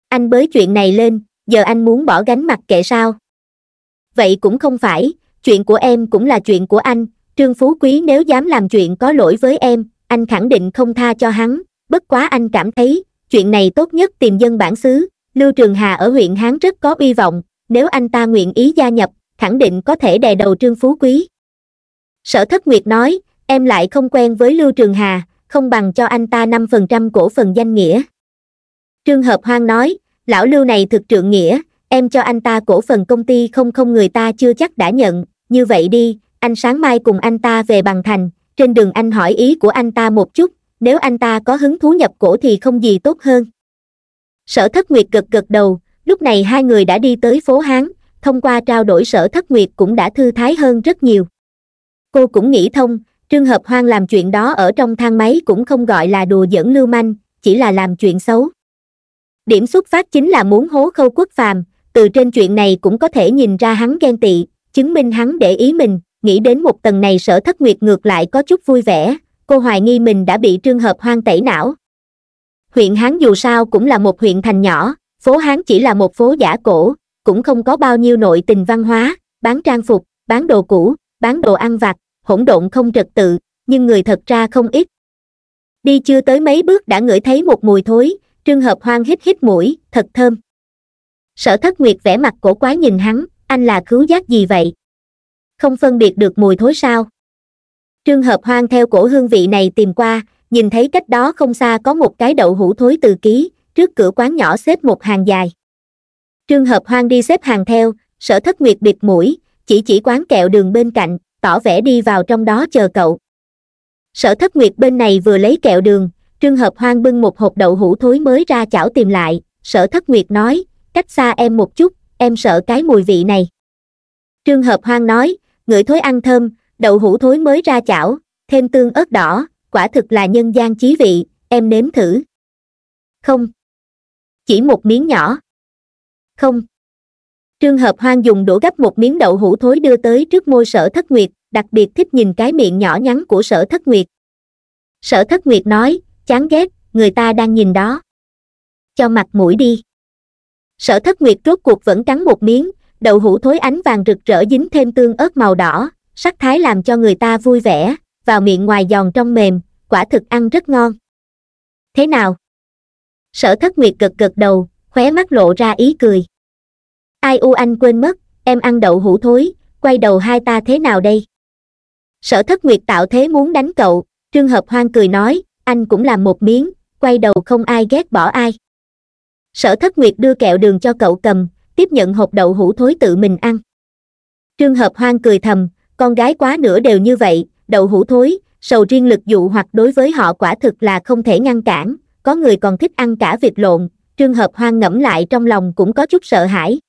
anh bới chuyện này lên giờ anh muốn bỏ gánh mặt kệ sao vậy cũng không phải chuyện của em cũng là chuyện của anh trương phú quý nếu dám làm chuyện có lỗi với em anh khẳng định không tha cho hắn bất quá anh cảm thấy chuyện này tốt nhất tìm dân bản xứ lưu trường hà ở huyện hán rất có uy vọng nếu anh ta nguyện ý gia nhập khẳng định có thể đè đầu trương phú quý sở thất nguyệt nói em lại không quen với Lưu Trường Hà, không bằng cho anh ta 5% cổ phần danh nghĩa. Trương Hợp Hoang nói, lão Lưu này thực trượng nghĩa, em cho anh ta cổ phần công ty không không người ta chưa chắc đã nhận, như vậy đi, anh sáng mai cùng anh ta về bằng thành, trên đường anh hỏi ý của anh ta một chút, nếu anh ta có hứng thú nhập cổ thì không gì tốt hơn. Sở Thất Nguyệt gật gật đầu, lúc này hai người đã đi tới phố Hán, thông qua trao đổi Sở Thất Nguyệt cũng đã thư thái hơn rất nhiều. Cô cũng nghĩ thông, Trương Hợp Hoang làm chuyện đó ở trong thang máy cũng không gọi là đùa dẫn lưu manh, chỉ là làm chuyện xấu. Điểm xuất phát chính là muốn hố khâu quốc phàm, từ trên chuyện này cũng có thể nhìn ra hắn ghen tị, chứng minh hắn để ý mình, nghĩ đến một tầng này sở thất nguyệt ngược lại có chút vui vẻ, cô hoài nghi mình đã bị trường hợp hoang tẩy não. Huyện Hán dù sao cũng là một huyện thành nhỏ, phố Hán chỉ là một phố giả cổ, cũng không có bao nhiêu nội tình văn hóa, bán trang phục, bán đồ cũ, bán đồ ăn vặt, hỗn độn không trật tự nhưng người thật ra không ít đi chưa tới mấy bước đã ngửi thấy một mùi thối trương hợp hoang hít hít mũi thật thơm sở thất nguyệt vẻ mặt cổ quái nhìn hắn anh là cứu giác gì vậy không phân biệt được mùi thối sao trương hợp hoang theo cổ hương vị này tìm qua nhìn thấy cách đó không xa có một cái đậu hũ thối từ ký trước cửa quán nhỏ xếp một hàng dài trương hợp hoang đi xếp hàng theo sở thất nguyệt bịt mũi chỉ chỉ quán kẹo đường bên cạnh tỏ vẻ đi vào trong đó chờ cậu sở thất nguyệt bên này vừa lấy kẹo đường trương hợp hoang bưng một hộp đậu hũ thối mới ra chảo tìm lại sở thất nguyệt nói cách xa em một chút em sợ cái mùi vị này trương hợp hoang nói ngửi thối ăn thơm đậu hũ thối mới ra chảo thêm tương ớt đỏ quả thực là nhân gian chí vị em nếm thử không chỉ một miếng nhỏ không trường Hợp Hoang dùng đổ gấp một miếng đậu hũ thối đưa tới trước môi sở thất nguyệt, đặc biệt thích nhìn cái miệng nhỏ nhắn của sở thất nguyệt. Sở thất nguyệt nói, chán ghét, người ta đang nhìn đó. Cho mặt mũi đi. Sở thất nguyệt rốt cuộc vẫn cắn một miếng, đậu hũ thối ánh vàng rực rỡ dính thêm tương ớt màu đỏ, sắc thái làm cho người ta vui vẻ, vào miệng ngoài giòn trong mềm, quả thực ăn rất ngon. Thế nào? Sở thất nguyệt gật gật đầu, khóe mắt lộ ra ý cười ai u anh quên mất em ăn đậu hũ thối quay đầu hai ta thế nào đây sở thất nguyệt tạo thế muốn đánh cậu trương hợp hoang cười nói anh cũng làm một miếng quay đầu không ai ghét bỏ ai sở thất nguyệt đưa kẹo đường cho cậu cầm tiếp nhận hộp đậu hũ thối tự mình ăn trương hợp hoang cười thầm con gái quá nửa đều như vậy đậu hũ thối sầu riêng lực dụ hoặc đối với họ quả thực là không thể ngăn cản có người còn thích ăn cả vịt lộn trương hợp hoang ngẫm lại trong lòng cũng có chút sợ hãi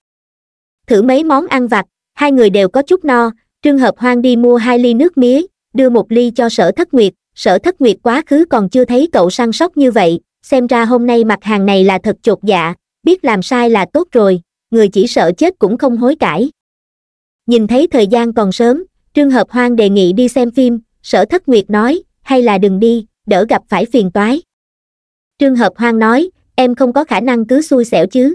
thử mấy món ăn vặt hai người đều có chút no trương hợp hoang đi mua hai ly nước mía đưa một ly cho sở thất nguyệt sở thất nguyệt quá khứ còn chưa thấy cậu săn sóc như vậy xem ra hôm nay mặt hàng này là thật chột dạ biết làm sai là tốt rồi người chỉ sợ chết cũng không hối cải nhìn thấy thời gian còn sớm trương hợp hoang đề nghị đi xem phim sở thất nguyệt nói hay là đừng đi đỡ gặp phải phiền toái trương hợp hoang nói em không có khả năng cứ xui xẻo chứ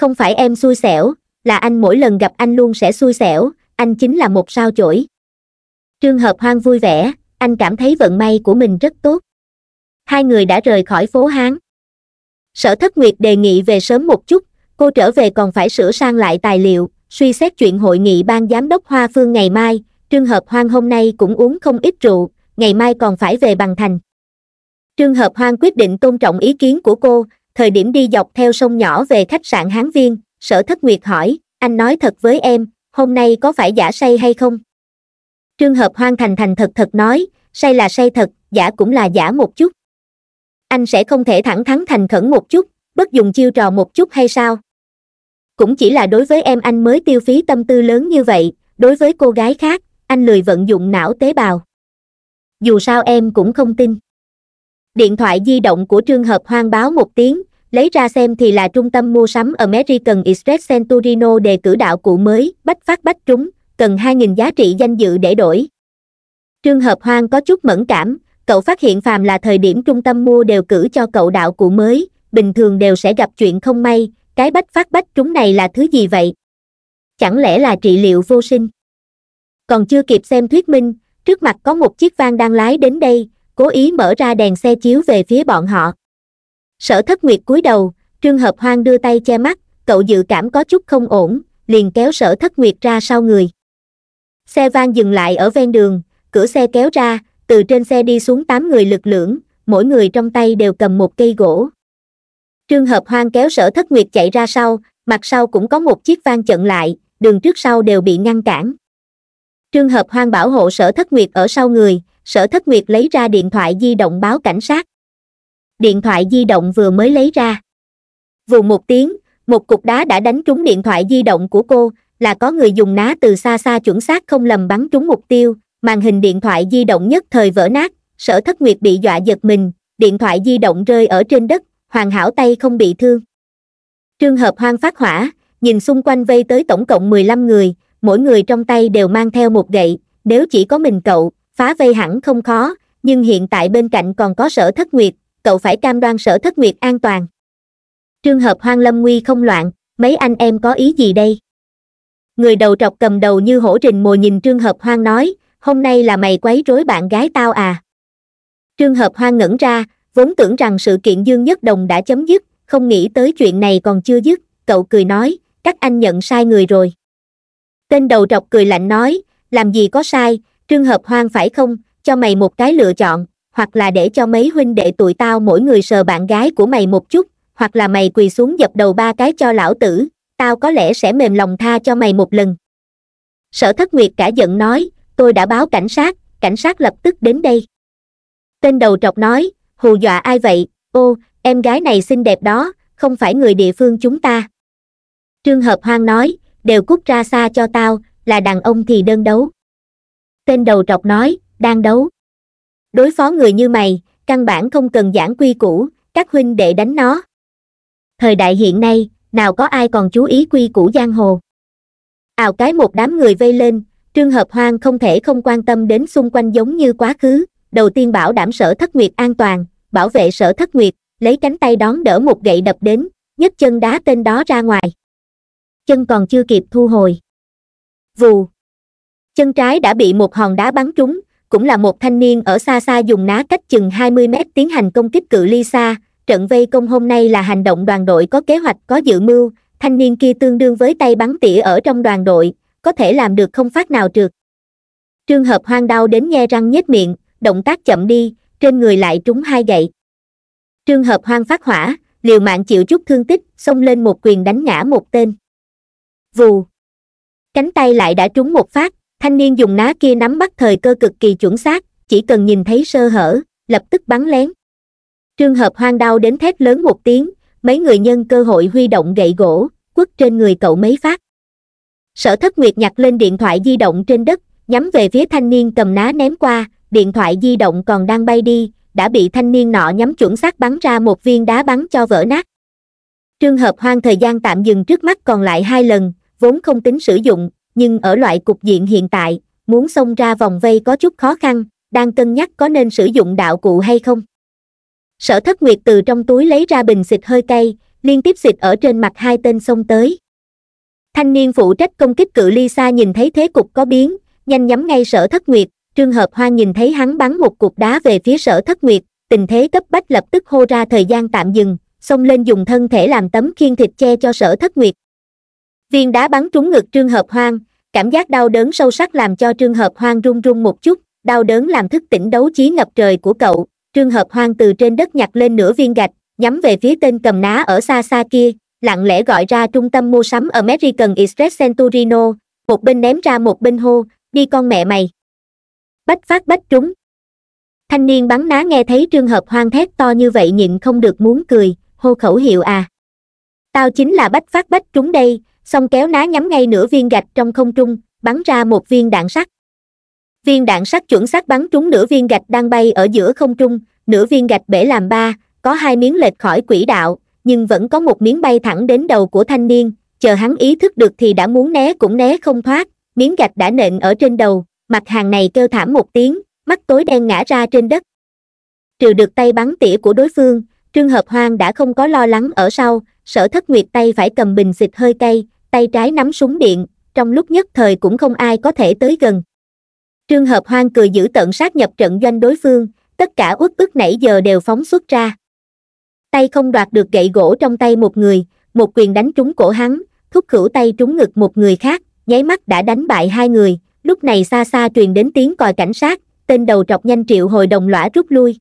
không phải em xui xẻo là anh mỗi lần gặp anh luôn sẽ xui xẻo anh chính là một sao chổi trương hợp hoang vui vẻ anh cảm thấy vận may của mình rất tốt hai người đã rời khỏi phố hán sở thất nguyệt đề nghị về sớm một chút cô trở về còn phải sửa sang lại tài liệu suy xét chuyện hội nghị ban giám đốc hoa phương ngày mai trương hợp hoang hôm nay cũng uống không ít rượu ngày mai còn phải về bằng thành trương hợp hoang quyết định tôn trọng ý kiến của cô thời điểm đi dọc theo sông nhỏ về khách sạn hán viên sở thất nguyệt hỏi anh nói thật với em hôm nay có phải giả say hay không trường hợp hoang thành thành thật thật nói say là say thật giả cũng là giả một chút anh sẽ không thể thẳng thắn thành khẩn một chút bất dùng chiêu trò một chút hay sao cũng chỉ là đối với em anh mới tiêu phí tâm tư lớn như vậy đối với cô gái khác anh lười vận dụng não tế bào dù sao em cũng không tin điện thoại di động của trương hợp hoang báo một tiếng Lấy ra xem thì là trung tâm mua sắm American Express Centurino đề cử đạo cụ mới, bách phát bách trúng, cần 2.000 giá trị danh dự để đổi. trường Hợp Hoang có chút mẫn cảm, cậu phát hiện phàm là thời điểm trung tâm mua đều cử cho cậu đạo cụ mới, bình thường đều sẽ gặp chuyện không may, cái bách phát bách trúng này là thứ gì vậy? Chẳng lẽ là trị liệu vô sinh? Còn chưa kịp xem thuyết minh, trước mặt có một chiếc van đang lái đến đây, cố ý mở ra đèn xe chiếu về phía bọn họ sở thất nguyệt cúi đầu trương hợp hoang đưa tay che mắt cậu dự cảm có chút không ổn liền kéo sở thất nguyệt ra sau người xe van dừng lại ở ven đường cửa xe kéo ra từ trên xe đi xuống tám người lực lưỡng mỗi người trong tay đều cầm một cây gỗ trương hợp hoang kéo sở thất nguyệt chạy ra sau mặt sau cũng có một chiếc van chận lại đường trước sau đều bị ngăn cản trương hợp hoang bảo hộ sở thất nguyệt ở sau người sở thất nguyệt lấy ra điện thoại di động báo cảnh sát điện thoại di động vừa mới lấy ra vù một tiếng một cục đá đã đánh trúng điện thoại di động của cô là có người dùng ná từ xa xa chuẩn xác không lầm bắn trúng mục tiêu màn hình điện thoại di động nhất thời vỡ nát sở thất nguyệt bị dọa giật mình điện thoại di động rơi ở trên đất hoàn hảo tay không bị thương Trường hợp hoang phát hỏa nhìn xung quanh vây tới tổng cộng 15 người mỗi người trong tay đều mang theo một gậy nếu chỉ có mình cậu phá vây hẳn không khó nhưng hiện tại bên cạnh còn có sở thất nguyệt cậu phải cam đoan sở thất nguyệt an toàn trường hợp hoang lâm nguy không loạn mấy anh em có ý gì đây người đầu trọc cầm đầu như hổ trình mồi nhìn trương hợp hoang nói hôm nay là mày quấy rối bạn gái tao à trương hợp hoang ngẩn ra vốn tưởng rằng sự kiện dương nhất đồng đã chấm dứt không nghĩ tới chuyện này còn chưa dứt cậu cười nói các anh nhận sai người rồi tên đầu trọc cười lạnh nói làm gì có sai trương hợp hoang phải không cho mày một cái lựa chọn hoặc là để cho mấy huynh đệ tụi tao mỗi người sờ bạn gái của mày một chút hoặc là mày quỳ xuống dập đầu ba cái cho lão tử tao có lẽ sẽ mềm lòng tha cho mày một lần sở thất nguyệt cả giận nói tôi đã báo cảnh sát cảnh sát lập tức đến đây tên đầu trọc nói hù dọa ai vậy ô em gái này xinh đẹp đó không phải người địa phương chúng ta trương hợp hoang nói đều cút ra xa cho tao là đàn ông thì đơn đấu tên đầu trọc nói đang đấu đối phó người như mày căn bản không cần giảng quy củ các huynh đệ đánh nó thời đại hiện nay nào có ai còn chú ý quy củ giang hồ ào cái một đám người vây lên trương hợp hoang không thể không quan tâm đến xung quanh giống như quá khứ đầu tiên bảo đảm sở thất nguyệt an toàn bảo vệ sở thất nguyệt lấy cánh tay đón đỡ một gậy đập đến nhấc chân đá tên đó ra ngoài chân còn chưa kịp thu hồi vù chân trái đã bị một hòn đá bắn trúng cũng là một thanh niên ở xa xa dùng ná cách chừng 20 mét tiến hành công kích cự ly xa, trận vây công hôm nay là hành động đoàn đội có kế hoạch có dự mưu, thanh niên kia tương đương với tay bắn tỉa ở trong đoàn đội, có thể làm được không phát nào trượt. trường hợp hoang đau đến nghe răng nhếch miệng, động tác chậm đi, trên người lại trúng hai gậy. trường hợp hoang phát hỏa, liều mạng chịu chút thương tích, xông lên một quyền đánh ngã một tên. Vù. Cánh tay lại đã trúng một phát, thanh niên dùng ná kia nắm bắt thời cơ cực kỳ chuẩn xác chỉ cần nhìn thấy sơ hở lập tức bắn lén trường hợp hoang đau đến thét lớn một tiếng mấy người nhân cơ hội huy động gậy gỗ quất trên người cậu mấy phát sở thất nguyệt nhặt lên điện thoại di động trên đất nhắm về phía thanh niên cầm ná ném qua điện thoại di động còn đang bay đi đã bị thanh niên nọ nhắm chuẩn xác bắn ra một viên đá bắn cho vỡ nát trường hợp hoang thời gian tạm dừng trước mắt còn lại hai lần vốn không tính sử dụng nhưng ở loại cục diện hiện tại muốn xông ra vòng vây có chút khó khăn đang cân nhắc có nên sử dụng đạo cụ hay không sở thất nguyệt từ trong túi lấy ra bình xịt hơi cay liên tiếp xịt ở trên mặt hai tên xông tới thanh niên phụ trách công kích cự ly xa nhìn thấy thế cục có biến nhanh nhắm ngay sở thất nguyệt trương hợp hoa nhìn thấy hắn bắn một cục đá về phía sở thất nguyệt tình thế cấp bách lập tức hô ra thời gian tạm dừng xông lên dùng thân thể làm tấm khiên thịt che cho sở thất nguyệt viên đá bắn trúng ngực trương hợp hoang cảm giác đau đớn sâu sắc làm cho trương hợp hoang run run một chút đau đớn làm thức tỉnh đấu chí ngập trời của cậu trương hợp hoang từ trên đất nhặt lên nửa viên gạch nhắm về phía tên cầm ná ở xa xa kia lặng lẽ gọi ra trung tâm mua sắm american express centurino một bên ném ra một bên hô đi con mẹ mày bách phát bách trúng thanh niên bắn ná nghe thấy trương hợp hoang thét to như vậy nhịn không được muốn cười hô khẩu hiệu à tao chính là bách phát bách trúng đây song kéo ná nhắm ngay nửa viên gạch trong không trung bắn ra một viên đạn sắt viên đạn sắt chuẩn xác bắn trúng nửa viên gạch đang bay ở giữa không trung nửa viên gạch bể làm ba có hai miếng lệch khỏi quỹ đạo nhưng vẫn có một miếng bay thẳng đến đầu của thanh niên chờ hắn ý thức được thì đã muốn né cũng né không thoát miếng gạch đã nện ở trên đầu mặt hàng này kêu thảm một tiếng mắt tối đen ngã ra trên đất trừ được tay bắn tỉa của đối phương trương hợp hoang đã không có lo lắng ở sau sở thất nguyệt tay phải cầm bình xịt hơi cay tay trái nắm súng điện trong lúc nhất thời cũng không ai có thể tới gần trường hợp hoang cười giữ tận sát nhập trận doanh đối phương tất cả uất ức nãy giờ đều phóng xuất ra tay không đoạt được gậy gỗ trong tay một người một quyền đánh trúng cổ hắn thúc khử tay trúng ngực một người khác nháy mắt đã đánh bại hai người lúc này xa xa truyền đến tiếng còi cảnh sát tên đầu trọc nhanh triệu hồi đồng lõa rút lui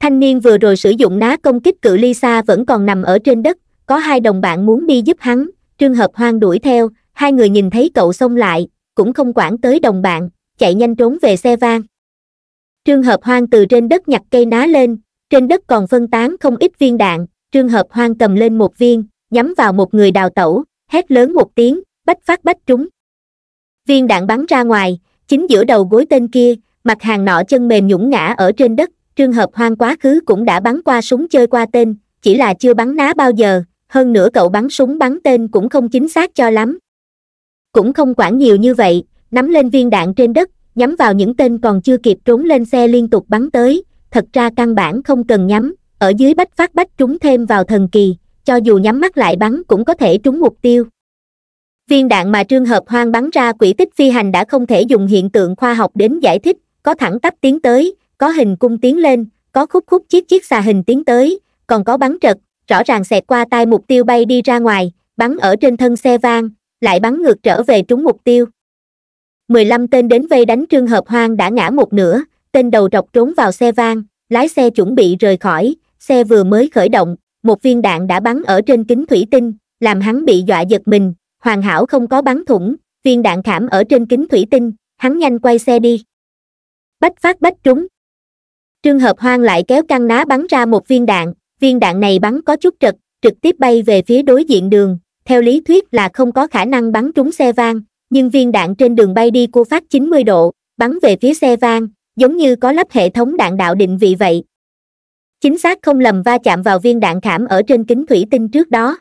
thanh niên vừa rồi sử dụng ná công kích cự ly xa vẫn còn nằm ở trên đất có hai đồng bạn muốn đi giúp hắn Trương Hợp Hoang đuổi theo, hai người nhìn thấy cậu xông lại, cũng không quản tới đồng bạn, chạy nhanh trốn về xe vang. Trương Hợp Hoang từ trên đất nhặt cây ná lên, trên đất còn phân tán không ít viên đạn, Trương Hợp Hoang cầm lên một viên, nhắm vào một người đào tẩu, hét lớn một tiếng, bách phát bách trúng. Viên đạn bắn ra ngoài, chính giữa đầu gối tên kia, mặt hàng nọ chân mềm nhũng ngã ở trên đất, Trương Hợp Hoang quá khứ cũng đã bắn qua súng chơi qua tên, chỉ là chưa bắn ná bao giờ, hơn nữa cậu bắn súng bắn tên cũng không chính xác cho lắm cũng không quản nhiều như vậy nắm lên viên đạn trên đất nhắm vào những tên còn chưa kịp trốn lên xe liên tục bắn tới thật ra căn bản không cần nhắm ở dưới bách phát bách trúng thêm vào thần kỳ cho dù nhắm mắt lại bắn cũng có thể trúng mục tiêu viên đạn mà trương hợp hoang bắn ra quỹ tích phi hành đã không thể dùng hiện tượng khoa học đến giải thích có thẳng tắp tiến tới có hình cung tiến lên có khúc khúc chiếc chiếc xà hình tiến tới còn có bắn trật rõ ràng xẹt qua tai mục tiêu bay đi ra ngoài bắn ở trên thân xe vang lại bắn ngược trở về trúng mục tiêu mười lăm tên đến vây đánh trương hợp hoang đã ngã một nửa tên đầu rọc trốn vào xe vang lái xe chuẩn bị rời khỏi xe vừa mới khởi động một viên đạn đã bắn ở trên kính thủy tinh làm hắn bị dọa giật mình hoàn hảo không có bắn thủng viên đạn khảm ở trên kính thủy tinh hắn nhanh quay xe đi bách phát bách trúng trương hợp hoang lại kéo căng ná bắn ra một viên đạn viên đạn này bắn có chút trật trực tiếp bay về phía đối diện đường theo lý thuyết là không có khả năng bắn trúng xe van, nhưng viên đạn trên đường bay đi cua phát 90 độ bắn về phía xe van, giống như có lắp hệ thống đạn đạo định vị vậy chính xác không lầm va chạm vào viên đạn khảm ở trên kính thủy tinh trước đó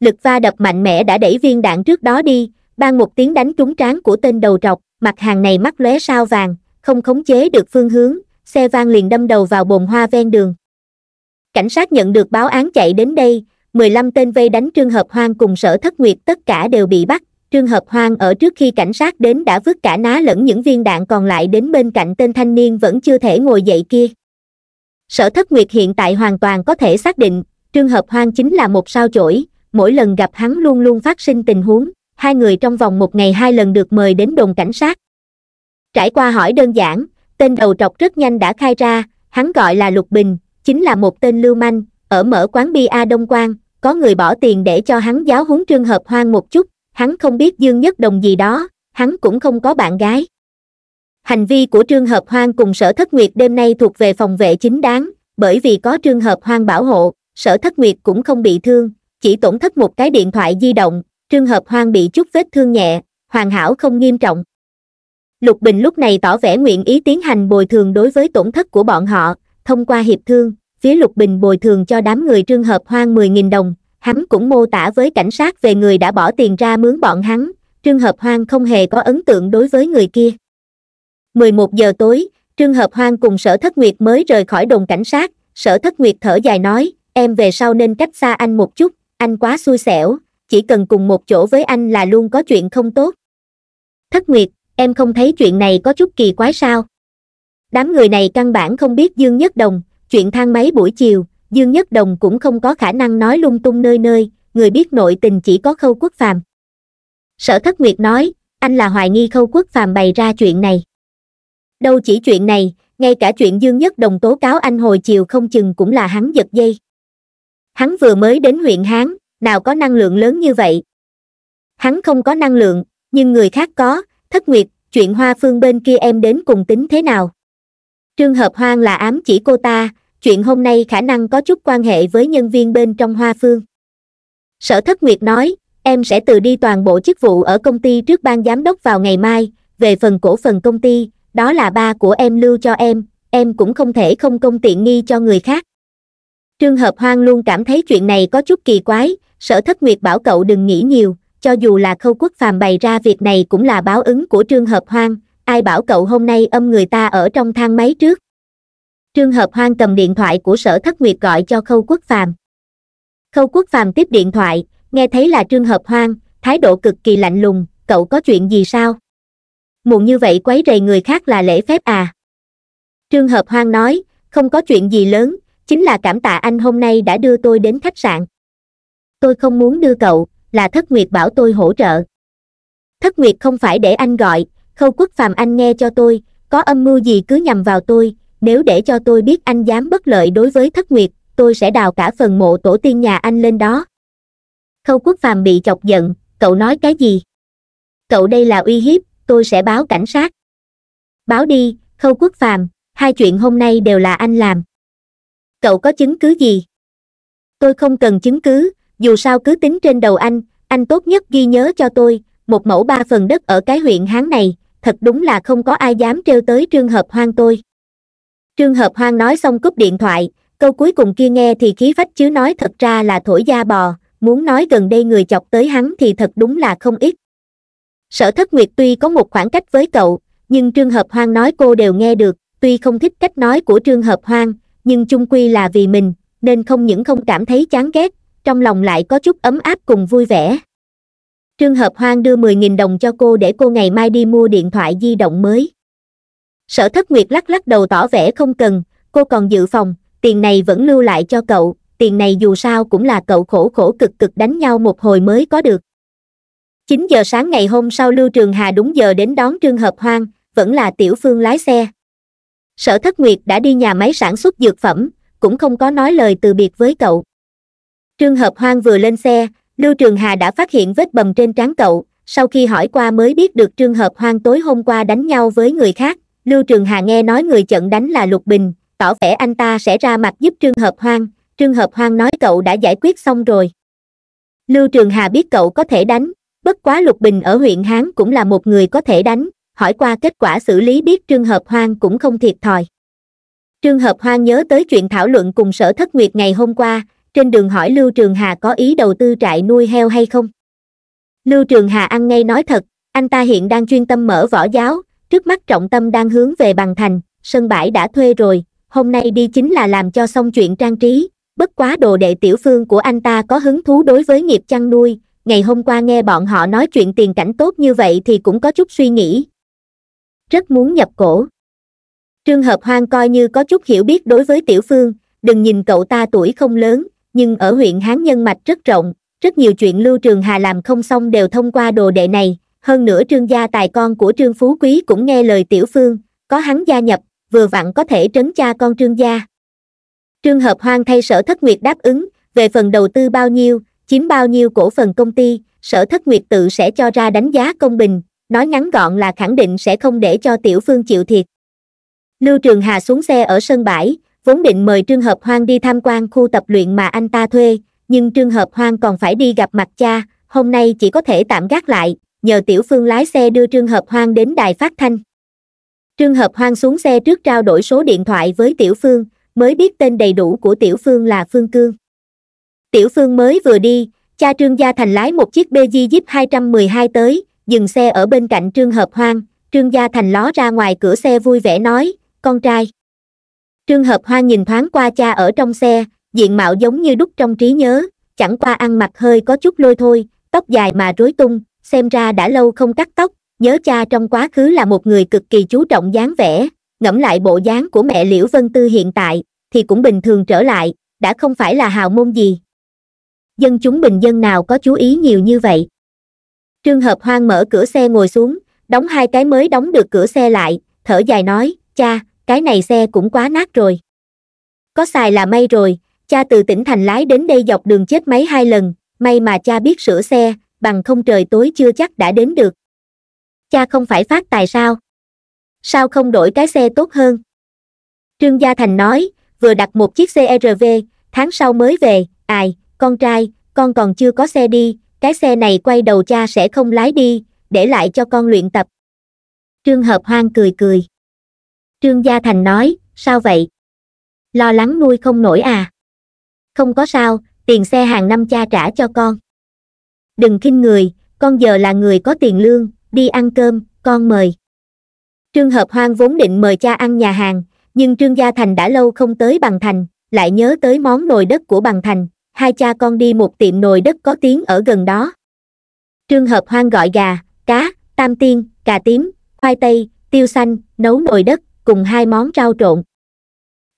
lực va đập mạnh mẽ đã đẩy viên đạn trước đó đi ban một tiếng đánh trúng trán của tên đầu trọc mặt hàng này mắt lóe sao vàng không khống chế được phương hướng xe van liền đâm đầu vào bồn hoa ven đường Cảnh sát nhận được báo án chạy đến đây, 15 tên vây đánh Trương Hợp Hoang cùng sở thất nguyệt tất cả đều bị bắt. Trương Hợp Hoang ở trước khi cảnh sát đến đã vứt cả ná lẫn những viên đạn còn lại đến bên cạnh tên thanh niên vẫn chưa thể ngồi dậy kia. Sở thất nguyệt hiện tại hoàn toàn có thể xác định, Trương Hợp Hoang chính là một sao chổi, mỗi lần gặp hắn luôn luôn phát sinh tình huống, hai người trong vòng một ngày hai lần được mời đến đồn cảnh sát. Trải qua hỏi đơn giản, tên đầu trọc rất nhanh đã khai ra, hắn gọi là Lục Bình, chính là một tên lưu manh ở mở quán bia đông quang có người bỏ tiền để cho hắn giáo huấn trương hợp hoang một chút hắn không biết dương nhất đồng gì đó hắn cũng không có bạn gái hành vi của trương hợp hoang cùng sở thất nguyệt đêm nay thuộc về phòng vệ chính đáng bởi vì có trương hợp hoang bảo hộ sở thất nguyệt cũng không bị thương chỉ tổn thất một cái điện thoại di động trương hợp hoang bị chút vết thương nhẹ hoàn hảo không nghiêm trọng lục bình lúc này tỏ vẻ nguyện ý tiến hành bồi thường đối với tổn thất của bọn họ thông qua hiệp thương phía lục bình bồi thường cho đám người trương hợp hoang mười nghìn đồng hắn cũng mô tả với cảnh sát về người đã bỏ tiền ra mướn bọn hắn trương hợp hoang không hề có ấn tượng đối với người kia 11 giờ tối trương hợp hoang cùng sở thất nguyệt mới rời khỏi đồn cảnh sát sở thất nguyệt thở dài nói em về sau nên cách xa anh một chút anh quá xui xẻo chỉ cần cùng một chỗ với anh là luôn có chuyện không tốt thất nguyệt em không thấy chuyện này có chút kỳ quái sao đám người này căn bản không biết dương nhất đồng chuyện thang máy buổi chiều dương nhất đồng cũng không có khả năng nói lung tung nơi nơi người biết nội tình chỉ có khâu quốc phàm sở thất nguyệt nói anh là hoài nghi khâu quốc phàm bày ra chuyện này đâu chỉ chuyện này ngay cả chuyện dương nhất đồng tố cáo anh hồi chiều không chừng cũng là hắn giật dây hắn vừa mới đến huyện hán nào có năng lượng lớn như vậy hắn không có năng lượng nhưng người khác có thất nguyệt chuyện hoa phương bên kia em đến cùng tính thế nào Trường hợp hoang là ám chỉ cô ta chuyện hôm nay khả năng có chút quan hệ với nhân viên bên trong hoa phương sở thất nguyệt nói em sẽ từ đi toàn bộ chức vụ ở công ty trước ban giám đốc vào ngày mai về phần cổ phần công ty đó là ba của em lưu cho em em cũng không thể không công tiện nghi cho người khác Trường hợp hoang luôn cảm thấy chuyện này có chút kỳ quái sở thất nguyệt bảo cậu đừng nghĩ nhiều cho dù là khâu quốc phàm bày ra việc này cũng là báo ứng của Trường hợp hoang ai bảo cậu hôm nay âm người ta ở trong thang máy trước trương hợp hoang cầm điện thoại của sở thất nguyệt gọi cho khâu quốc phàm khâu quốc phàm tiếp điện thoại nghe thấy là trương hợp hoang thái độ cực kỳ lạnh lùng cậu có chuyện gì sao muộn như vậy quấy rầy người khác là lễ phép à trương hợp hoang nói không có chuyện gì lớn chính là cảm tạ anh hôm nay đã đưa tôi đến khách sạn tôi không muốn đưa cậu là thất nguyệt bảo tôi hỗ trợ thất nguyệt không phải để anh gọi khâu quốc phàm anh nghe cho tôi có âm mưu gì cứ nhằm vào tôi nếu để cho tôi biết anh dám bất lợi đối với thất nguyệt tôi sẽ đào cả phần mộ tổ tiên nhà anh lên đó khâu quốc phàm bị chọc giận cậu nói cái gì cậu đây là uy hiếp tôi sẽ báo cảnh sát báo đi khâu quốc phàm hai chuyện hôm nay đều là anh làm cậu có chứng cứ gì tôi không cần chứng cứ dù sao cứ tính trên đầu anh anh tốt nhất ghi nhớ cho tôi một mẫu ba phần đất ở cái huyện hán này thật đúng là không có ai dám trêu tới trường hợp hoang tôi Trường hợp hoang nói xong cúp điện thoại câu cuối cùng kia nghe thì khí phách chứ nói thật ra là thổi da bò muốn nói gần đây người chọc tới hắn thì thật đúng là không ít sở thất nguyệt tuy có một khoảng cách với cậu nhưng trường hợp hoang nói cô đều nghe được tuy không thích cách nói của trường hợp hoang nhưng chung quy là vì mình nên không những không cảm thấy chán ghét trong lòng lại có chút ấm áp cùng vui vẻ trương hợp hoang đưa mười nghìn đồng cho cô để cô ngày mai đi mua điện thoại di động mới sở thất nguyệt lắc lắc đầu tỏ vẻ không cần cô còn dự phòng tiền này vẫn lưu lại cho cậu tiền này dù sao cũng là cậu khổ khổ cực cực đánh nhau một hồi mới có được 9 giờ sáng ngày hôm sau Lưu Trường Hà đúng giờ đến đón Trương Hợp Hoang, vẫn là tiểu phương lái xe. Sở Thất Nguyệt đã đi nhà máy sản xuất dược phẩm, cũng không có nói lời từ biệt với cậu. Trương Hợp Hoang vừa lên xe, lưu trường hà đã phát hiện vết bầm trên trán cậu sau khi hỏi qua mới biết được trường hợp hoang tối hôm qua đánh nhau với người khác lưu trường hà nghe nói người trận đánh là lục bình tỏ vẻ anh ta sẽ ra mặt giúp trường hợp hoang trường hợp hoang nói cậu đã giải quyết xong rồi lưu trường hà biết cậu có thể đánh bất quá lục bình ở huyện hán cũng là một người có thể đánh hỏi qua kết quả xử lý biết trường hợp hoang cũng không thiệt thòi trường hợp hoang nhớ tới chuyện thảo luận cùng sở thất nguyệt ngày hôm qua trên đường hỏi lưu trường hà có ý đầu tư trại nuôi heo hay không lưu trường hà ăn ngay nói thật anh ta hiện đang chuyên tâm mở võ giáo trước mắt trọng tâm đang hướng về bằng thành sân bãi đã thuê rồi hôm nay đi chính là làm cho xong chuyện trang trí bất quá đồ đệ tiểu phương của anh ta có hứng thú đối với nghiệp chăn nuôi ngày hôm qua nghe bọn họ nói chuyện tiền cảnh tốt như vậy thì cũng có chút suy nghĩ rất muốn nhập cổ trương hợp hoang coi như có chút hiểu biết đối với tiểu phương đừng nhìn cậu ta tuổi không lớn nhưng ở huyện Hán Nhân Mạch rất rộng, rất nhiều chuyện Lưu Trường Hà làm không xong đều thông qua đồ đệ này, hơn nữa trương gia tài con của trương phú quý cũng nghe lời tiểu phương, có hắn gia nhập, vừa vặn có thể trấn cha con trương gia. Trương Hợp Hoang thay sở thất nguyệt đáp ứng, về phần đầu tư bao nhiêu, chiếm bao nhiêu cổ phần công ty, sở thất nguyệt tự sẽ cho ra đánh giá công bình, nói ngắn gọn là khẳng định sẽ không để cho tiểu phương chịu thiệt. Lưu Trường Hà xuống xe ở sân bãi, vốn định mời Trương Hợp Hoang đi tham quan khu tập luyện mà anh ta thuê, nhưng Trương Hợp Hoang còn phải đi gặp mặt cha, hôm nay chỉ có thể tạm gác lại, nhờ Tiểu Phương lái xe đưa Trương Hợp Hoang đến đài phát thanh. Trương Hợp Hoang xuống xe trước trao đổi số điện thoại với Tiểu Phương, mới biết tên đầy đủ của Tiểu Phương là Phương Cương. Tiểu Phương mới vừa đi, cha Trương Gia Thành lái một chiếc BG Jeep 212 tới, dừng xe ở bên cạnh Trương Hợp Hoang, Trương Gia Thành ló ra ngoài cửa xe vui vẻ nói, con trai trương hợp hoa nhìn thoáng qua cha ở trong xe diện mạo giống như đúc trong trí nhớ chẳng qua ăn mặc hơi có chút lôi thôi tóc dài mà rối tung xem ra đã lâu không cắt tóc nhớ cha trong quá khứ là một người cực kỳ chú trọng dáng vẻ ngẫm lại bộ dáng của mẹ liễu vân tư hiện tại thì cũng bình thường trở lại đã không phải là hào môn gì dân chúng bình dân nào có chú ý nhiều như vậy trương hợp hoang mở cửa xe ngồi xuống đóng hai cái mới đóng được cửa xe lại thở dài nói cha cái này xe cũng quá nát rồi có xài là may rồi cha từ tỉnh thành lái đến đây dọc đường chết máy hai lần may mà cha biết sửa xe bằng không trời tối chưa chắc đã đến được cha không phải phát tài sao sao không đổi cái xe tốt hơn trương gia thành nói vừa đặt một chiếc crv tháng sau mới về ai con trai con còn chưa có xe đi cái xe này quay đầu cha sẽ không lái đi để lại cho con luyện tập trương hợp hoang cười cười trương gia thành nói sao vậy lo lắng nuôi không nổi à không có sao tiền xe hàng năm cha trả cho con đừng khinh người con giờ là người có tiền lương đi ăn cơm con mời trương hợp hoang vốn định mời cha ăn nhà hàng nhưng trương gia thành đã lâu không tới bằng thành lại nhớ tới món nồi đất của bằng thành hai cha con đi một tiệm nồi đất có tiếng ở gần đó trương hợp hoang gọi gà cá tam tiên cà tím khoai tây tiêu xanh nấu nồi đất cùng hai món rau trộn.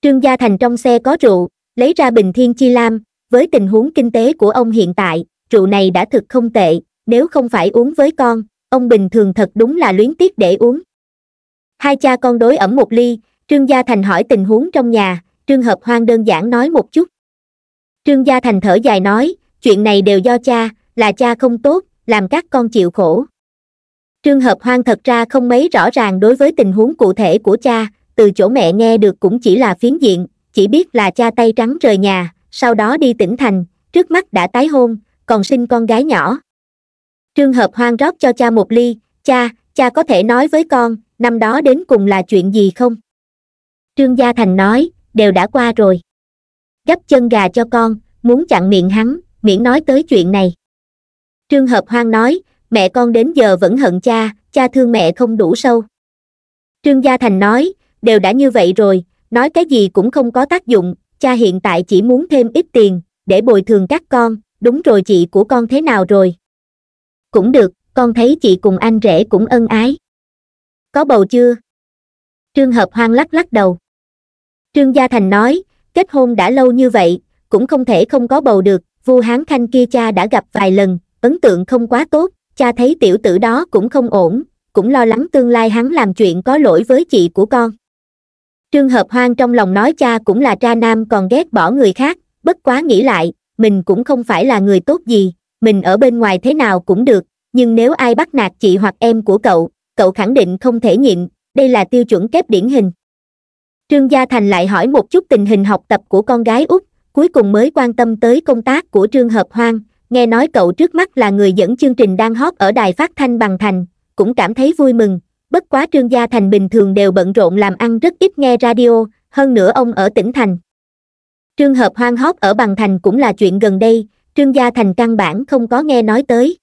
Trương Gia Thành trong xe có rượu, lấy ra bình thiên chi lam, với tình huống kinh tế của ông hiện tại, rượu này đã thực không tệ, nếu không phải uống với con, ông bình thường thật đúng là luyến tiếc để uống. Hai cha con đối ẩm một ly, Trương Gia Thành hỏi tình huống trong nhà, Trương Hợp Hoang đơn giản nói một chút. Trương Gia Thành thở dài nói, chuyện này đều do cha, là cha không tốt, làm các con chịu khổ. Trương Hợp Hoang thật ra không mấy rõ ràng đối với tình huống cụ thể của cha, từ chỗ mẹ nghe được cũng chỉ là phiến diện, chỉ biết là cha tay trắng rời nhà, sau đó đi tỉnh thành, trước mắt đã tái hôn, còn sinh con gái nhỏ. Trương Hợp Hoang rót cho cha một ly, cha, cha có thể nói với con, năm đó đến cùng là chuyện gì không? Trương Gia Thành nói, đều đã qua rồi. Gấp chân gà cho con, muốn chặn miệng hắn, miễn nói tới chuyện này. Trương Hợp Hoang nói, mẹ con đến giờ vẫn hận cha cha thương mẹ không đủ sâu trương gia thành nói đều đã như vậy rồi nói cái gì cũng không có tác dụng cha hiện tại chỉ muốn thêm ít tiền để bồi thường các con đúng rồi chị của con thế nào rồi cũng được con thấy chị cùng anh rể cũng ân ái có bầu chưa trương hợp hoang lắc lắc đầu trương gia thành nói kết hôn đã lâu như vậy cũng không thể không có bầu được vu hán khanh kia cha đã gặp vài lần ấn tượng không quá tốt cha thấy tiểu tử đó cũng không ổn cũng lo lắng tương lai hắn làm chuyện có lỗi với chị của con trương hợp hoang trong lòng nói cha cũng là cha nam còn ghét bỏ người khác bất quá nghĩ lại mình cũng không phải là người tốt gì mình ở bên ngoài thế nào cũng được nhưng nếu ai bắt nạt chị hoặc em của cậu cậu khẳng định không thể nhịn đây là tiêu chuẩn kép điển hình trương gia thành lại hỏi một chút tình hình học tập của con gái út cuối cùng mới quan tâm tới công tác của trương hợp hoang nghe nói cậu trước mắt là người dẫn chương trình đang hót ở đài phát thanh bằng thành, cũng cảm thấy vui mừng, bất quá Trương Gia Thành bình thường đều bận rộn làm ăn rất ít nghe radio, hơn nữa ông ở tỉnh thành. Trường hợp hoang hót ở bằng thành cũng là chuyện gần đây, Trương Gia Thành căn bản không có nghe nói tới.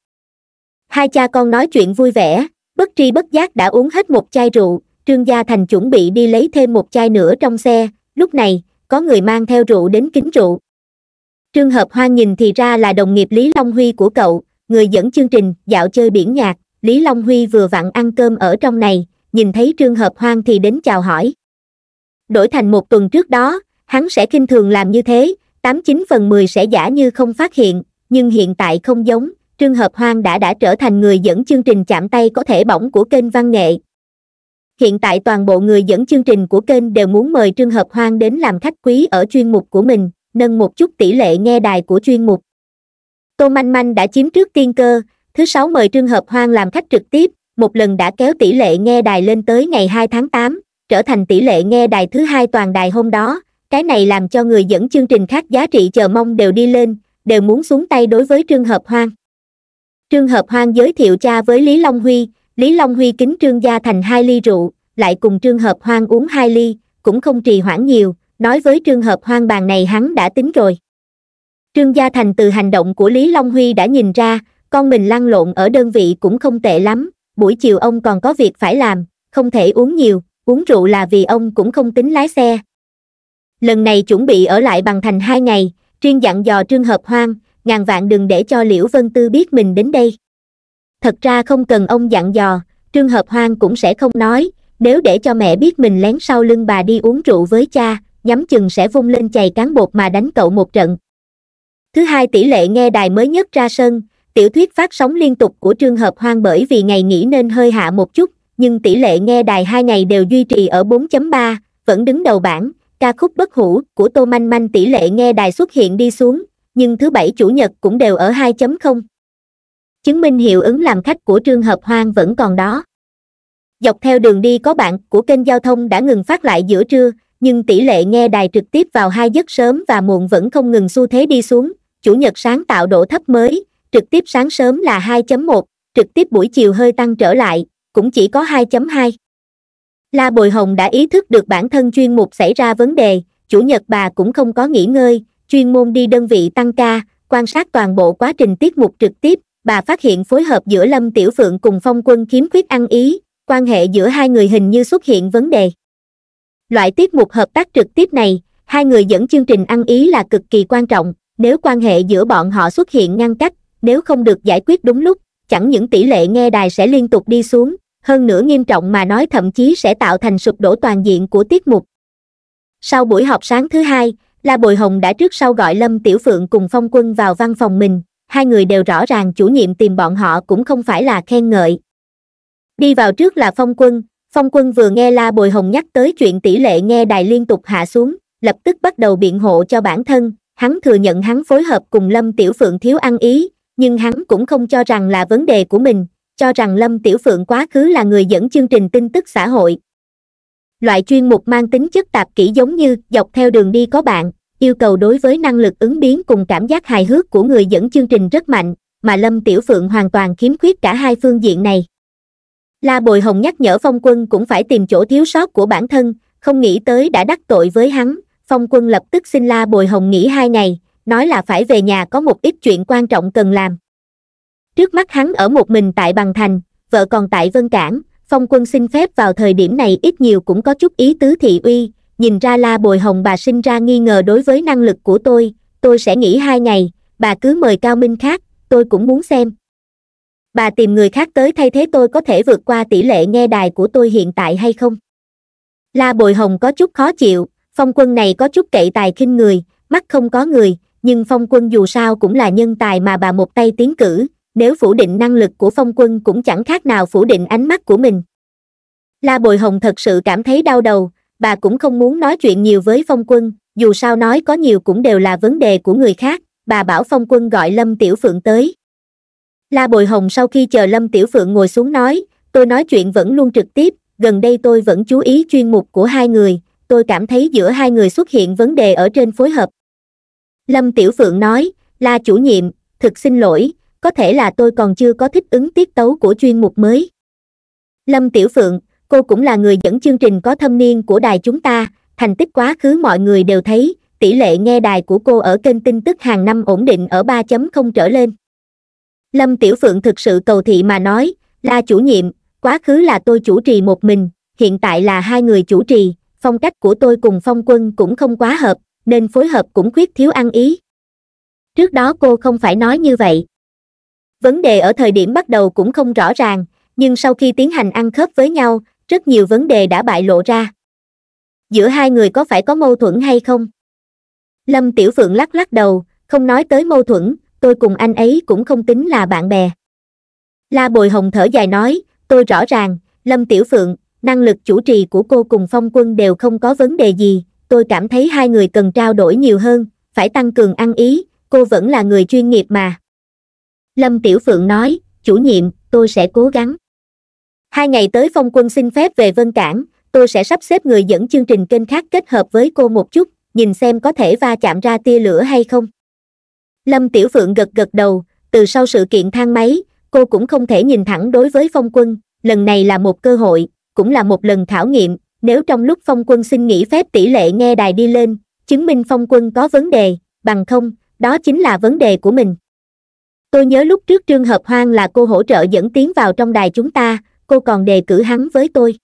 Hai cha con nói chuyện vui vẻ, bất tri bất giác đã uống hết một chai rượu, Trương Gia Thành chuẩn bị đi lấy thêm một chai nữa trong xe, lúc này, có người mang theo rượu đến kính rượu. Trương Hợp Hoan nhìn thì ra là đồng nghiệp Lý Long Huy của cậu, người dẫn chương trình dạo chơi biển nhạc, Lý Long Huy vừa vặn ăn cơm ở trong này, nhìn thấy Trương Hợp Hoan thì đến chào hỏi. Đổi thành một tuần trước đó, hắn sẽ kinh thường làm như thế, 89 phần 10 sẽ giả như không phát hiện, nhưng hiện tại không giống, Trương Hợp Hoan đã đã trở thành người dẫn chương trình chạm tay có thể bỏng của kênh văn nghệ. Hiện tại toàn bộ người dẫn chương trình của kênh đều muốn mời Trương Hợp Hoan đến làm khách quý ở chuyên mục của mình, nâng một chút tỷ lệ nghe đài của chuyên mục tô manh manh đã chiếm trước tiên cơ thứ sáu mời trương hợp hoang làm khách trực tiếp một lần đã kéo tỷ lệ nghe đài lên tới ngày 2 tháng 8, trở thành tỷ lệ nghe đài thứ hai toàn đài hôm đó cái này làm cho người dẫn chương trình khác giá trị chờ mong đều đi lên đều muốn xuống tay đối với trương hợp hoang trương hợp hoang giới thiệu cha với lý long huy lý long huy kính trương gia thành hai ly rượu lại cùng trương hợp hoang uống hai ly cũng không trì hoãn nhiều nói với trường hợp hoang bàn này hắn đã tính rồi trương gia thành từ hành động của lý long huy đã nhìn ra con mình lăn lộn ở đơn vị cũng không tệ lắm buổi chiều ông còn có việc phải làm không thể uống nhiều uống rượu là vì ông cũng không tính lái xe lần này chuẩn bị ở lại bằng thành hai ngày riêng dặn dò trương hợp hoang ngàn vạn đừng để cho liễu vân tư biết mình đến đây thật ra không cần ông dặn dò trương hợp hoang cũng sẽ không nói nếu để cho mẹ biết mình lén sau lưng bà đi uống rượu với cha nhắm chừng sẽ vung lên chày cán bột mà đánh cậu một trận thứ hai tỷ lệ nghe đài mới nhất ra sân tiểu thuyết phát sóng liên tục của trường hợp hoang bởi vì ngày nghỉ nên hơi hạ một chút nhưng tỷ lệ nghe đài hai ngày đều duy trì ở 4.3, vẫn đứng đầu bảng ca khúc bất hủ của tô manh manh tỷ lệ nghe đài xuất hiện đi xuống nhưng thứ bảy chủ nhật cũng đều ở 2.0. chứng minh hiệu ứng làm khách của trường hợp hoang vẫn còn đó dọc theo đường đi có bạn của kênh giao thông đã ngừng phát lại giữa trưa nhưng tỷ lệ nghe đài trực tiếp vào hai giấc sớm và muộn vẫn không ngừng xu thế đi xuống chủ nhật sáng tạo độ thấp mới trực tiếp sáng sớm là 2.1, trực tiếp buổi chiều hơi tăng trở lại cũng chỉ có 2.2. la bồi hồng đã ý thức được bản thân chuyên mục xảy ra vấn đề chủ nhật bà cũng không có nghỉ ngơi chuyên môn đi đơn vị tăng ca quan sát toàn bộ quá trình tiết mục trực tiếp bà phát hiện phối hợp giữa lâm tiểu phượng cùng phong quân kiếm khuyết ăn ý quan hệ giữa hai người hình như xuất hiện vấn đề loại tiết mục hợp tác trực tiếp này hai người dẫn chương trình ăn ý là cực kỳ quan trọng nếu quan hệ giữa bọn họ xuất hiện ngăn cách nếu không được giải quyết đúng lúc chẳng những tỷ lệ nghe đài sẽ liên tục đi xuống hơn nữa nghiêm trọng mà nói thậm chí sẽ tạo thành sụp đổ toàn diện của tiết mục sau buổi họp sáng thứ hai la bồi hồng đã trước sau gọi lâm tiểu phượng cùng phong quân vào văn phòng mình hai người đều rõ ràng chủ nhiệm tìm bọn họ cũng không phải là khen ngợi đi vào trước là phong quân phong quân vừa nghe la bồi hồng nhắc tới chuyện tỷ lệ nghe đài liên tục hạ xuống lập tức bắt đầu biện hộ cho bản thân hắn thừa nhận hắn phối hợp cùng lâm tiểu phượng thiếu ăn ý nhưng hắn cũng không cho rằng là vấn đề của mình cho rằng lâm tiểu phượng quá khứ là người dẫn chương trình tin tức xã hội loại chuyên mục mang tính chất tạp kỹ giống như dọc theo đường đi có bạn yêu cầu đối với năng lực ứng biến cùng cảm giác hài hước của người dẫn chương trình rất mạnh mà lâm tiểu phượng hoàn toàn khiếm khuyết cả hai phương diện này La Bồi Hồng nhắc nhở Phong Quân cũng phải tìm chỗ thiếu sót của bản thân, không nghĩ tới đã đắc tội với hắn, Phong Quân lập tức xin La Bồi Hồng nghỉ hai ngày, nói là phải về nhà có một ít chuyện quan trọng cần làm. Trước mắt hắn ở một mình tại Bằng Thành, vợ còn tại Vân Cảng, Phong Quân xin phép vào thời điểm này ít nhiều cũng có chút ý tứ thị uy, nhìn ra La Bồi Hồng bà sinh ra nghi ngờ đối với năng lực của tôi, tôi sẽ nghỉ hai ngày, bà cứ mời Cao Minh khác, tôi cũng muốn xem bà tìm người khác tới thay thế tôi có thể vượt qua tỷ lệ nghe đài của tôi hiện tại hay không la bồi hồng có chút khó chịu phong quân này có chút cậy tài khinh người mắt không có người nhưng phong quân dù sao cũng là nhân tài mà bà một tay tiến cử nếu phủ định năng lực của phong quân cũng chẳng khác nào phủ định ánh mắt của mình la bồi hồng thật sự cảm thấy đau đầu bà cũng không muốn nói chuyện nhiều với phong quân dù sao nói có nhiều cũng đều là vấn đề của người khác bà bảo phong quân gọi lâm tiểu phượng tới la bồi hồng sau khi chờ lâm tiểu phượng ngồi xuống nói tôi nói chuyện vẫn luôn trực tiếp gần đây tôi vẫn chú ý chuyên mục của hai người tôi cảm thấy giữa hai người xuất hiện vấn đề ở trên phối hợp lâm tiểu phượng nói la chủ nhiệm thực xin lỗi có thể là tôi còn chưa có thích ứng tiết tấu của chuyên mục mới lâm tiểu phượng cô cũng là người dẫn chương trình có thâm niên của đài chúng ta thành tích quá khứ mọi người đều thấy tỷ lệ nghe đài của cô ở kênh tin tức hàng năm ổn định ở 3.0 trở lên lâm tiểu phượng thực sự cầu thị mà nói là chủ nhiệm quá khứ là tôi chủ trì một mình hiện tại là hai người chủ trì phong cách của tôi cùng phong quân cũng không quá hợp nên phối hợp cũng khuyết thiếu ăn ý trước đó cô không phải nói như vậy vấn đề ở thời điểm bắt đầu cũng không rõ ràng nhưng sau khi tiến hành ăn khớp với nhau rất nhiều vấn đề đã bại lộ ra giữa hai người có phải có mâu thuẫn hay không lâm tiểu phượng lắc lắc đầu không nói tới mâu thuẫn tôi cùng anh ấy cũng không tính là bạn bè la bồi hồng thở dài nói tôi rõ ràng lâm tiểu phượng năng lực chủ trì của cô cùng phong quân đều không có vấn đề gì tôi cảm thấy hai người cần trao đổi nhiều hơn phải tăng cường ăn ý cô vẫn là người chuyên nghiệp mà lâm tiểu phượng nói chủ nhiệm tôi sẽ cố gắng hai ngày tới phong quân xin phép về vân cảng tôi sẽ sắp xếp người dẫn chương trình kênh khác kết hợp với cô một chút nhìn xem có thể va chạm ra tia lửa hay không lâm tiểu phượng gật gật đầu từ sau sự kiện thang máy cô cũng không thể nhìn thẳng đối với phong quân lần này là một cơ hội cũng là một lần khảo nghiệm nếu trong lúc phong quân xin nghỉ phép tỷ lệ nghe đài đi lên chứng minh phong quân có vấn đề bằng không đó chính là vấn đề của mình tôi nhớ lúc trước trường hợp hoang là cô hỗ trợ dẫn tiến vào trong đài chúng ta cô còn đề cử hắn với tôi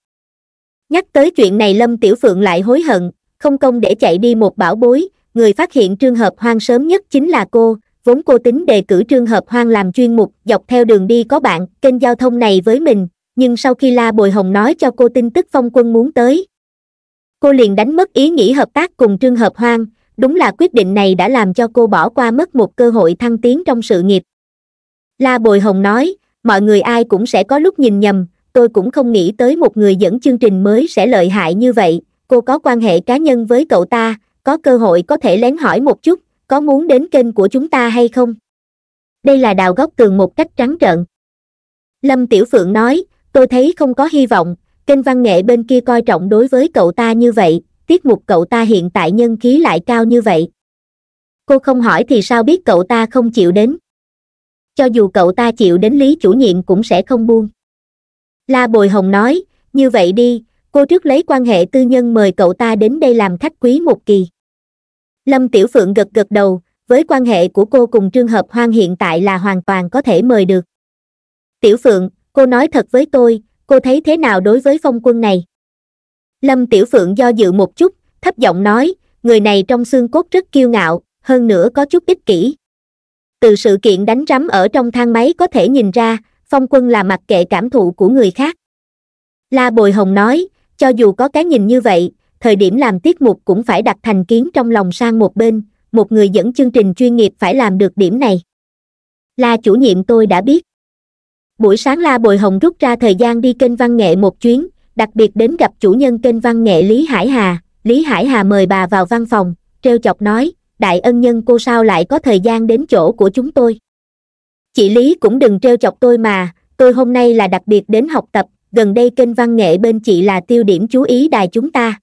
nhắc tới chuyện này lâm tiểu phượng lại hối hận không công để chạy đi một bảo bối người phát hiện trường Hợp Hoang sớm nhất chính là cô, vốn cô tính đề cử trường Hợp Hoang làm chuyên mục dọc theo đường đi có bạn, kênh giao thông này với mình, nhưng sau khi La Bồi Hồng nói cho cô tin tức phong quân muốn tới, cô liền đánh mất ý nghĩ hợp tác cùng trường Hợp Hoang, đúng là quyết định này đã làm cho cô bỏ qua mất một cơ hội thăng tiến trong sự nghiệp. La Bồi Hồng nói, mọi người ai cũng sẽ có lúc nhìn nhầm, tôi cũng không nghĩ tới một người dẫn chương trình mới sẽ lợi hại như vậy, cô có quan hệ cá nhân với cậu ta, có cơ hội có thể lén hỏi một chút có muốn đến kênh của chúng ta hay không đây là đào góc tường một cách trắng trợn lâm tiểu phượng nói tôi thấy không có hy vọng kênh văn nghệ bên kia coi trọng đối với cậu ta như vậy tiết mục cậu ta hiện tại nhân khí lại cao như vậy cô không hỏi thì sao biết cậu ta không chịu đến cho dù cậu ta chịu đến lý chủ nhiệm cũng sẽ không buông la bồi hồng nói như vậy đi cô trước lấy quan hệ tư nhân mời cậu ta đến đây làm khách quý một kỳ lâm tiểu phượng gật gật đầu với quan hệ của cô cùng trương hợp hoang hiện tại là hoàn toàn có thể mời được tiểu phượng cô nói thật với tôi cô thấy thế nào đối với phong quân này lâm tiểu phượng do dự một chút thấp giọng nói người này trong xương cốt rất kiêu ngạo hơn nữa có chút ích kỷ từ sự kiện đánh rắm ở trong thang máy có thể nhìn ra phong quân là mặc kệ cảm thụ của người khác la bồi hồng nói cho dù có cái nhìn như vậy thời điểm làm tiết mục cũng phải đặt thành kiến trong lòng sang một bên một người dẫn chương trình chuyên nghiệp phải làm được điểm này la chủ nhiệm tôi đã biết buổi sáng la bồi hồng rút ra thời gian đi kênh văn nghệ một chuyến đặc biệt đến gặp chủ nhân kênh văn nghệ lý hải hà lý hải hà mời bà vào văn phòng treo chọc nói đại ân nhân cô sao lại có thời gian đến chỗ của chúng tôi chị lý cũng đừng treo chọc tôi mà tôi hôm nay là đặc biệt đến học tập gần đây kênh văn nghệ bên chị là tiêu điểm chú ý đài chúng ta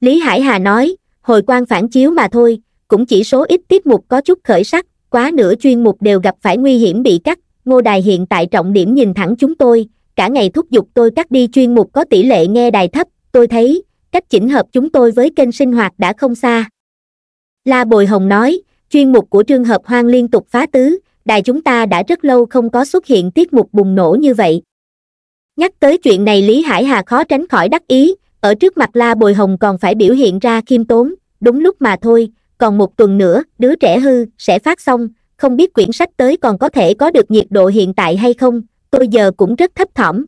Lý Hải Hà nói, hồi quan phản chiếu mà thôi, cũng chỉ số ít tiết mục có chút khởi sắc, quá nửa chuyên mục đều gặp phải nguy hiểm bị cắt, ngô đài hiện tại trọng điểm nhìn thẳng chúng tôi, cả ngày thúc giục tôi cắt đi chuyên mục có tỷ lệ nghe đài thấp, tôi thấy, cách chỉnh hợp chúng tôi với kênh sinh hoạt đã không xa. La Bồi Hồng nói, chuyên mục của trường hợp hoang liên tục phá tứ, đài chúng ta đã rất lâu không có xuất hiện tiết mục bùng nổ như vậy. Nhắc tới chuyện này Lý Hải Hà khó tránh khỏi đắc ý, ở trước mặt la bồi hồng còn phải biểu hiện ra khiêm tốn đúng lúc mà thôi còn một tuần nữa đứa trẻ hư sẽ phát xong không biết quyển sách tới còn có thể có được nhiệt độ hiện tại hay không tôi giờ cũng rất thấp thỏm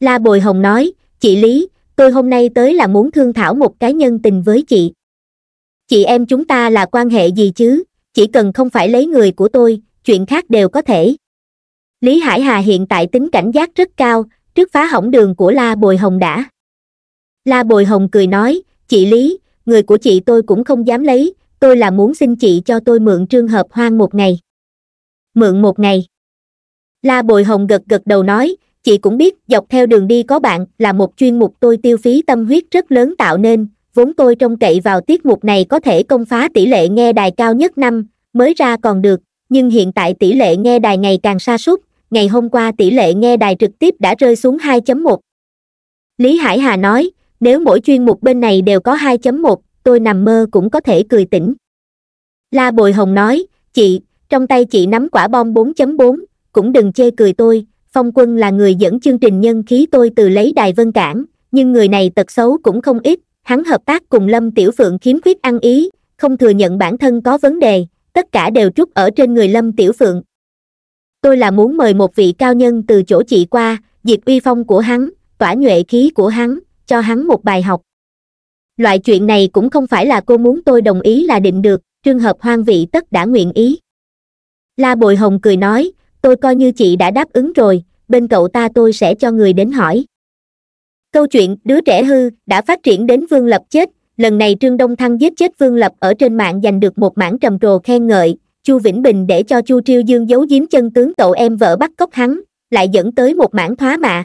la bồi hồng nói chị lý tôi hôm nay tới là muốn thương thảo một cái nhân tình với chị chị em chúng ta là quan hệ gì chứ chỉ cần không phải lấy người của tôi chuyện khác đều có thể lý hải hà hiện tại tính cảnh giác rất cao trước phá hỏng đường của la bồi hồng đã la bồi hồng cười nói chị lý người của chị tôi cũng không dám lấy tôi là muốn xin chị cho tôi mượn trương hợp hoang một ngày mượn một ngày la bồi hồng gật gật đầu nói chị cũng biết dọc theo đường đi có bạn là một chuyên mục tôi tiêu phí tâm huyết rất lớn tạo nên vốn tôi trông cậy vào tiết mục này có thể công phá tỷ lệ nghe đài cao nhất năm mới ra còn được nhưng hiện tại tỷ lệ nghe đài ngày càng sa sút ngày hôm qua tỷ lệ nghe đài trực tiếp đã rơi xuống 2.1. Lý Hải Hà nói, nếu mỗi chuyên mục bên này đều có 2.1, tôi nằm mơ cũng có thể cười tỉnh la bồi hồng nói chị trong tay chị nắm quả bom 4.4, cũng đừng chê cười tôi phong quân là người dẫn chương trình nhân khí tôi từ lấy đài vân cảng nhưng người này tật xấu cũng không ít hắn hợp tác cùng lâm tiểu phượng khiếm khuyết ăn ý không thừa nhận bản thân có vấn đề tất cả đều trút ở trên người lâm tiểu phượng tôi là muốn mời một vị cao nhân từ chỗ chị qua diệt uy phong của hắn tỏa nhuệ khí của hắn cho hắn một bài học loại chuyện này cũng không phải là cô muốn tôi đồng ý là định được trường hợp hoang vị tất đã nguyện ý la bồi hồng cười nói tôi coi như chị đã đáp ứng rồi bên cậu ta tôi sẽ cho người đến hỏi câu chuyện đứa trẻ hư đã phát triển đến vương lập chết lần này trương đông thăng giết chết vương lập ở trên mạng giành được một mảng trầm trồ khen ngợi chu vĩnh bình để cho chu triêu dương giấu giếm chân tướng cậu em vợ bắt cóc hắn lại dẫn tới một mảng thoá mạ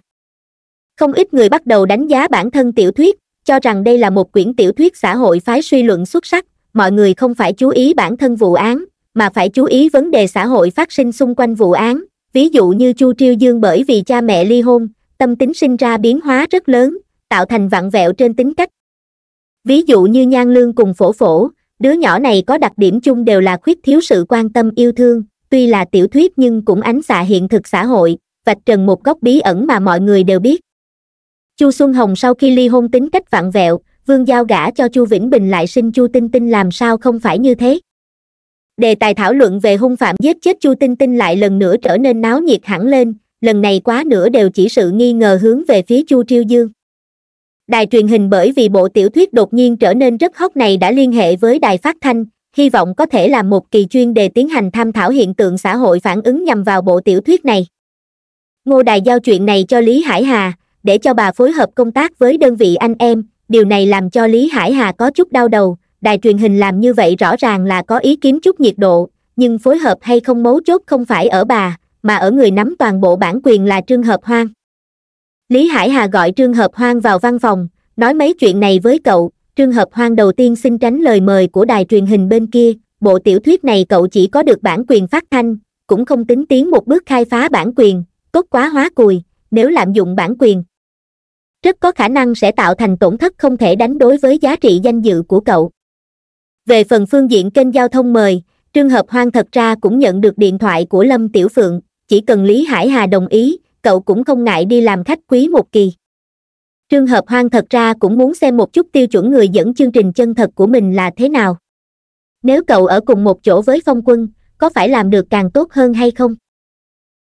không ít người bắt đầu đánh giá bản thân tiểu thuyết cho rằng đây là một quyển tiểu thuyết xã hội phái suy luận xuất sắc mọi người không phải chú ý bản thân vụ án mà phải chú ý vấn đề xã hội phát sinh xung quanh vụ án ví dụ như chu triêu dương bởi vì cha mẹ ly hôn tâm tính sinh ra biến hóa rất lớn tạo thành vặn vẹo trên tính cách ví dụ như nhan lương cùng phổ phổ đứa nhỏ này có đặc điểm chung đều là khuyết thiếu sự quan tâm yêu thương tuy là tiểu thuyết nhưng cũng ánh xạ hiện thực xã hội vạch trần một góc bí ẩn mà mọi người đều biết chu xuân hồng sau khi ly hôn tính cách vặn vẹo vương giao gả cho chu vĩnh bình lại sinh chu tinh tinh làm sao không phải như thế đề tài thảo luận về hung phạm giết chết chu tinh tinh lại lần nữa trở nên náo nhiệt hẳn lên lần này quá nửa đều chỉ sự nghi ngờ hướng về phía chu triêu dương đài truyền hình bởi vì bộ tiểu thuyết đột nhiên trở nên rất hot này đã liên hệ với đài phát thanh hy vọng có thể làm một kỳ chuyên đề tiến hành tham thảo hiện tượng xã hội phản ứng nhằm vào bộ tiểu thuyết này ngô đài giao chuyện này cho lý hải hà để cho bà phối hợp công tác với đơn vị anh em điều này làm cho lý hải hà có chút đau đầu đài truyền hình làm như vậy rõ ràng là có ý kiếm chút nhiệt độ nhưng phối hợp hay không mấu chốt không phải ở bà mà ở người nắm toàn bộ bản quyền là trương hợp hoang lý hải hà gọi trương hợp hoang vào văn phòng nói mấy chuyện này với cậu trương hợp hoang đầu tiên xin tránh lời mời của đài truyền hình bên kia bộ tiểu thuyết này cậu chỉ có được bản quyền phát thanh cũng không tính tiến một bước khai phá bản quyền cốt quá hóa cùi nếu lạm dụng bản quyền rất có khả năng sẽ tạo thành tổn thất không thể đánh đối với giá trị danh dự của cậu về phần phương diện kênh giao thông mời trường hợp hoang thật ra cũng nhận được điện thoại của lâm tiểu phượng chỉ cần lý hải hà đồng ý cậu cũng không ngại đi làm khách quý một kỳ Trường hợp hoang thật ra cũng muốn xem một chút tiêu chuẩn người dẫn chương trình chân thật của mình là thế nào nếu cậu ở cùng một chỗ với phong quân có phải làm được càng tốt hơn hay không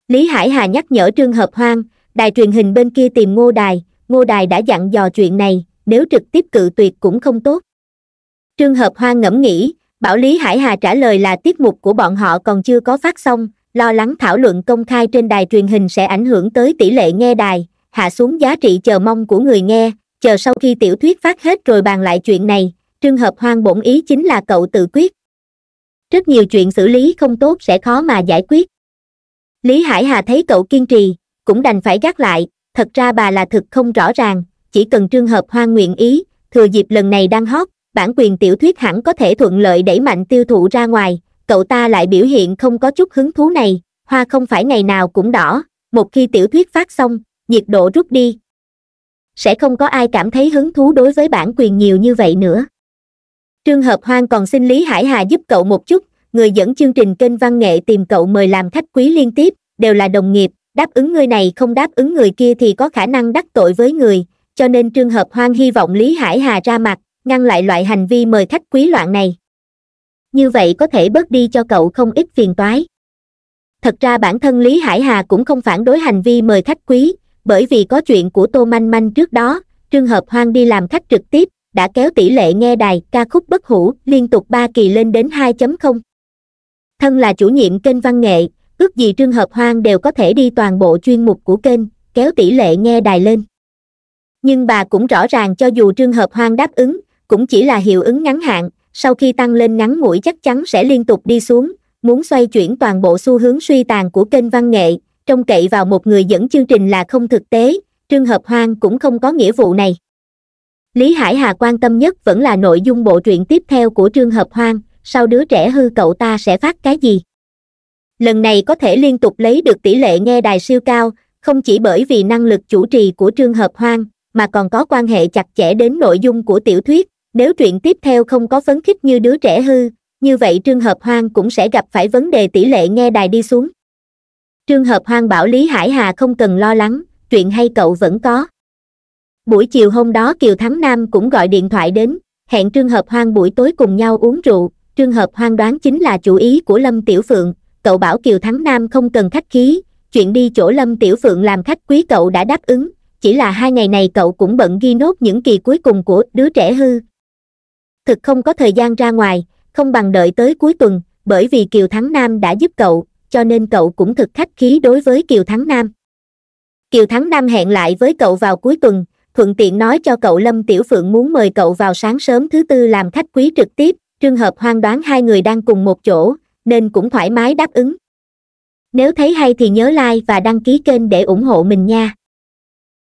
lý hải hà nhắc nhở Trường hợp hoang đài truyền hình bên kia tìm ngô đài ngô đài đã dặn dò chuyện này nếu trực tiếp cự tuyệt cũng không tốt Trường hợp hoa ngẫm nghĩ bảo lý hải hà trả lời là tiết mục của bọn họ còn chưa có phát xong lo lắng thảo luận công khai trên đài truyền hình sẽ ảnh hưởng tới tỷ lệ nghe đài hạ xuống giá trị chờ mong của người nghe chờ sau khi tiểu thuyết phát hết rồi bàn lại chuyện này trường hợp hoang bổn ý chính là cậu tự quyết rất nhiều chuyện xử lý không tốt sẽ khó mà giải quyết lý hải hà thấy cậu kiên trì cũng đành phải gác lại thật ra bà là thực không rõ ràng chỉ cần trường hợp hoa nguyện ý thừa dịp lần này đang hot bản quyền tiểu thuyết hẳn có thể thuận lợi đẩy mạnh tiêu thụ ra ngoài cậu ta lại biểu hiện không có chút hứng thú này hoa không phải ngày nào cũng đỏ một khi tiểu thuyết phát xong nhiệt độ rút đi sẽ không có ai cảm thấy hứng thú đối với bản quyền nhiều như vậy nữa trường hợp Hoan còn xin lý hải hà giúp cậu một chút người dẫn chương trình kênh văn nghệ tìm cậu mời làm khách quý liên tiếp đều là đồng nghiệp đáp ứng người này không đáp ứng người kia thì có khả năng đắc tội với người cho nên trường hợp hoang hy vọng lý hải hà ra mặt ngăn lại loại hành vi mời khách quý loạn này như vậy có thể bớt đi cho cậu không ít phiền toái thật ra bản thân lý hải hà cũng không phản đối hành vi mời khách quý bởi vì có chuyện của tô manh manh trước đó trường hợp hoang đi làm khách trực tiếp đã kéo tỷ lệ nghe đài ca khúc bất hủ liên tục ba kỳ lên đến 2.0. thân là chủ nhiệm kênh văn nghệ ước gì trường hợp hoang đều có thể đi toàn bộ chuyên mục của kênh kéo tỷ lệ nghe đài lên nhưng bà cũng rõ ràng cho dù trường hợp hoang đáp ứng cũng chỉ là hiệu ứng ngắn hạn sau khi tăng lên ngắn ngủi chắc chắn sẽ liên tục đi xuống muốn xoay chuyển toàn bộ xu hướng suy tàn của kênh văn nghệ trông cậy vào một người dẫn chương trình là không thực tế trường hợp hoang cũng không có nghĩa vụ này lý hải hà quan tâm nhất vẫn là nội dung bộ truyện tiếp theo của trường hợp hoang sau đứa trẻ hư cậu ta sẽ phát cái gì lần này có thể liên tục lấy được tỷ lệ nghe đài siêu cao không chỉ bởi vì năng lực chủ trì của trương hợp hoang mà còn có quan hệ chặt chẽ đến nội dung của tiểu thuyết nếu truyện tiếp theo không có phấn khích như đứa trẻ hư như vậy trương hợp hoang cũng sẽ gặp phải vấn đề tỷ lệ nghe đài đi xuống trương hợp hoang bảo lý hải hà không cần lo lắng chuyện hay cậu vẫn có buổi chiều hôm đó kiều thắng nam cũng gọi điện thoại đến hẹn trương hợp hoang buổi tối cùng nhau uống rượu trương hợp hoang đoán chính là chủ ý của lâm tiểu phượng cậu bảo Kiều Thắng Nam không cần khách khí, chuyện đi chỗ Lâm Tiểu Phượng làm khách quý cậu đã đáp ứng, chỉ là hai ngày này cậu cũng bận ghi nốt những kỳ cuối cùng của đứa trẻ hư. Thực không có thời gian ra ngoài, không bằng đợi tới cuối tuần, bởi vì Kiều Thắng Nam đã giúp cậu, cho nên cậu cũng thực khách khí đối với Kiều Thắng Nam. Kiều Thắng Nam hẹn lại với cậu vào cuối tuần, thuận tiện nói cho cậu Lâm Tiểu Phượng muốn mời cậu vào sáng sớm thứ tư làm khách quý trực tiếp, trường hợp hoang đoán hai người đang cùng một chỗ, nên cũng thoải mái đáp ứng nếu thấy hay thì nhớ like và đăng ký kênh để ủng hộ mình nha